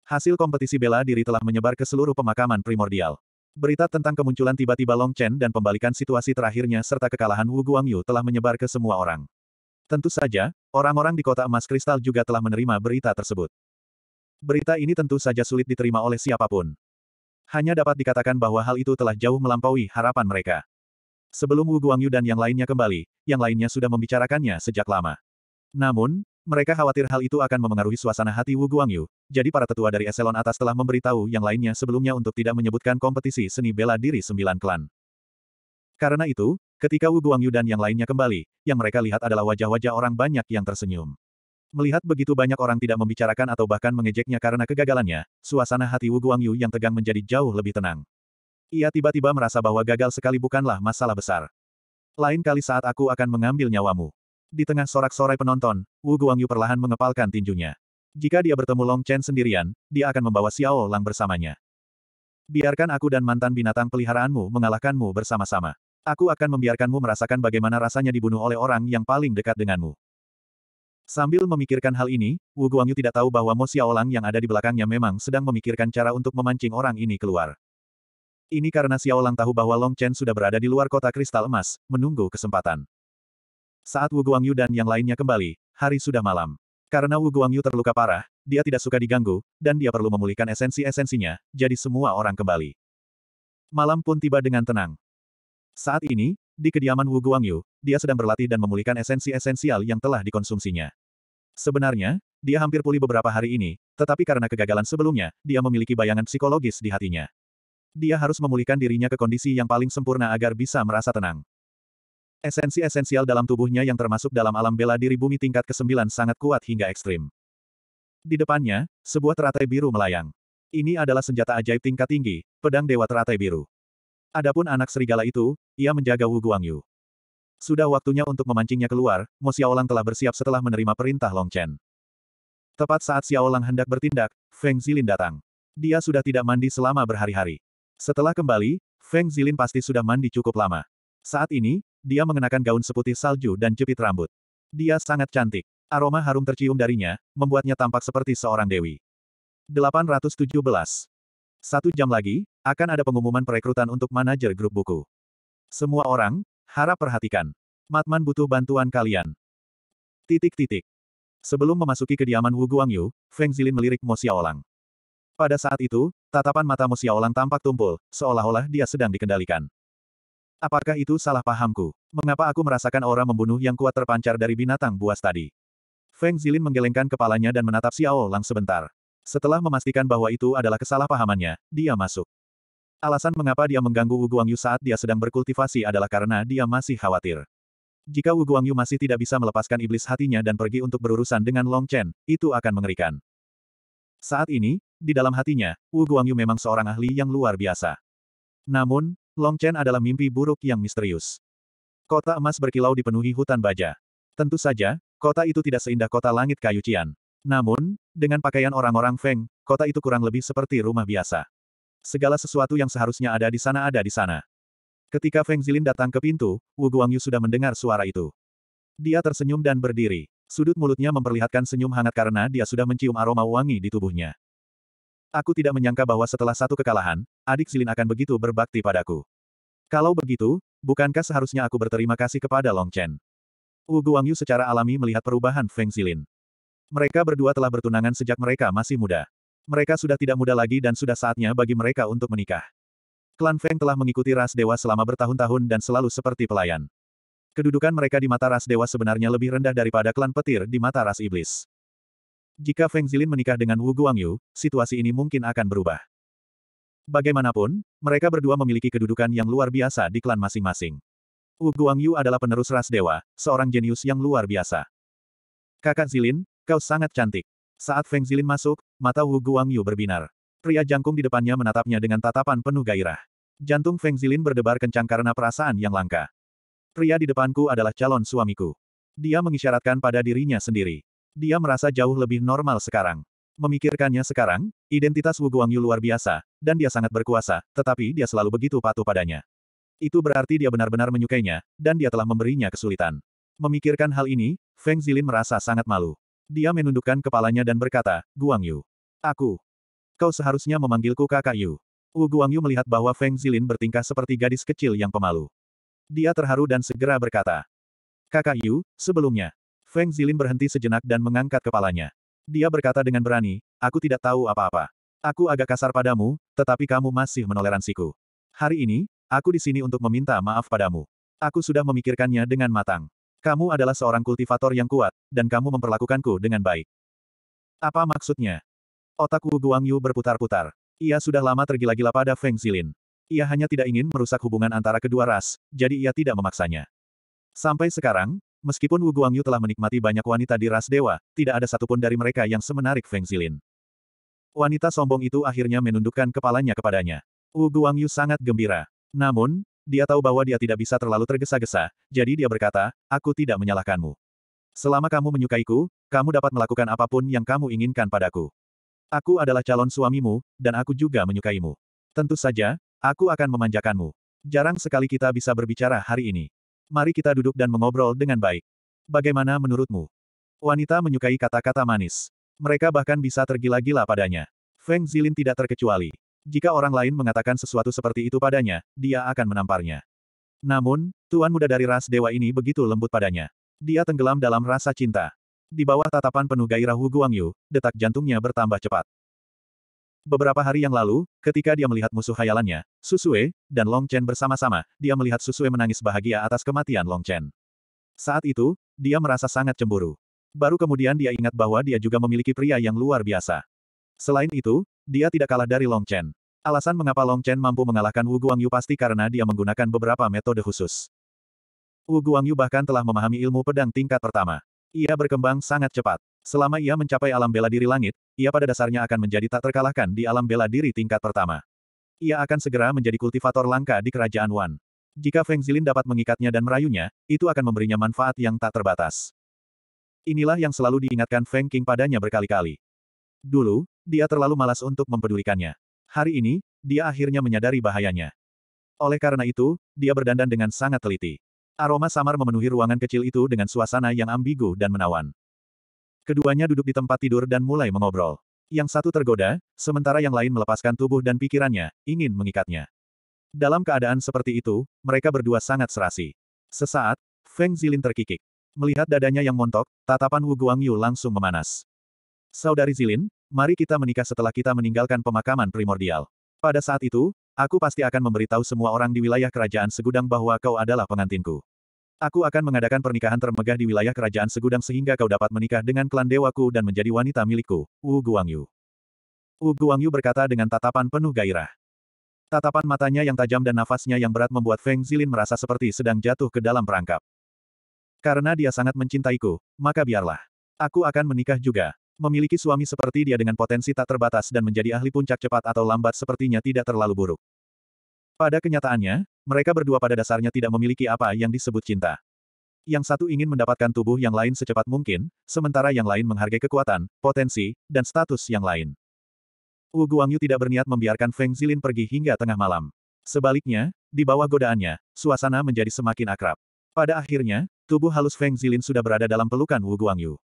Hasil kompetisi bela diri telah menyebar ke seluruh pemakaman primordial. Berita tentang kemunculan tiba-tiba Long Chen dan pembalikan situasi terakhirnya serta kekalahan Wu Guangyu telah menyebar ke semua orang. Tentu saja, orang-orang di kota emas kristal juga telah menerima berita tersebut. Berita ini tentu saja sulit diterima oleh siapapun. Hanya dapat dikatakan bahwa hal itu telah jauh melampaui harapan mereka. Sebelum Wu Guangyu dan yang lainnya kembali, yang lainnya sudah membicarakannya sejak lama. Namun, mereka khawatir hal itu akan memengaruhi suasana hati Wu Guangyu, jadi para tetua dari eselon atas telah memberitahu yang lainnya sebelumnya untuk tidak menyebutkan kompetisi seni bela diri sembilan klan. Karena itu, ketika Wu Guangyu dan yang lainnya kembali, yang mereka lihat adalah wajah-wajah orang banyak yang tersenyum. Melihat begitu banyak orang tidak membicarakan atau bahkan mengejeknya karena kegagalannya, suasana hati Wu Guangyu yang tegang menjadi jauh lebih tenang. Ia tiba-tiba merasa bahwa gagal sekali bukanlah masalah besar. Lain kali saat aku akan mengambil nyawamu. Di tengah sorak-sorai penonton, Wu Guangyu perlahan mengepalkan tinjunya. Jika dia bertemu Long Chen sendirian, dia akan membawa Xiao Lang bersamanya. Biarkan aku dan mantan binatang peliharaanmu mengalahkanmu bersama-sama. Aku akan membiarkanmu merasakan bagaimana rasanya dibunuh oleh orang yang paling dekat denganmu. Sambil memikirkan hal ini, Wu Guangyu tidak tahu bahwa Mo Xiaolang yang ada di belakangnya memang sedang memikirkan cara untuk memancing orang ini keluar. Ini karena Xiao Lang tahu bahwa Long Chen sudah berada di luar kota kristal emas, menunggu kesempatan. Saat Wu Guangyu dan yang lainnya kembali, hari sudah malam. Karena Wu Guangyu terluka parah, dia tidak suka diganggu, dan dia perlu memulihkan esensi-esensinya, jadi semua orang kembali. Malam pun tiba dengan tenang. Saat ini, di kediaman Wu Guangyu, dia sedang berlatih dan memulihkan esensi esensial yang telah dikonsumsinya. Sebenarnya, dia hampir pulih beberapa hari ini, tetapi karena kegagalan sebelumnya, dia memiliki bayangan psikologis di hatinya. Dia harus memulihkan dirinya ke kondisi yang paling sempurna agar bisa merasa tenang. Esensi esensial dalam tubuhnya yang termasuk dalam alam bela diri bumi tingkat ke-9 sangat kuat hingga ekstrim. Di depannya, sebuah teratai biru melayang. Ini adalah senjata ajaib tingkat tinggi, pedang Dewa Teratai Biru. Adapun anak serigala itu, ia menjaga Wu Guangyu. Sudah waktunya untuk memancingnya keluar, Mo Xiaolang telah bersiap setelah menerima perintah Long Chen. Tepat saat Xiaolang hendak bertindak, Feng Zilin datang. Dia sudah tidak mandi selama berhari-hari. Setelah kembali, Feng Zilin pasti sudah mandi cukup lama. Saat ini, dia mengenakan gaun seputih salju dan jepit rambut. Dia sangat cantik. Aroma harum tercium darinya, membuatnya tampak seperti seorang dewi. 817. Satu jam lagi, akan ada pengumuman perekrutan untuk manajer grup buku. Semua orang, harap perhatikan. Matman butuh bantuan kalian. Titik-titik. Sebelum memasuki kediaman Wu Guangyu, Feng Zilin melirik Mo Xiaolang. Pada saat itu, tatapan mata Mo tampak tumpul, seolah-olah dia sedang dikendalikan. Apakah itu salah pahamku? Mengapa aku merasakan aura membunuh yang kuat terpancar dari binatang buas tadi? Feng Zilin menggelengkan kepalanya dan menatap Xiao Lang sebentar. Setelah memastikan bahwa itu adalah kesalahpahamannya, dia masuk. Alasan mengapa dia mengganggu Wu Guangyu saat dia sedang berkultivasi adalah karena dia masih khawatir. Jika Wu Guangyu masih tidak bisa melepaskan iblis hatinya dan pergi untuk berurusan dengan Long Chen, itu akan mengerikan. Saat ini, di dalam hatinya, Wu Guangyu memang seorang ahli yang luar biasa. Namun, Long Chen adalah mimpi buruk yang misterius. Kota emas berkilau dipenuhi hutan baja. Tentu saja, kota itu tidak seindah kota langit kayu Cian. Namun, dengan pakaian orang-orang Feng, kota itu kurang lebih seperti rumah biasa. Segala sesuatu yang seharusnya ada di sana ada di sana. Ketika Feng Zilin datang ke pintu, Wu Guangyu sudah mendengar suara itu. Dia tersenyum dan berdiri. Sudut mulutnya memperlihatkan senyum hangat karena dia sudah mencium aroma wangi di tubuhnya. Aku tidak menyangka bahwa setelah satu kekalahan, adik Silin akan begitu berbakti padaku. Kalau begitu, bukankah seharusnya aku berterima kasih kepada Long Chen? Wu Guangyu secara alami melihat perubahan Feng Zilin. Mereka berdua telah bertunangan sejak mereka masih muda. Mereka sudah tidak muda lagi dan sudah saatnya bagi mereka untuk menikah. Klan Feng telah mengikuti ras dewa selama bertahun-tahun dan selalu seperti pelayan. Kedudukan mereka di mata ras dewa sebenarnya lebih rendah daripada klan petir di mata ras iblis. Jika Feng Zilin menikah dengan Wu Guangyu, situasi ini mungkin akan berubah. Bagaimanapun, mereka berdua memiliki kedudukan yang luar biasa di klan masing-masing. Wu Guangyu adalah penerus ras dewa, seorang jenius yang luar biasa. Kakak Zilin, kau sangat cantik. Saat Feng Zilin masuk, mata Wu Guangyu berbinar. Pria jangkung di depannya menatapnya dengan tatapan penuh gairah. Jantung Feng Zilin berdebar kencang karena perasaan yang langka. Pria di depanku adalah calon suamiku. Dia mengisyaratkan pada dirinya sendiri. Dia merasa jauh lebih normal sekarang. Memikirkannya sekarang, identitas Wu Guangyu luar biasa, dan dia sangat berkuasa, tetapi dia selalu begitu patuh padanya. Itu berarti dia benar-benar menyukainya, dan dia telah memberinya kesulitan. Memikirkan hal ini, Feng Zilin merasa sangat malu. Dia menundukkan kepalanya dan berkata, Guangyu. Aku. Kau seharusnya memanggilku kakak Yu. Wu Guangyu melihat bahwa Feng Zilin bertingkah seperti gadis kecil yang pemalu. Dia terharu dan segera berkata, Kakak Yu, sebelumnya, Feng Zilin berhenti sejenak dan mengangkat kepalanya. Dia berkata dengan berani, aku tidak tahu apa-apa. Aku agak kasar padamu, tetapi kamu masih menoleransiku. Hari ini, aku di sini untuk meminta maaf padamu. Aku sudah memikirkannya dengan matang. Kamu adalah seorang kultivator yang kuat, dan kamu memperlakukanku dengan baik. Apa maksudnya? Otak Wu Guangyu berputar-putar. Ia sudah lama tergila-gila pada Feng Zilin. Ia hanya tidak ingin merusak hubungan antara kedua ras, jadi ia tidak memaksanya. Sampai sekarang, Meskipun Wu Guangyu telah menikmati banyak wanita di ras dewa, tidak ada satupun dari mereka yang semenarik Feng Zilin. Wanita sombong itu akhirnya menundukkan kepalanya kepadanya. Wu Guangyu sangat gembira. Namun, dia tahu bahwa dia tidak bisa terlalu tergesa-gesa, jadi dia berkata, aku tidak menyalahkanmu. Selama kamu menyukaiku, kamu dapat melakukan apapun yang kamu inginkan padaku. Aku adalah calon suamimu, dan aku juga menyukaimu. Tentu saja, aku akan memanjakanmu. Jarang sekali kita bisa berbicara hari ini. Mari kita duduk dan mengobrol dengan baik. Bagaimana menurutmu? Wanita menyukai kata-kata manis. Mereka bahkan bisa tergila-gila padanya. Feng Zilin tidak terkecuali. Jika orang lain mengatakan sesuatu seperti itu padanya, dia akan menamparnya. Namun, tuan muda dari ras dewa ini begitu lembut padanya. Dia tenggelam dalam rasa cinta. Di bawah tatapan penuh gairah Hu Guangyu, detak jantungnya bertambah cepat. Beberapa hari yang lalu, ketika dia melihat musuh hayalannya, Susue, dan Long Chen bersama-sama, dia melihat Susue menangis bahagia atas kematian Long Chen. Saat itu, dia merasa sangat cemburu. Baru kemudian dia ingat bahwa dia juga memiliki pria yang luar biasa. Selain itu, dia tidak kalah dari Long Chen. Alasan mengapa Long Chen mampu mengalahkan Wu Guangyu pasti karena dia menggunakan beberapa metode khusus. Wu Guangyu bahkan telah memahami ilmu pedang tingkat pertama. Ia berkembang sangat cepat. Selama ia mencapai alam bela diri langit, ia pada dasarnya akan menjadi tak terkalahkan di alam bela diri tingkat pertama. Ia akan segera menjadi kultivator langka di kerajaan Wan. Jika Feng Zilin dapat mengikatnya dan merayunya, itu akan memberinya manfaat yang tak terbatas. Inilah yang selalu diingatkan Feng King padanya berkali-kali. Dulu, dia terlalu malas untuk mempedulikannya. Hari ini, dia akhirnya menyadari bahayanya. Oleh karena itu, dia berdandan dengan sangat teliti. Aroma samar memenuhi ruangan kecil itu dengan suasana yang ambigu dan menawan. Keduanya duduk di tempat tidur dan mulai mengobrol. Yang satu tergoda, sementara yang lain melepaskan tubuh dan pikirannya, ingin mengikatnya. Dalam keadaan seperti itu, mereka berdua sangat serasi. Sesaat, Feng Zilin terkikik. Melihat dadanya yang montok, tatapan Wu Guangyu langsung memanas. Saudari Zilin, mari kita menikah setelah kita meninggalkan pemakaman primordial. Pada saat itu, Aku pasti akan memberitahu semua orang di wilayah kerajaan segudang bahwa kau adalah pengantinku. Aku akan mengadakan pernikahan termegah di wilayah kerajaan segudang sehingga kau dapat menikah dengan klan dewaku dan menjadi wanita milikku, Wu Guangyu. Wu Guangyu berkata dengan tatapan penuh gairah. Tatapan matanya yang tajam dan nafasnya yang berat membuat Feng Zilin merasa seperti sedang jatuh ke dalam perangkap. Karena dia sangat mencintaiku, maka biarlah. Aku akan menikah juga. Memiliki suami seperti dia dengan potensi tak terbatas dan menjadi ahli puncak cepat atau lambat sepertinya tidak terlalu buruk. Pada kenyataannya, mereka berdua pada dasarnya tidak memiliki apa yang disebut cinta. Yang satu ingin mendapatkan tubuh yang lain secepat mungkin, sementara yang lain menghargai kekuatan, potensi, dan status yang lain. Wu Guangyu tidak berniat membiarkan Feng Zilin pergi hingga tengah malam. Sebaliknya, di bawah godaannya, suasana menjadi semakin akrab. Pada akhirnya, tubuh halus Feng Zilin sudah berada dalam pelukan Wu Guangyu.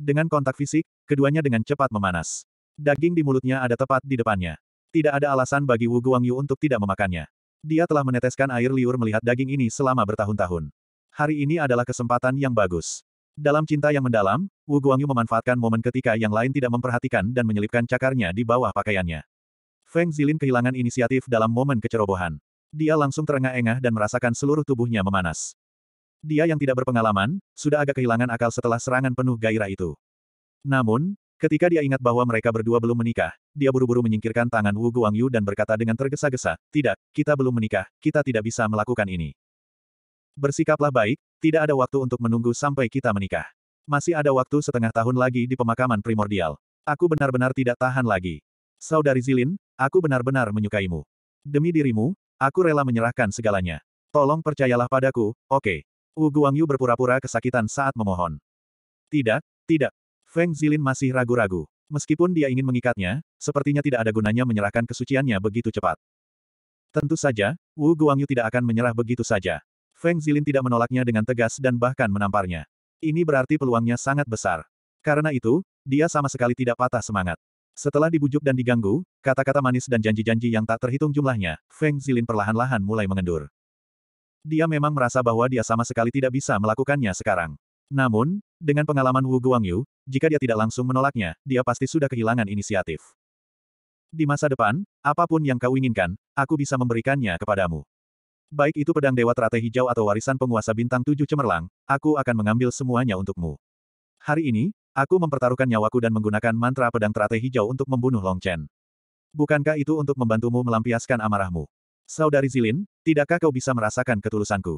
Dengan kontak fisik, keduanya dengan cepat memanas. Daging di mulutnya ada tepat di depannya. Tidak ada alasan bagi Wu Guangyu untuk tidak memakannya. Dia telah meneteskan air liur melihat daging ini selama bertahun-tahun. Hari ini adalah kesempatan yang bagus. Dalam cinta yang mendalam, Wu Guangyu memanfaatkan momen ketika yang lain tidak memperhatikan dan menyelipkan cakarnya di bawah pakaiannya. Feng Zilin kehilangan inisiatif dalam momen kecerobohan. Dia langsung terengah-engah dan merasakan seluruh tubuhnya memanas dia yang tidak berpengalaman, sudah agak kehilangan akal setelah serangan penuh gairah itu. Namun, ketika dia ingat bahwa mereka berdua belum menikah, dia buru-buru menyingkirkan tangan Wu Guangyu dan berkata dengan tergesa-gesa, tidak, kita belum menikah, kita tidak bisa melakukan ini. Bersikaplah baik, tidak ada waktu untuk menunggu sampai kita menikah. Masih ada waktu setengah tahun lagi di pemakaman primordial. Aku benar-benar tidak tahan lagi. Saudari Zilin, aku benar-benar menyukaimu. Demi dirimu, aku rela menyerahkan segalanya. Tolong percayalah padaku, oke. Okay. Wu Guangyu berpura-pura kesakitan saat memohon. Tidak, tidak. Feng Zilin masih ragu-ragu. Meskipun dia ingin mengikatnya, sepertinya tidak ada gunanya menyerahkan kesuciannya begitu cepat. Tentu saja, Wu Guangyu tidak akan menyerah begitu saja. Feng Zilin tidak menolaknya dengan tegas dan bahkan menamparnya. Ini berarti peluangnya sangat besar. Karena itu, dia sama sekali tidak patah semangat. Setelah dibujuk dan diganggu, kata-kata manis dan janji-janji yang tak terhitung jumlahnya, Feng Zilin perlahan-lahan mulai mengendur. Dia memang merasa bahwa dia sama sekali tidak bisa melakukannya sekarang. Namun, dengan pengalaman Wu Guangyu, jika dia tidak langsung menolaknya, dia pasti sudah kehilangan inisiatif. Di masa depan, apapun yang kau inginkan, aku bisa memberikannya kepadamu. Baik itu pedang Dewa Teratai Hijau atau warisan penguasa bintang tujuh cemerlang, aku akan mengambil semuanya untukmu. Hari ini, aku mempertaruhkan nyawaku dan menggunakan mantra pedang Teratai Hijau untuk membunuh Long Chen. Bukankah itu untuk membantumu melampiaskan amarahmu? Saudari Zilin, tidakkah kau bisa merasakan ketulusanku?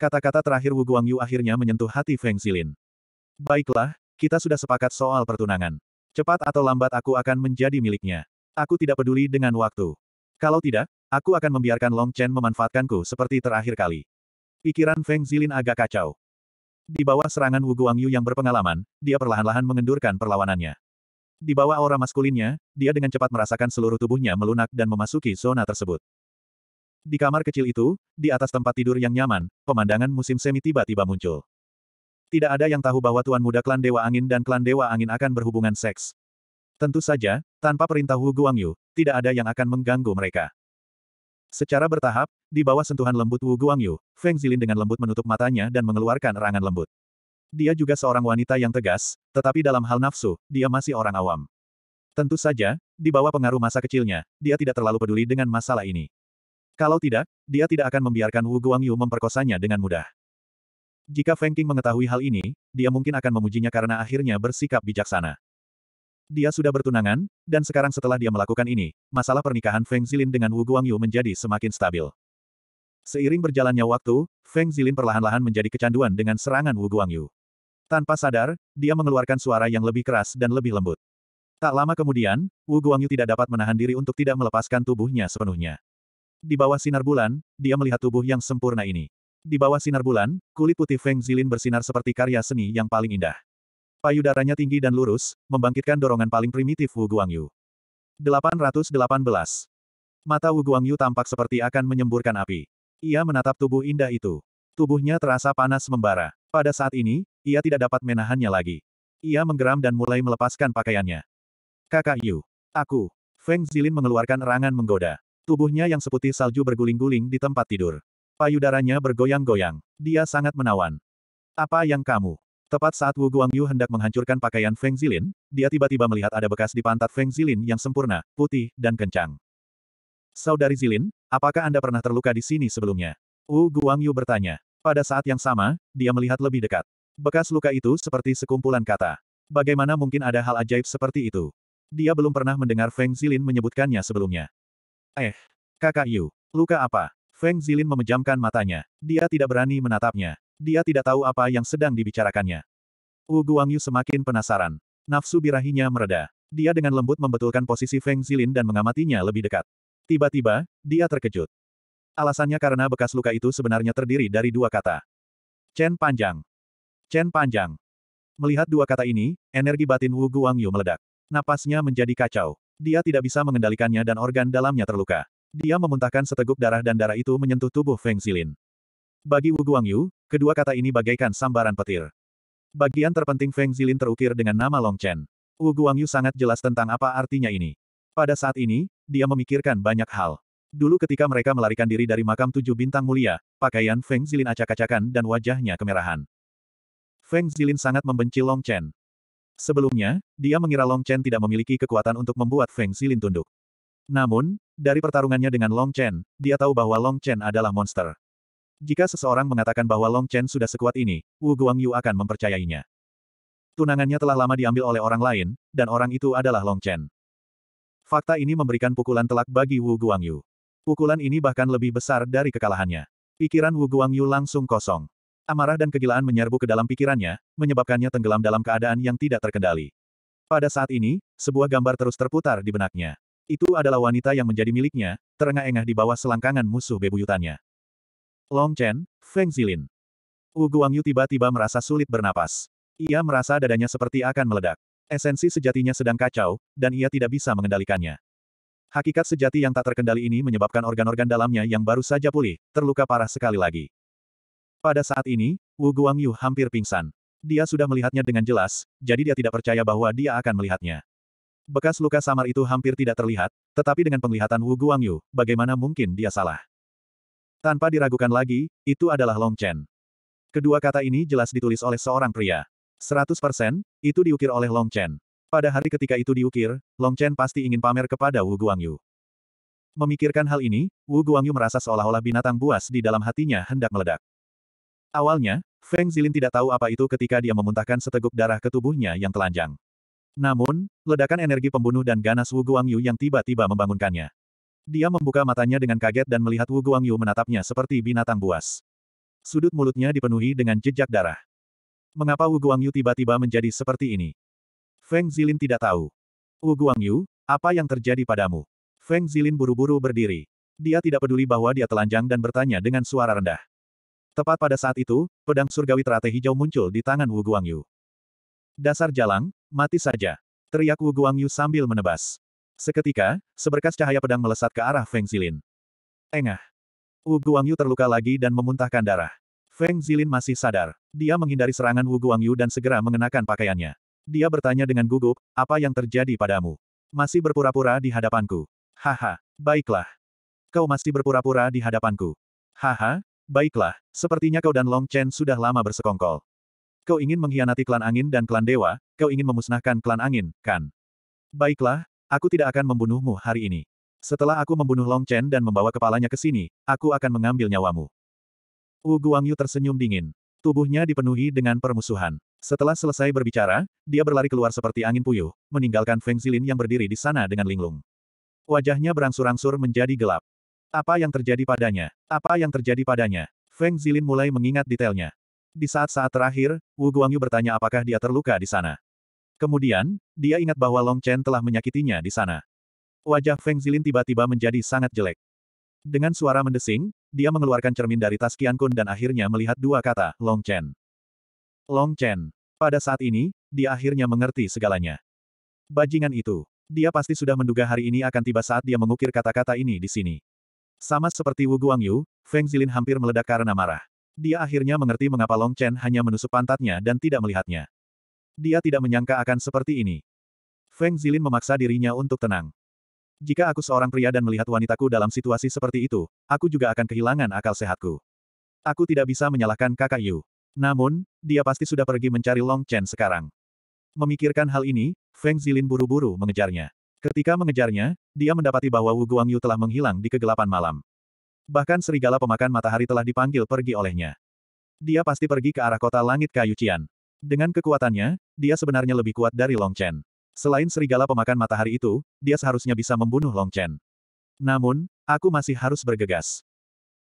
Kata-kata terakhir Wu Guangyu akhirnya menyentuh hati Feng Zilin. Baiklah, kita sudah sepakat soal pertunangan. Cepat atau lambat aku akan menjadi miliknya. Aku tidak peduli dengan waktu. Kalau tidak, aku akan membiarkan Long Chen memanfaatkanku seperti terakhir kali. Pikiran Feng Zilin agak kacau. Di bawah serangan Wu Guangyu yang berpengalaman, dia perlahan-lahan mengendurkan perlawanannya. Di bawah aura maskulinnya, dia dengan cepat merasakan seluruh tubuhnya melunak dan memasuki zona tersebut. Di kamar kecil itu, di atas tempat tidur yang nyaman, pemandangan musim semi tiba-tiba muncul. Tidak ada yang tahu bahwa Tuan Muda Klan Dewa Angin dan Klan Dewa Angin akan berhubungan seks. Tentu saja, tanpa perintah Wu Guangyu, tidak ada yang akan mengganggu mereka. Secara bertahap, di bawah sentuhan lembut Wu Guangyu, Feng Zilin dengan lembut menutup matanya dan mengeluarkan erangan lembut. Dia juga seorang wanita yang tegas, tetapi dalam hal nafsu, dia masih orang awam. Tentu saja, di bawah pengaruh masa kecilnya, dia tidak terlalu peduli dengan masalah ini. Kalau tidak, dia tidak akan membiarkan Wu Guangyu memperkosanya dengan mudah. Jika Feng Qing mengetahui hal ini, dia mungkin akan memujinya karena akhirnya bersikap bijaksana. Dia sudah bertunangan, dan sekarang setelah dia melakukan ini, masalah pernikahan Feng Zilin dengan Wu Guangyu menjadi semakin stabil. Seiring berjalannya waktu, Feng Zilin perlahan-lahan menjadi kecanduan dengan serangan Wu Guangyu. Tanpa sadar, dia mengeluarkan suara yang lebih keras dan lebih lembut. Tak lama kemudian, Wu Guangyu tidak dapat menahan diri untuk tidak melepaskan tubuhnya sepenuhnya. Di bawah sinar bulan, dia melihat tubuh yang sempurna ini. Di bawah sinar bulan, kulit putih Feng Zilin bersinar seperti karya seni yang paling indah. Payudaranya tinggi dan lurus, membangkitkan dorongan paling primitif Wu Guangyu. 818. Mata Wu Guangyu tampak seperti akan menyemburkan api. Ia menatap tubuh indah itu. Tubuhnya terasa panas membara. Pada saat ini, ia tidak dapat menahannya lagi. Ia menggeram dan mulai melepaskan pakaiannya. Kakak Yu. Aku. Feng Zilin mengeluarkan erangan menggoda. Tubuhnya yang seputih salju berguling-guling di tempat tidur. Payudaranya bergoyang-goyang. Dia sangat menawan. Apa yang kamu? Tepat saat Wu Guangyu hendak menghancurkan pakaian Feng Zilin, dia tiba-tiba melihat ada bekas di pantat Feng Zilin yang sempurna, putih, dan kencang. Saudari Zilin, apakah Anda pernah terluka di sini sebelumnya? Wu Guangyu bertanya. Pada saat yang sama, dia melihat lebih dekat. Bekas luka itu seperti sekumpulan kata. Bagaimana mungkin ada hal ajaib seperti itu? Dia belum pernah mendengar Feng Zilin menyebutkannya sebelumnya. Eh, kakak Yu, luka apa? Feng Zilin memejamkan matanya. Dia tidak berani menatapnya. Dia tidak tahu apa yang sedang dibicarakannya. Wu Guangyu semakin penasaran. Nafsu birahinya mereda. Dia dengan lembut membetulkan posisi Feng Zilin dan mengamatinya lebih dekat. Tiba-tiba, dia terkejut. Alasannya karena bekas luka itu sebenarnya terdiri dari dua kata. Chen panjang. Chen panjang. Melihat dua kata ini, energi batin Wu Guangyu meledak. Napasnya menjadi kacau. Dia tidak bisa mengendalikannya dan organ dalamnya terluka. Dia memuntahkan seteguk darah dan darah itu menyentuh tubuh Feng Zilin. Bagi Wu Guangyu, kedua kata ini bagaikan sambaran petir. Bagian terpenting Feng Zilin terukir dengan nama Long Chen. Wu Guangyu sangat jelas tentang apa artinya ini. Pada saat ini, dia memikirkan banyak hal. Dulu ketika mereka melarikan diri dari makam tujuh bintang mulia, pakaian Feng Zilin acak-acakan dan wajahnya kemerahan. Feng Zilin sangat membenci Long Chen. Sebelumnya, dia mengira Long Chen tidak memiliki kekuatan untuk membuat Feng Xilin tunduk. Namun, dari pertarungannya dengan Long Chen, dia tahu bahwa Long Chen adalah monster. Jika seseorang mengatakan bahwa Long Chen sudah sekuat ini, Wu Guangyu akan mempercayainya. Tunangannya telah lama diambil oleh orang lain, dan orang itu adalah Long Chen. Fakta ini memberikan pukulan telak bagi Wu Guangyu. Pukulan ini bahkan lebih besar dari kekalahannya. Pikiran Wu Guangyu langsung kosong. Amarah dan kegilaan menyerbu ke dalam pikirannya, menyebabkannya tenggelam dalam keadaan yang tidak terkendali. Pada saat ini, sebuah gambar terus terputar di benaknya. Itu adalah wanita yang menjadi miliknya, terengah-engah di bawah selangkangan musuh bebuyutannya. Long Chen, Feng Zilin. Wu Guangyu tiba-tiba merasa sulit bernapas. Ia merasa dadanya seperti akan meledak. Esensi sejatinya sedang kacau, dan ia tidak bisa mengendalikannya. Hakikat sejati yang tak terkendali ini menyebabkan organ-organ dalamnya yang baru saja pulih, terluka parah sekali lagi. Pada saat ini, Wu Guangyu hampir pingsan. Dia sudah melihatnya dengan jelas, jadi dia tidak percaya bahwa dia akan melihatnya. Bekas luka samar itu hampir tidak terlihat, tetapi dengan penglihatan Wu Guangyu, bagaimana mungkin dia salah? Tanpa diragukan lagi, itu adalah Long Chen. Kedua kata ini jelas ditulis oleh seorang pria. 100%, itu diukir oleh Long Chen. Pada hari ketika itu diukir, Long Chen pasti ingin pamer kepada Wu Guangyu. Memikirkan hal ini, Wu Guangyu merasa seolah-olah binatang buas di dalam hatinya hendak meledak. Awalnya, Feng Zilin tidak tahu apa itu ketika dia memuntahkan seteguk darah ke tubuhnya yang telanjang. Namun, ledakan energi pembunuh dan ganas Wu Guangyu yang tiba-tiba membangunkannya. Dia membuka matanya dengan kaget dan melihat Wu Guangyu menatapnya seperti binatang buas. Sudut mulutnya dipenuhi dengan jejak darah. Mengapa Wu Guangyu tiba-tiba menjadi seperti ini? Feng Zilin tidak tahu. Wu Guangyu, apa yang terjadi padamu? Feng Zilin buru-buru berdiri. Dia tidak peduli bahwa dia telanjang dan bertanya dengan suara rendah. Tepat pada saat itu, pedang surgawi teratai hijau muncul di tangan Wu Guangyu. Dasar jalang, mati saja. Teriak Wu Guangyu sambil menebas. Seketika, seberkas cahaya pedang melesat ke arah Feng Zilin. Engah. Wu Guangyu terluka lagi dan memuntahkan darah. Feng Zilin masih sadar. Dia menghindari serangan Wu Guangyu dan segera mengenakan pakaiannya. Dia bertanya dengan gugup, apa yang terjadi padamu? Masih berpura-pura di hadapanku. Haha, baiklah. Kau masih berpura-pura di hadapanku. Haha, Baiklah, sepertinya kau dan Long Chen sudah lama bersekongkol. Kau ingin mengkhianati klan angin dan klan dewa, kau ingin memusnahkan klan angin, kan? Baiklah, aku tidak akan membunuhmu hari ini. Setelah aku membunuh Long Chen dan membawa kepalanya ke sini, aku akan mengambil nyawamu. Wu Guangyu tersenyum dingin. Tubuhnya dipenuhi dengan permusuhan. Setelah selesai berbicara, dia berlari keluar seperti angin puyuh, meninggalkan Feng Zilin yang berdiri di sana dengan linglung. Wajahnya berangsur-angsur menjadi gelap. Apa yang terjadi padanya? Apa yang terjadi padanya? Feng Zilin mulai mengingat detailnya. Di saat-saat terakhir, Wu Guangyu bertanya apakah dia terluka di sana. Kemudian, dia ingat bahwa Long Chen telah menyakitinya di sana. Wajah Feng Zilin tiba-tiba menjadi sangat jelek. Dengan suara mendesing, dia mengeluarkan cermin dari tas Kun dan akhirnya melihat dua kata, Long Chen. Long Chen. Pada saat ini, dia akhirnya mengerti segalanya. Bajingan itu. Dia pasti sudah menduga hari ini akan tiba saat dia mengukir kata-kata ini di sini. Sama seperti Wu Guangyu, Feng Zilin hampir meledak karena marah. Dia akhirnya mengerti mengapa Long Chen hanya menusuk pantatnya dan tidak melihatnya. Dia tidak menyangka akan seperti ini. Feng Zilin memaksa dirinya untuk tenang. Jika aku seorang pria dan melihat wanitaku dalam situasi seperti itu, aku juga akan kehilangan akal sehatku. Aku tidak bisa menyalahkan kakak Yu. Namun, dia pasti sudah pergi mencari Long Chen sekarang. Memikirkan hal ini, Feng Zilin buru-buru mengejarnya. Ketika mengejarnya, dia mendapati bahwa Wu Guangyu telah menghilang di kegelapan malam. Bahkan serigala pemakan matahari telah dipanggil pergi olehnya. Dia pasti pergi ke arah kota langit kayu Cian. Dengan kekuatannya, dia sebenarnya lebih kuat dari Long Chen. Selain serigala pemakan matahari itu, dia seharusnya bisa membunuh Long Chen. Namun, aku masih harus bergegas.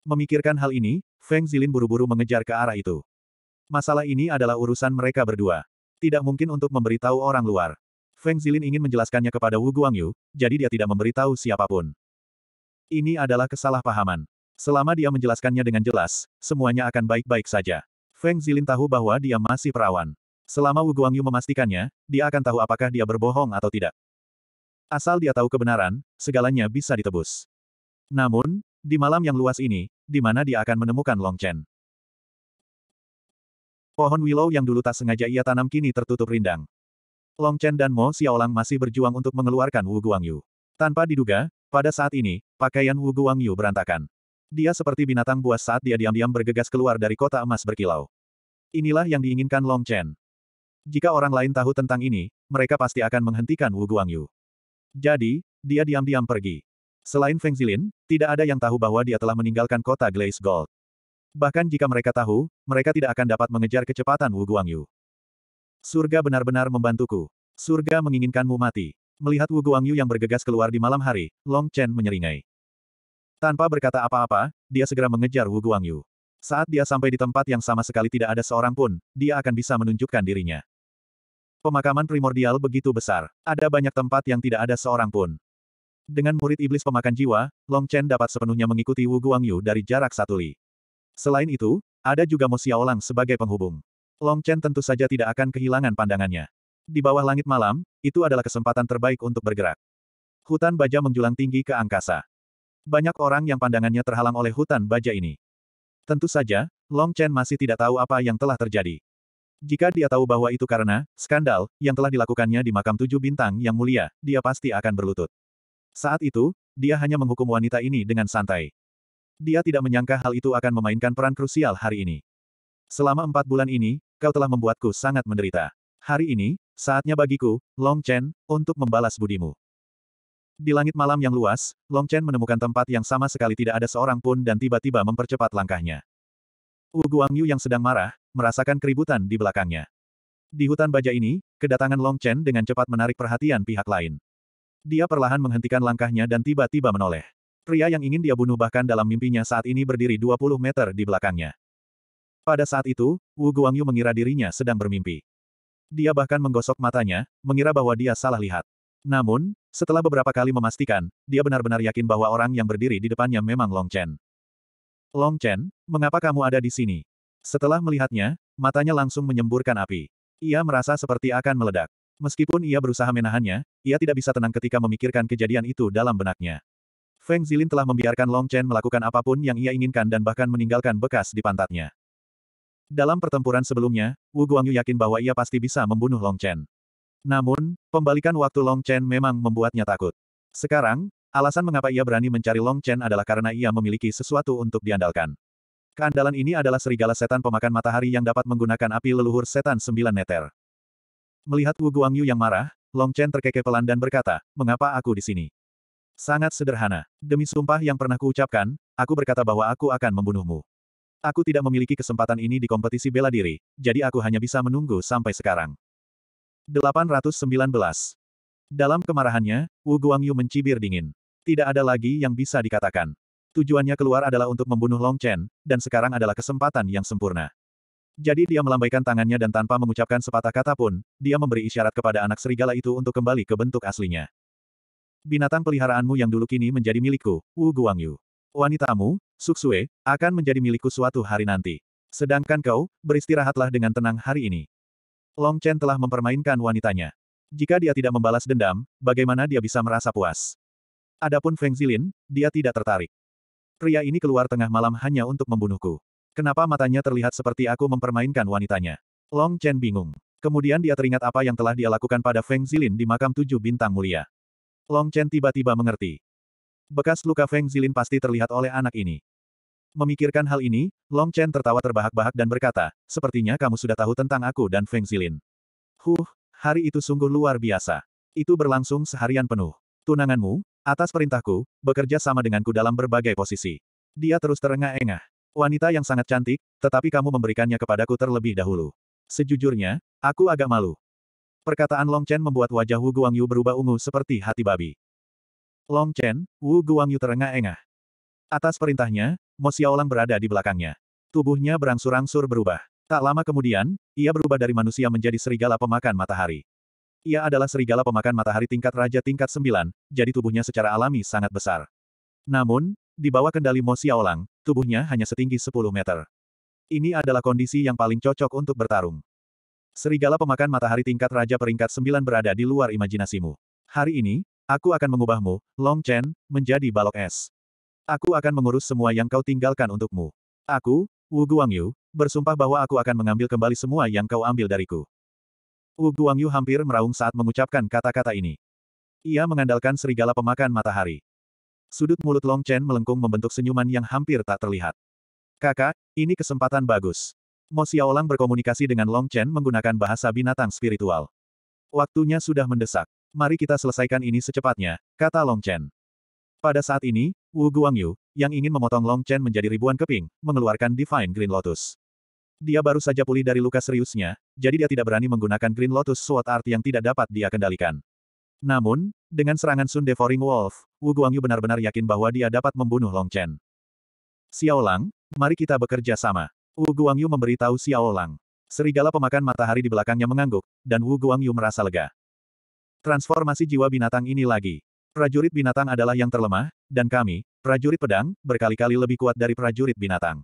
Memikirkan hal ini, Feng Zilin buru-buru mengejar ke arah itu. Masalah ini adalah urusan mereka berdua. Tidak mungkin untuk memberitahu orang luar. Feng Zilin ingin menjelaskannya kepada Wu Guangyu, jadi dia tidak memberitahu siapapun. Ini adalah kesalahpahaman. Selama dia menjelaskannya dengan jelas, semuanya akan baik-baik saja. Feng Zilin tahu bahwa dia masih perawan. Selama Wu Guangyu memastikannya, dia akan tahu apakah dia berbohong atau tidak. Asal dia tahu kebenaran, segalanya bisa ditebus. Namun, di malam yang luas ini, di mana dia akan menemukan Long Chen. Pohon willow yang dulu tak sengaja ia tanam kini tertutup rindang. Long Chen dan Mo Xiaolang masih berjuang untuk mengeluarkan Wu Guangyu. Tanpa diduga, pada saat ini, pakaian Wu Guangyu berantakan. Dia seperti binatang buas saat dia diam-diam bergegas keluar dari kota emas berkilau. Inilah yang diinginkan Long Chen. Jika orang lain tahu tentang ini, mereka pasti akan menghentikan Wu Guangyu. Jadi, dia diam-diam pergi. Selain Feng Zilin, tidak ada yang tahu bahwa dia telah meninggalkan kota Glaze Gold. Bahkan jika mereka tahu, mereka tidak akan dapat mengejar kecepatan Wu Guangyu. Surga benar-benar membantuku. Surga menginginkanmu mati. Melihat Wu Guangyu yang bergegas keluar di malam hari, Long Chen menyeringai. Tanpa berkata apa-apa, dia segera mengejar Wu Guangyu. Saat dia sampai di tempat yang sama sekali tidak ada seorang pun, dia akan bisa menunjukkan dirinya. Pemakaman primordial begitu besar. Ada banyak tempat yang tidak ada seorang pun. Dengan murid iblis pemakan jiwa, Long Chen dapat sepenuhnya mengikuti Wu Guangyu dari jarak satu li. Selain itu, ada juga Mo Xiaolang sebagai penghubung. Long Chen tentu saja tidak akan kehilangan pandangannya. Di bawah langit malam, itu adalah kesempatan terbaik untuk bergerak. Hutan baja menjulang tinggi ke angkasa. Banyak orang yang pandangannya terhalang oleh hutan baja ini. Tentu saja, Long Chen masih tidak tahu apa yang telah terjadi. Jika dia tahu bahwa itu karena skandal yang telah dilakukannya di makam tujuh bintang yang mulia, dia pasti akan berlutut. Saat itu, dia hanya menghukum wanita ini dengan santai. Dia tidak menyangka hal itu akan memainkan peran krusial hari ini. Selama empat bulan ini, kau telah membuatku sangat menderita. Hari ini, saatnya bagiku, Long Chen, untuk membalas budimu. Di langit malam yang luas, Long Chen menemukan tempat yang sama sekali tidak ada seorang pun dan tiba-tiba mempercepat langkahnya. Wu Guangyu yang sedang marah, merasakan keributan di belakangnya. Di hutan baja ini, kedatangan Long Chen dengan cepat menarik perhatian pihak lain. Dia perlahan menghentikan langkahnya dan tiba-tiba menoleh. Pria yang ingin dia bunuh bahkan dalam mimpinya saat ini berdiri 20 meter di belakangnya. Pada saat itu, Wu Guangyu mengira dirinya sedang bermimpi. Dia bahkan menggosok matanya, mengira bahwa dia salah lihat. Namun, setelah beberapa kali memastikan, dia benar-benar yakin bahwa orang yang berdiri di depannya memang Long Chen. Long Chen, mengapa kamu ada di sini? Setelah melihatnya, matanya langsung menyemburkan api. Ia merasa seperti akan meledak. Meskipun ia berusaha menahannya, ia tidak bisa tenang ketika memikirkan kejadian itu dalam benaknya. Feng Zilin telah membiarkan Long Chen melakukan apapun yang ia inginkan dan bahkan meninggalkan bekas di pantatnya. Dalam pertempuran sebelumnya, Wu Guangyu yakin bahwa ia pasti bisa membunuh Long Chen. Namun, pembalikan waktu Long Chen memang membuatnya takut. Sekarang, alasan mengapa ia berani mencari Long Chen adalah karena ia memiliki sesuatu untuk diandalkan. Keandalan ini adalah serigala setan pemakan matahari yang dapat menggunakan api leluhur setan sembilan meter. Melihat Wu Guangyu yang marah, Long Chen terkekeh pelan dan berkata, mengapa aku di sini? Sangat sederhana. Demi sumpah yang pernah kuucapkan, aku berkata bahwa aku akan membunuhmu. Aku tidak memiliki kesempatan ini di kompetisi bela diri, jadi aku hanya bisa menunggu sampai sekarang. 819. Dalam kemarahannya, Wu Guangyu mencibir dingin. Tidak ada lagi yang bisa dikatakan. Tujuannya keluar adalah untuk membunuh Long Chen, dan sekarang adalah kesempatan yang sempurna. Jadi dia melambaikan tangannya dan tanpa mengucapkan sepatah kata pun, dia memberi isyarat kepada anak serigala itu untuk kembali ke bentuk aslinya. Binatang peliharaanmu yang dulu kini menjadi milikku, Wu Guangyu. Wanitamu, Suksue, akan menjadi milikku suatu hari nanti. Sedangkan kau, beristirahatlah dengan tenang hari ini. Long Chen telah mempermainkan wanitanya. Jika dia tidak membalas dendam, bagaimana dia bisa merasa puas? Adapun Feng Zilin, dia tidak tertarik. Pria ini keluar tengah malam hanya untuk membunuhku. Kenapa matanya terlihat seperti aku mempermainkan wanitanya? Long Chen bingung. Kemudian dia teringat apa yang telah dia lakukan pada Feng Zilin di makam tujuh bintang mulia. Long Chen tiba-tiba mengerti. Bekas luka Feng Zilin pasti terlihat oleh anak ini. Memikirkan hal ini, Long Chen tertawa terbahak-bahak dan berkata, sepertinya kamu sudah tahu tentang aku dan Feng Zilin. Huh, hari itu sungguh luar biasa. Itu berlangsung seharian penuh. Tunanganmu, atas perintahku, bekerja sama denganku dalam berbagai posisi. Dia terus terengah-engah. Wanita yang sangat cantik, tetapi kamu memberikannya kepadaku terlebih dahulu. Sejujurnya, aku agak malu. Perkataan Long Chen membuat wajah Hu Guangyu berubah ungu seperti hati babi. Long Chen, Wu Guangyu terengah-engah. Atas perintahnya, Mo Xiaolang berada di belakangnya. Tubuhnya berangsur-angsur berubah. Tak lama kemudian, ia berubah dari manusia menjadi serigala pemakan matahari. Ia adalah serigala pemakan matahari tingkat raja tingkat sembilan, jadi tubuhnya secara alami sangat besar. Namun, di bawah kendali Mo Xiaolang, tubuhnya hanya setinggi 10 meter. Ini adalah kondisi yang paling cocok untuk bertarung. Serigala pemakan matahari tingkat raja peringkat sembilan berada di luar imajinasimu. Hari ini, Aku akan mengubahmu, Long Chen, menjadi balok es. Aku akan mengurus semua yang kau tinggalkan untukmu. Aku, Wu Guangyu, bersumpah bahwa aku akan mengambil kembali semua yang kau ambil dariku. Wu Guangyu hampir meraung saat mengucapkan kata-kata ini. Ia mengandalkan serigala pemakan matahari. Sudut mulut Long Chen melengkung membentuk senyuman yang hampir tak terlihat. Kakak, ini kesempatan bagus. Mo Xiaolang berkomunikasi dengan Long Chen menggunakan bahasa binatang spiritual. Waktunya sudah mendesak mari kita selesaikan ini secepatnya, kata Long Chen. Pada saat ini, Wu Guangyu, yang ingin memotong Long Chen menjadi ribuan keping, mengeluarkan Divine Green Lotus. Dia baru saja pulih dari luka seriusnya, jadi dia tidak berani menggunakan Green Lotus Sword Art yang tidak dapat dia kendalikan. Namun, dengan serangan Sun Devouring Wolf, Wu Guangyu benar-benar yakin bahwa dia dapat membunuh Long Chen. Xiao Lang, mari kita bekerja sama. Wu Guangyu memberitahu Xiao Lang. Serigala pemakan matahari di belakangnya mengangguk, dan Wu Guangyu merasa lega. Transformasi jiwa binatang ini lagi. Prajurit binatang adalah yang terlemah, dan kami, prajurit pedang, berkali-kali lebih kuat dari prajurit binatang.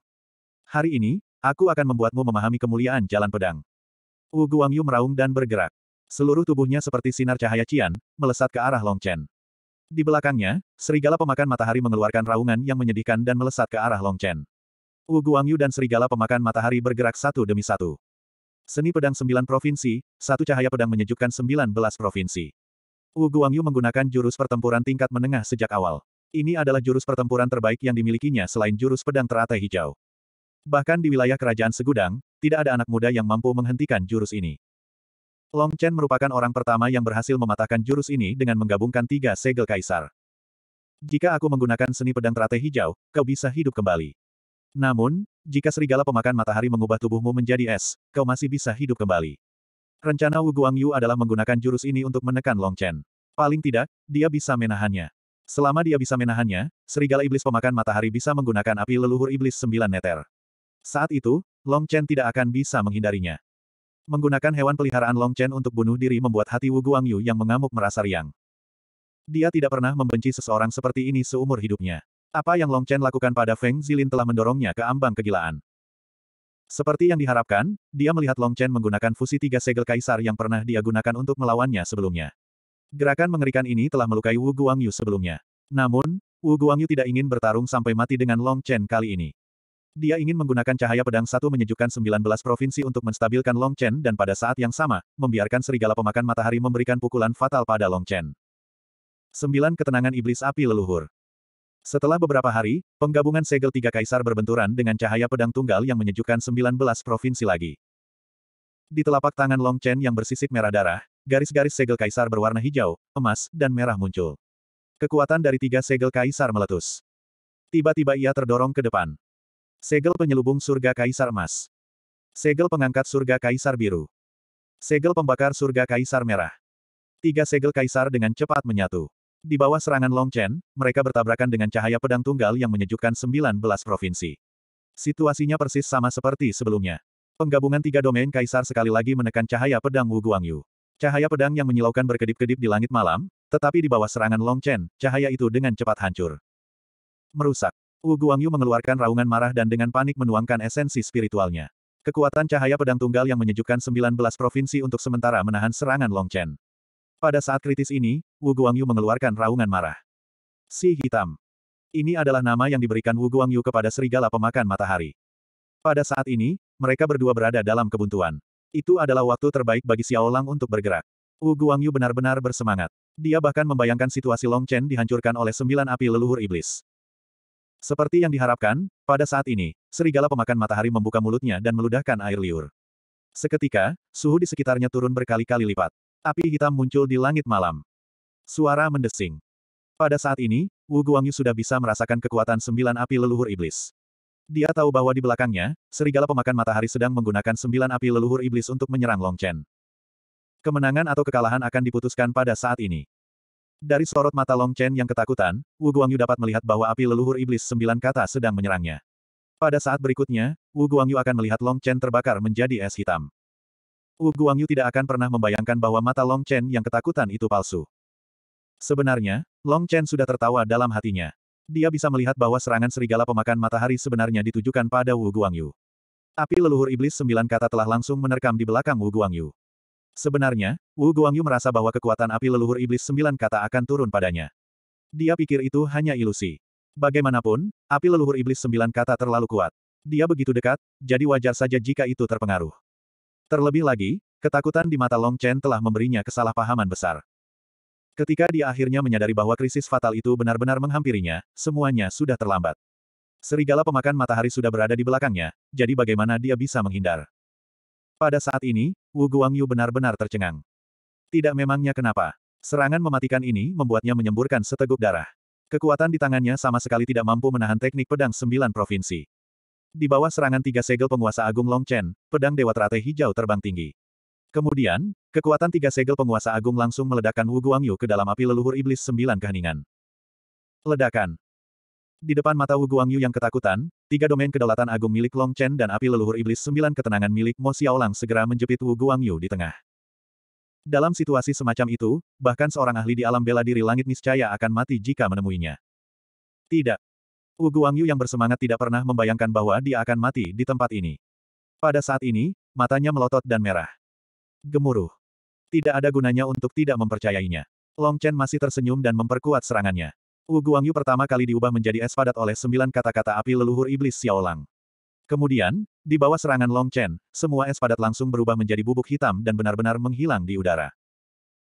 Hari ini, aku akan membuatmu memahami kemuliaan jalan pedang. Wu Guangyu meraung dan bergerak. Seluruh tubuhnya seperti sinar cahaya cian, melesat ke arah Long Chen. Di belakangnya, serigala pemakan matahari mengeluarkan raungan yang menyedihkan dan melesat ke arah Long Chen. Wu Guangyu dan serigala pemakan matahari bergerak satu demi satu. Seni pedang sembilan provinsi, satu cahaya pedang menyejukkan sembilan belas provinsi. Wu Guangyu menggunakan jurus pertempuran tingkat menengah sejak awal. Ini adalah jurus pertempuran terbaik yang dimilikinya selain jurus pedang teratai hijau. Bahkan di wilayah kerajaan Segudang, tidak ada anak muda yang mampu menghentikan jurus ini. Long Chen merupakan orang pertama yang berhasil mematahkan jurus ini dengan menggabungkan tiga segel kaisar. Jika aku menggunakan seni pedang teratai hijau, kau bisa hidup kembali. Namun, jika serigala pemakan matahari mengubah tubuhmu menjadi es, kau masih bisa hidup kembali. Rencana Wu Guangyu adalah menggunakan jurus ini untuk menekan Long Chen. Paling tidak, dia bisa menahannya. Selama dia bisa menahannya, serigala iblis pemakan matahari bisa menggunakan api leluhur iblis sembilan meter. Saat itu, Long Chen tidak akan bisa menghindarinya. Menggunakan hewan peliharaan Long Chen untuk bunuh diri membuat hati Wu Guangyu yang mengamuk merasa riang. Dia tidak pernah membenci seseorang seperti ini seumur hidupnya. Apa yang Long Chen lakukan pada Feng Zilin telah mendorongnya ke ambang kegilaan. Seperti yang diharapkan, dia melihat Long Chen menggunakan fusi tiga segel kaisar yang pernah dia gunakan untuk melawannya sebelumnya. Gerakan mengerikan ini telah melukai Wu Guangyu sebelumnya. Namun, Wu Guangyu tidak ingin bertarung sampai mati dengan Long Chen kali ini. Dia ingin menggunakan cahaya pedang satu menyejukkan 19 provinsi untuk menstabilkan Long Chen dan pada saat yang sama, membiarkan serigala pemakan matahari memberikan pukulan fatal pada Long Chen. Sembilan ketenangan iblis api leluhur. Setelah beberapa hari, penggabungan segel tiga kaisar berbenturan dengan cahaya pedang tunggal yang menyejukkan 19 provinsi lagi. Di telapak tangan Long Chen yang bersisik merah darah, garis-garis segel kaisar berwarna hijau, emas, dan merah muncul. Kekuatan dari tiga segel kaisar meletus. Tiba-tiba ia terdorong ke depan. Segel penyelubung surga kaisar emas. Segel pengangkat surga kaisar biru. Segel pembakar surga kaisar merah. Tiga segel kaisar dengan cepat menyatu. Di bawah serangan Long Chen, mereka bertabrakan dengan cahaya pedang tunggal yang menyejukkan 19 provinsi. Situasinya persis sama seperti sebelumnya. Penggabungan tiga domain kaisar sekali lagi menekan cahaya pedang Wu Guangyu. Cahaya pedang yang menyilaukan berkedip-kedip di langit malam, tetapi di bawah serangan Long Chen, cahaya itu dengan cepat hancur. Merusak. Wu Guangyu mengeluarkan raungan marah dan dengan panik menuangkan esensi spiritualnya. Kekuatan cahaya pedang tunggal yang menyejukkan 19 provinsi untuk sementara menahan serangan Long Chen. Pada saat kritis ini, Wu Guangyu mengeluarkan raungan marah. Si hitam. Ini adalah nama yang diberikan Wu Guangyu kepada serigala pemakan matahari. Pada saat ini, mereka berdua berada dalam kebuntuan. Itu adalah waktu terbaik bagi Xiao Lang untuk bergerak. Wu Guangyu benar-benar bersemangat. Dia bahkan membayangkan situasi Long Chen dihancurkan oleh sembilan api leluhur iblis. Seperti yang diharapkan, pada saat ini, serigala pemakan matahari membuka mulutnya dan meludahkan air liur. Seketika, suhu di sekitarnya turun berkali-kali lipat. Api hitam muncul di langit malam. Suara mendesing. Pada saat ini, Wu Guangyu sudah bisa merasakan kekuatan sembilan api leluhur iblis. Dia tahu bahwa di belakangnya, serigala pemakan matahari sedang menggunakan sembilan api leluhur iblis untuk menyerang Long Chen. Kemenangan atau kekalahan akan diputuskan pada saat ini. Dari sorot mata Long Chen yang ketakutan, Wu Guangyu dapat melihat bahwa api leluhur iblis sembilan kata sedang menyerangnya. Pada saat berikutnya, Wu Guangyu akan melihat Long Chen terbakar menjadi es hitam. Wu Guangyu tidak akan pernah membayangkan bahwa mata Long Chen yang ketakutan itu palsu. Sebenarnya, Long Chen sudah tertawa dalam hatinya. Dia bisa melihat bahwa serangan serigala pemakan matahari sebenarnya ditujukan pada Wu Guangyu. Api leluhur iblis sembilan kata telah langsung menerkam di belakang Wu Guangyu. Sebenarnya, Wu Guangyu merasa bahwa kekuatan api leluhur iblis sembilan kata akan turun padanya. Dia pikir itu hanya ilusi. Bagaimanapun, api leluhur iblis sembilan kata terlalu kuat. Dia begitu dekat, jadi wajar saja jika itu terpengaruh. Terlebih lagi, ketakutan di mata Long Chen telah memberinya kesalahpahaman besar. Ketika dia akhirnya menyadari bahwa krisis fatal itu benar-benar menghampirinya, semuanya sudah terlambat. Serigala pemakan matahari sudah berada di belakangnya, jadi bagaimana dia bisa menghindar? Pada saat ini, Wu Guangyu benar-benar tercengang. Tidak memangnya kenapa. Serangan mematikan ini membuatnya menyemburkan seteguk darah. Kekuatan di tangannya sama sekali tidak mampu menahan teknik pedang sembilan provinsi. Di bawah serangan tiga segel penguasa agung Long Chen, pedang Dewa Teratai Hijau terbang tinggi. Kemudian, kekuatan tiga segel penguasa agung langsung meledakkan Wu Guangyu ke dalam api leluhur iblis sembilan keheningan. Ledakan. Di depan mata Wu Guangyu yang ketakutan, tiga domain kedaulatan agung milik Long Chen dan api leluhur iblis sembilan ketenangan milik Mo Xiaolang segera menjepit Wu Guangyu di tengah. Dalam situasi semacam itu, bahkan seorang ahli di alam bela diri langit niscaya akan mati jika menemuinya. Tidak, Wu Guangyu yang bersemangat tidak pernah membayangkan bahwa dia akan mati di tempat ini. Pada saat ini, matanya melotot dan merah. Gemuruh. Tidak ada gunanya untuk tidak mempercayainya. Long Chen masih tersenyum dan memperkuat serangannya. Wu Guangyu pertama kali diubah menjadi es padat oleh sembilan kata-kata api leluhur iblis Xiaolang. Kemudian, di bawah serangan Long Chen, semua es padat langsung berubah menjadi bubuk hitam dan benar-benar menghilang di udara.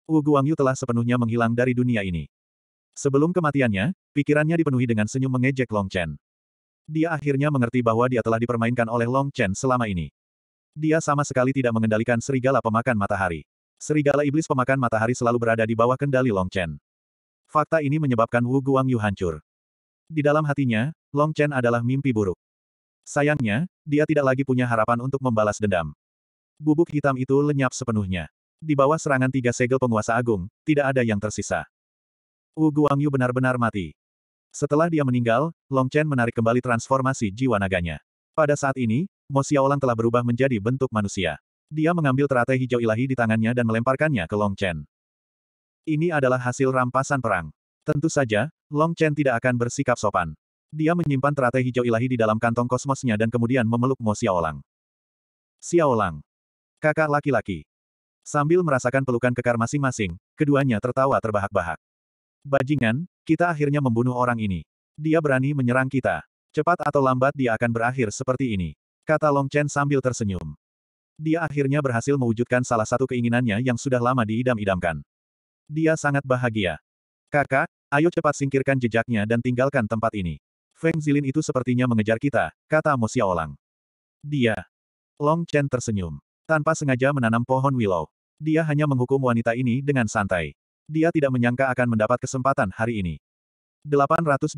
Wu Guangyu telah sepenuhnya menghilang dari dunia ini. Sebelum kematiannya, pikirannya dipenuhi dengan senyum mengejek Long Chen. Dia akhirnya mengerti bahwa dia telah dipermainkan oleh Long Chen selama ini. Dia sama sekali tidak mengendalikan serigala pemakan matahari. Serigala iblis pemakan matahari selalu berada di bawah kendali Long Chen. Fakta ini menyebabkan Wu Guangyu hancur. Di dalam hatinya, Long Chen adalah mimpi buruk. Sayangnya, dia tidak lagi punya harapan untuk membalas dendam. Bubuk hitam itu lenyap sepenuhnya. Di bawah serangan tiga segel penguasa agung, tidak ada yang tersisa. Wu Guangyu benar-benar mati. Setelah dia meninggal, Long Chen menarik kembali transformasi jiwa naganya. Pada saat ini, Mo Xiaolang telah berubah menjadi bentuk manusia. Dia mengambil teratai hijau ilahi di tangannya dan melemparkannya ke Long Chen. Ini adalah hasil rampasan perang. Tentu saja, Long Chen tidak akan bersikap sopan. Dia menyimpan teratai hijau ilahi di dalam kantong kosmosnya dan kemudian memeluk Mo Xiaolang. Xiaolang. Kakak laki-laki. Sambil merasakan pelukan kekar masing-masing, keduanya tertawa terbahak-bahak. Bajingan, kita akhirnya membunuh orang ini. Dia berani menyerang kita. Cepat atau lambat dia akan berakhir seperti ini. Kata Long Chen sambil tersenyum. Dia akhirnya berhasil mewujudkan salah satu keinginannya yang sudah lama diidam-idamkan. Dia sangat bahagia. Kakak, ayo cepat singkirkan jejaknya dan tinggalkan tempat ini. Feng Zilin itu sepertinya mengejar kita, kata Mo Xiaolang. Dia. Long Chen tersenyum. Tanpa sengaja menanam pohon willow. Dia hanya menghukum wanita ini dengan santai. Dia tidak menyangka akan mendapat kesempatan hari ini. 820.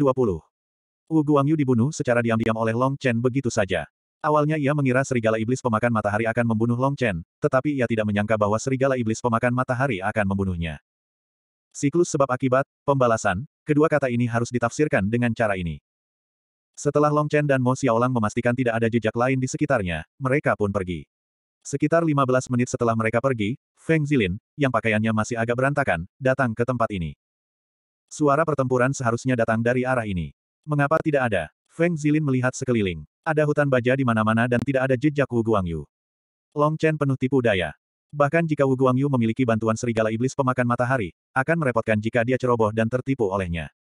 Wu Guangyu dibunuh secara diam-diam oleh Long Chen begitu saja. Awalnya ia mengira serigala iblis pemakan matahari akan membunuh Long Chen, tetapi ia tidak menyangka bahwa serigala iblis pemakan matahari akan membunuhnya. Siklus sebab akibat, pembalasan, kedua kata ini harus ditafsirkan dengan cara ini. Setelah Long Chen dan Mo Xiaolang memastikan tidak ada jejak lain di sekitarnya, mereka pun pergi. Sekitar 15 menit setelah mereka pergi, Feng Zilin, yang pakaiannya masih agak berantakan, datang ke tempat ini. Suara pertempuran seharusnya datang dari arah ini. Mengapa tidak ada? Feng Zilin melihat sekeliling. Ada hutan baja di mana-mana dan tidak ada jejak Wu Guangyu. Long Chen penuh tipu daya. Bahkan jika Wu Guangyu memiliki bantuan serigala iblis pemakan matahari, akan merepotkan jika dia ceroboh dan tertipu olehnya.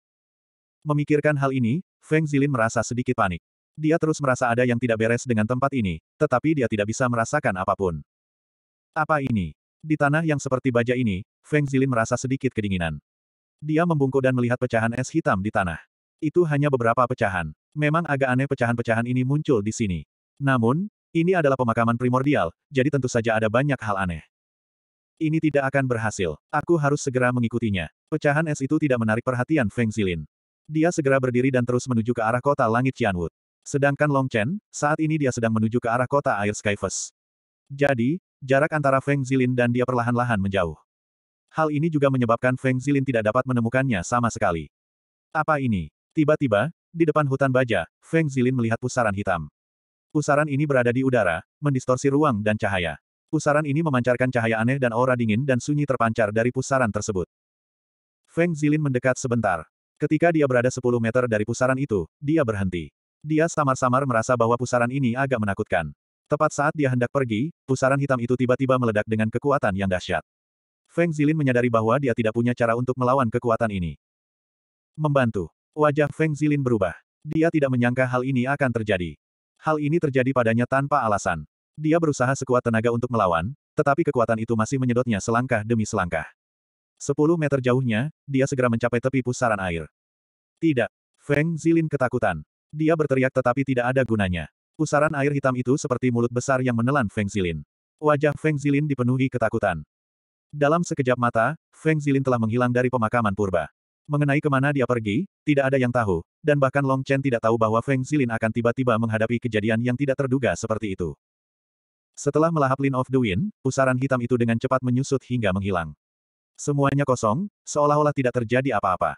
Memikirkan hal ini, Feng Zilin merasa sedikit panik. Dia terus merasa ada yang tidak beres dengan tempat ini, tetapi dia tidak bisa merasakan apapun. Apa ini? Di tanah yang seperti baja ini, Feng Zilin merasa sedikit kedinginan. Dia membungkuk dan melihat pecahan es hitam di tanah. Itu hanya beberapa pecahan. Memang agak aneh pecahan-pecahan ini muncul di sini. Namun, ini adalah pemakaman primordial, jadi tentu saja ada banyak hal aneh. Ini tidak akan berhasil. Aku harus segera mengikutinya. Pecahan es itu tidak menarik perhatian Feng Zilin. Dia segera berdiri dan terus menuju ke arah kota langit Cianwood. Sedangkan Long Chen, saat ini dia sedang menuju ke arah kota air Skyfest. Jadi, jarak antara Feng Zilin dan dia perlahan-lahan menjauh. Hal ini juga menyebabkan Feng Zilin tidak dapat menemukannya sama sekali. Apa ini? Tiba-tiba, di depan hutan baja, Feng Zilin melihat pusaran hitam. Pusaran ini berada di udara, mendistorsi ruang dan cahaya. Pusaran ini memancarkan cahaya aneh dan aura dingin dan sunyi terpancar dari pusaran tersebut. Feng Zilin mendekat sebentar. Ketika dia berada 10 meter dari pusaran itu, dia berhenti. Dia samar-samar merasa bahwa pusaran ini agak menakutkan. Tepat saat dia hendak pergi, pusaran hitam itu tiba-tiba meledak dengan kekuatan yang dahsyat. Feng Zilin menyadari bahwa dia tidak punya cara untuk melawan kekuatan ini. Membantu. Wajah Feng Zilin berubah. Dia tidak menyangka hal ini akan terjadi. Hal ini terjadi padanya tanpa alasan. Dia berusaha sekuat tenaga untuk melawan, tetapi kekuatan itu masih menyedotnya selangkah demi selangkah. Sepuluh meter jauhnya, dia segera mencapai tepi pusaran air. Tidak. Feng Zilin ketakutan. Dia berteriak tetapi tidak ada gunanya. Pusaran air hitam itu seperti mulut besar yang menelan Feng Zilin. Wajah Feng Zilin dipenuhi ketakutan. Dalam sekejap mata, Feng Zilin telah menghilang dari pemakaman purba. Mengenai kemana dia pergi, tidak ada yang tahu, dan bahkan Long Chen tidak tahu bahwa Feng Zilin akan tiba-tiba menghadapi kejadian yang tidak terduga seperti itu. Setelah melahap Lin of the Wind, pusaran hitam itu dengan cepat menyusut hingga menghilang. Semuanya kosong, seolah-olah tidak terjadi apa-apa.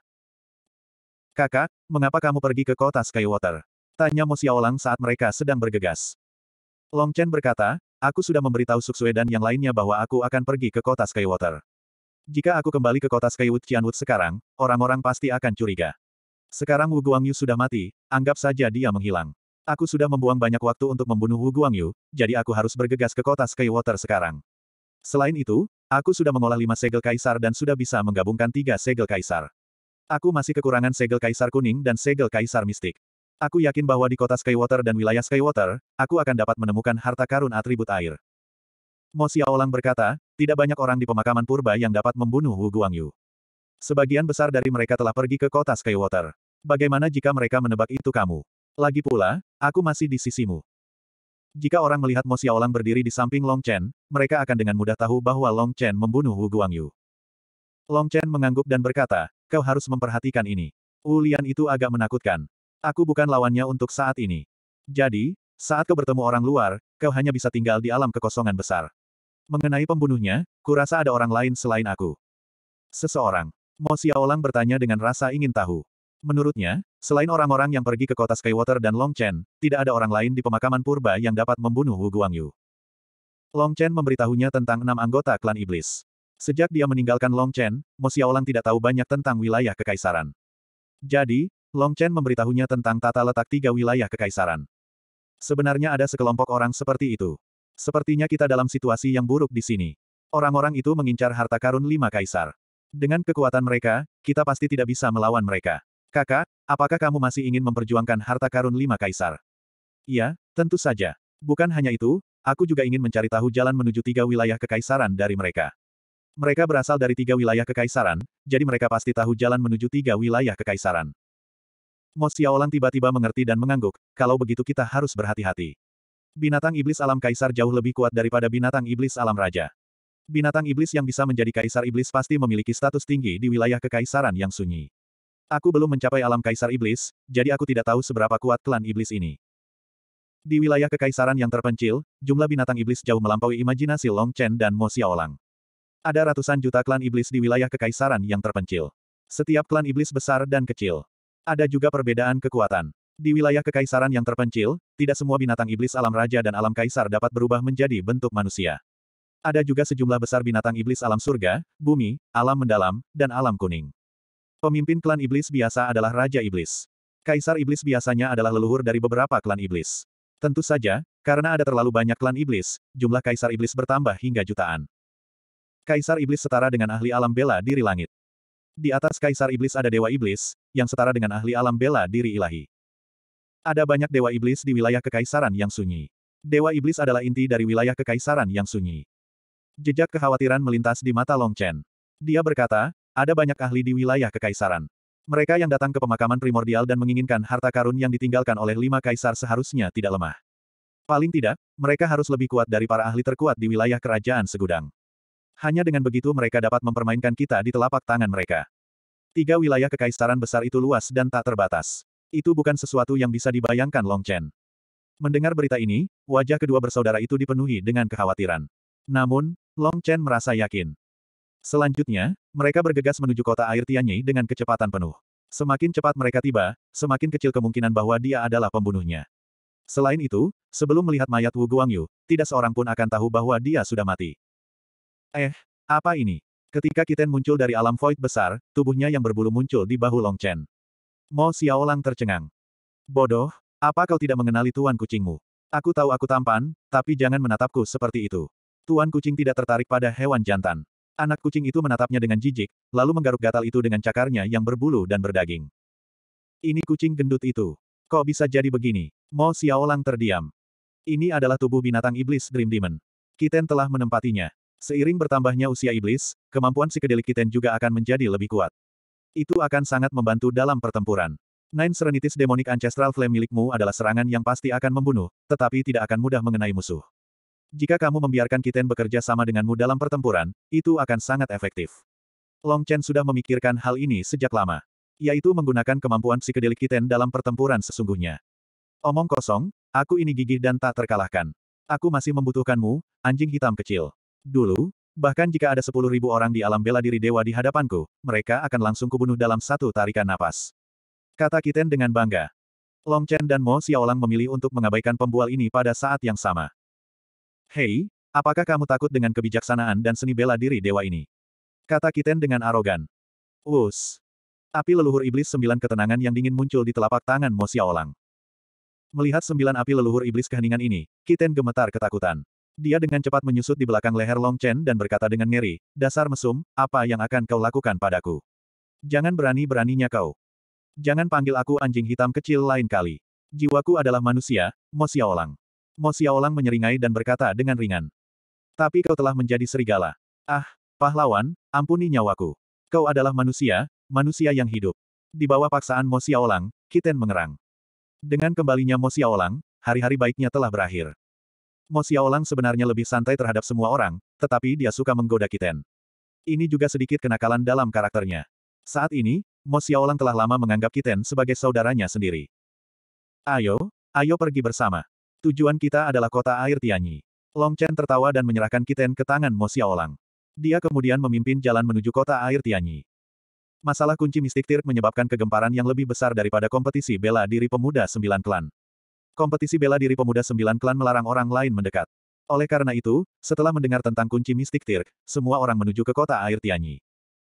Kakak, mengapa kamu pergi ke kota Skywater? Tanya Mo Xiaolang saat mereka sedang bergegas. Long Chen berkata, aku sudah memberitahu Suksue dan yang lainnya bahwa aku akan pergi ke kota Skywater. Jika aku kembali ke kota Skywood Qianwood sekarang, orang-orang pasti akan curiga. Sekarang Wu Guangyu sudah mati, anggap saja dia menghilang. Aku sudah membuang banyak waktu untuk membunuh Wu Guangyu, jadi aku harus bergegas ke kota Skywater sekarang. Selain itu, aku sudah mengolah lima segel kaisar dan sudah bisa menggabungkan tiga segel kaisar. Aku masih kekurangan segel kaisar kuning dan segel kaisar mistik. Aku yakin bahwa di kota Skywater dan wilayah Skywater, aku akan dapat menemukan harta karun atribut air. Mo Xiaolang berkata, tidak banyak orang di pemakaman purba yang dapat membunuh Wu Guangyu. Sebagian besar dari mereka telah pergi ke kota Skywater. Bagaimana jika mereka menebak itu kamu? Lagi pula, aku masih di sisimu. Jika orang melihat Mo Xiaolang berdiri di samping Long Chen, mereka akan dengan mudah tahu bahwa Long Chen membunuh Wu Guangyu. Long Chen mengangguk dan berkata, kau harus memperhatikan ini. Ulian itu agak menakutkan. Aku bukan lawannya untuk saat ini. Jadi, saat kau bertemu orang luar, kau hanya bisa tinggal di alam kekosongan besar. Mengenai pembunuhnya, kurasa ada orang lain selain aku. Seseorang. Mo Xiaolang bertanya dengan rasa ingin tahu. Menurutnya, selain orang-orang yang pergi ke kota Skywater dan Long Chen, tidak ada orang lain di pemakaman purba yang dapat membunuh Wu Guangyu. Chen memberitahunya tentang enam anggota klan iblis. Sejak dia meninggalkan Long Chen, Mo Xiaolang tidak tahu banyak tentang wilayah kekaisaran. Jadi, Long Chen memberitahunya tentang tata letak tiga wilayah kekaisaran. Sebenarnya ada sekelompok orang seperti itu. Sepertinya kita dalam situasi yang buruk di sini. Orang-orang itu mengincar harta karun lima kaisar. Dengan kekuatan mereka, kita pasti tidak bisa melawan mereka. Kakak, apakah kamu masih ingin memperjuangkan harta karun lima kaisar? Iya, tentu saja. Bukan hanya itu, aku juga ingin mencari tahu jalan menuju tiga wilayah kekaisaran dari mereka. Mereka berasal dari tiga wilayah kekaisaran, jadi mereka pasti tahu jalan menuju tiga wilayah kekaisaran. Mo Xiaolang tiba-tiba mengerti dan mengangguk, kalau begitu kita harus berhati-hati. Binatang iblis alam kaisar jauh lebih kuat daripada binatang iblis alam raja. Binatang iblis yang bisa menjadi kaisar iblis pasti memiliki status tinggi di wilayah kekaisaran yang sunyi. Aku belum mencapai alam kaisar iblis, jadi aku tidak tahu seberapa kuat klan iblis ini. Di wilayah kekaisaran yang terpencil, jumlah binatang iblis jauh melampaui imajinasi Long Chen dan Mo Xiaolang. Ada ratusan juta klan iblis di wilayah kekaisaran yang terpencil. Setiap klan iblis besar dan kecil. Ada juga perbedaan kekuatan. Di wilayah kekaisaran yang terpencil, tidak semua binatang iblis alam raja dan alam kaisar dapat berubah menjadi bentuk manusia. Ada juga sejumlah besar binatang iblis alam surga, bumi, alam mendalam, dan alam kuning. Pemimpin klan iblis biasa adalah Raja Iblis. Kaisar iblis biasanya adalah leluhur dari beberapa klan iblis. Tentu saja, karena ada terlalu banyak klan iblis, jumlah kaisar iblis bertambah hingga jutaan. Kaisar Iblis setara dengan ahli alam bela diri langit. Di atas Kaisar Iblis ada Dewa Iblis, yang setara dengan ahli alam bela diri ilahi. Ada banyak Dewa Iblis di wilayah kekaisaran yang sunyi. Dewa Iblis adalah inti dari wilayah kekaisaran yang sunyi. Jejak kekhawatiran melintas di mata Long Chen. Dia berkata, ada banyak ahli di wilayah kekaisaran. Mereka yang datang ke pemakaman primordial dan menginginkan harta karun yang ditinggalkan oleh lima kaisar seharusnya tidak lemah. Paling tidak, mereka harus lebih kuat dari para ahli terkuat di wilayah kerajaan segudang. Hanya dengan begitu mereka dapat mempermainkan kita di telapak tangan mereka. Tiga wilayah kekaisaran besar itu luas dan tak terbatas. Itu bukan sesuatu yang bisa dibayangkan Long Chen. Mendengar berita ini, wajah kedua bersaudara itu dipenuhi dengan kekhawatiran. Namun, Long Chen merasa yakin. Selanjutnya, mereka bergegas menuju kota air Tianyi dengan kecepatan penuh. Semakin cepat mereka tiba, semakin kecil kemungkinan bahwa dia adalah pembunuhnya. Selain itu, sebelum melihat mayat Wu Guangyu, tidak seorang pun akan tahu bahwa dia sudah mati. Eh, apa ini? Ketika Kiten muncul dari alam void besar, tubuhnya yang berbulu muncul di bahu Long Chen. Mo Xiaolang tercengang. Bodoh, apa kau tidak mengenali tuan kucingmu? Aku tahu aku tampan, tapi jangan menatapku seperti itu. Tuan kucing tidak tertarik pada hewan jantan. Anak kucing itu menatapnya dengan jijik, lalu menggaruk gatal itu dengan cakarnya yang berbulu dan berdaging. Ini kucing gendut itu. Kok bisa jadi begini? Mo Xiaolang terdiam. Ini adalah tubuh binatang iblis Dream Demon. Kiten telah menempatinya. Seiring bertambahnya usia iblis, kemampuan psikedelik Kiten juga akan menjadi lebih kuat. Itu akan sangat membantu dalam pertempuran. Nine Serenitis Demonic Ancestral Flame milikmu adalah serangan yang pasti akan membunuh, tetapi tidak akan mudah mengenai musuh. Jika kamu membiarkan Kiten bekerja sama denganmu dalam pertempuran, itu akan sangat efektif. Long Chen sudah memikirkan hal ini sejak lama. Yaitu menggunakan kemampuan psikedelik Kiten dalam pertempuran sesungguhnya. Omong kosong, aku ini gigih dan tak terkalahkan. Aku masih membutuhkanmu, anjing hitam kecil. Dulu, bahkan jika ada sepuluh ribu orang di alam bela diri dewa di hadapanku, mereka akan langsung kubunuh dalam satu tarikan napas. Kata Kiten dengan bangga. Long Chen dan Mo Xiaolang memilih untuk mengabaikan pembual ini pada saat yang sama. Hei, apakah kamu takut dengan kebijaksanaan dan seni bela diri dewa ini? Kata Kiten dengan arogan. Wus. Api leluhur iblis sembilan ketenangan yang dingin muncul di telapak tangan Mo Xiaolang. Melihat sembilan api leluhur iblis keheningan ini, Kiten gemetar ketakutan. Dia dengan cepat menyusut di belakang leher Long Chen dan berkata dengan ngeri, dasar mesum, apa yang akan kau lakukan padaku? Jangan berani-beraninya kau. Jangan panggil aku anjing hitam kecil lain kali. Jiwaku adalah manusia, Mo Xiaolang. Mo Xiaolang menyeringai dan berkata dengan ringan. Tapi kau telah menjadi serigala. Ah, pahlawan, ampuni nyawaku. Kau adalah manusia, manusia yang hidup. Di bawah paksaan Mo Xiaolang, Kiten mengerang. Dengan kembalinya Mo Xiaolang, hari-hari baiknya telah berakhir. Mo Xiaolang sebenarnya lebih santai terhadap semua orang, tetapi dia suka menggoda Kiten. Ini juga sedikit kenakalan dalam karakternya. Saat ini, Mo Xiaolang telah lama menganggap Kiten sebagai saudaranya sendiri. Ayo, ayo pergi bersama. Tujuan kita adalah kota air Tianyi. Long Chen tertawa dan menyerahkan Kiten ke tangan Mo Xiaolang. Dia kemudian memimpin jalan menuju kota air Tianyi. Masalah kunci mistik Tirk menyebabkan kegemparan yang lebih besar daripada kompetisi bela diri pemuda sembilan klan. Kompetisi bela diri pemuda sembilan klan melarang orang lain mendekat. Oleh karena itu, setelah mendengar tentang kunci mistik Tirk, semua orang menuju ke kota air Tianyi.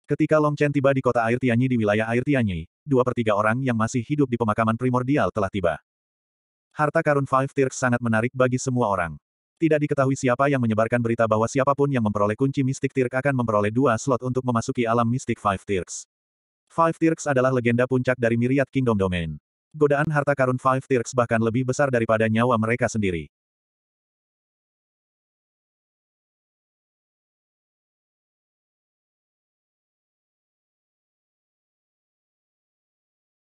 Ketika Long Chen tiba di kota air Tianyi di wilayah air Tianyi, dua per tiga orang yang masih hidup di pemakaman primordial telah tiba. Harta karun Five Tirk sangat menarik bagi semua orang. Tidak diketahui siapa yang menyebarkan berita bahwa siapapun yang memperoleh kunci mistik Tirk akan memperoleh dua slot untuk memasuki alam mistik Five Tirks. Five Tirks adalah legenda puncak dari Myriad Kingdom Domain. Godaan harta karun Five Tirks bahkan lebih besar daripada nyawa mereka sendiri.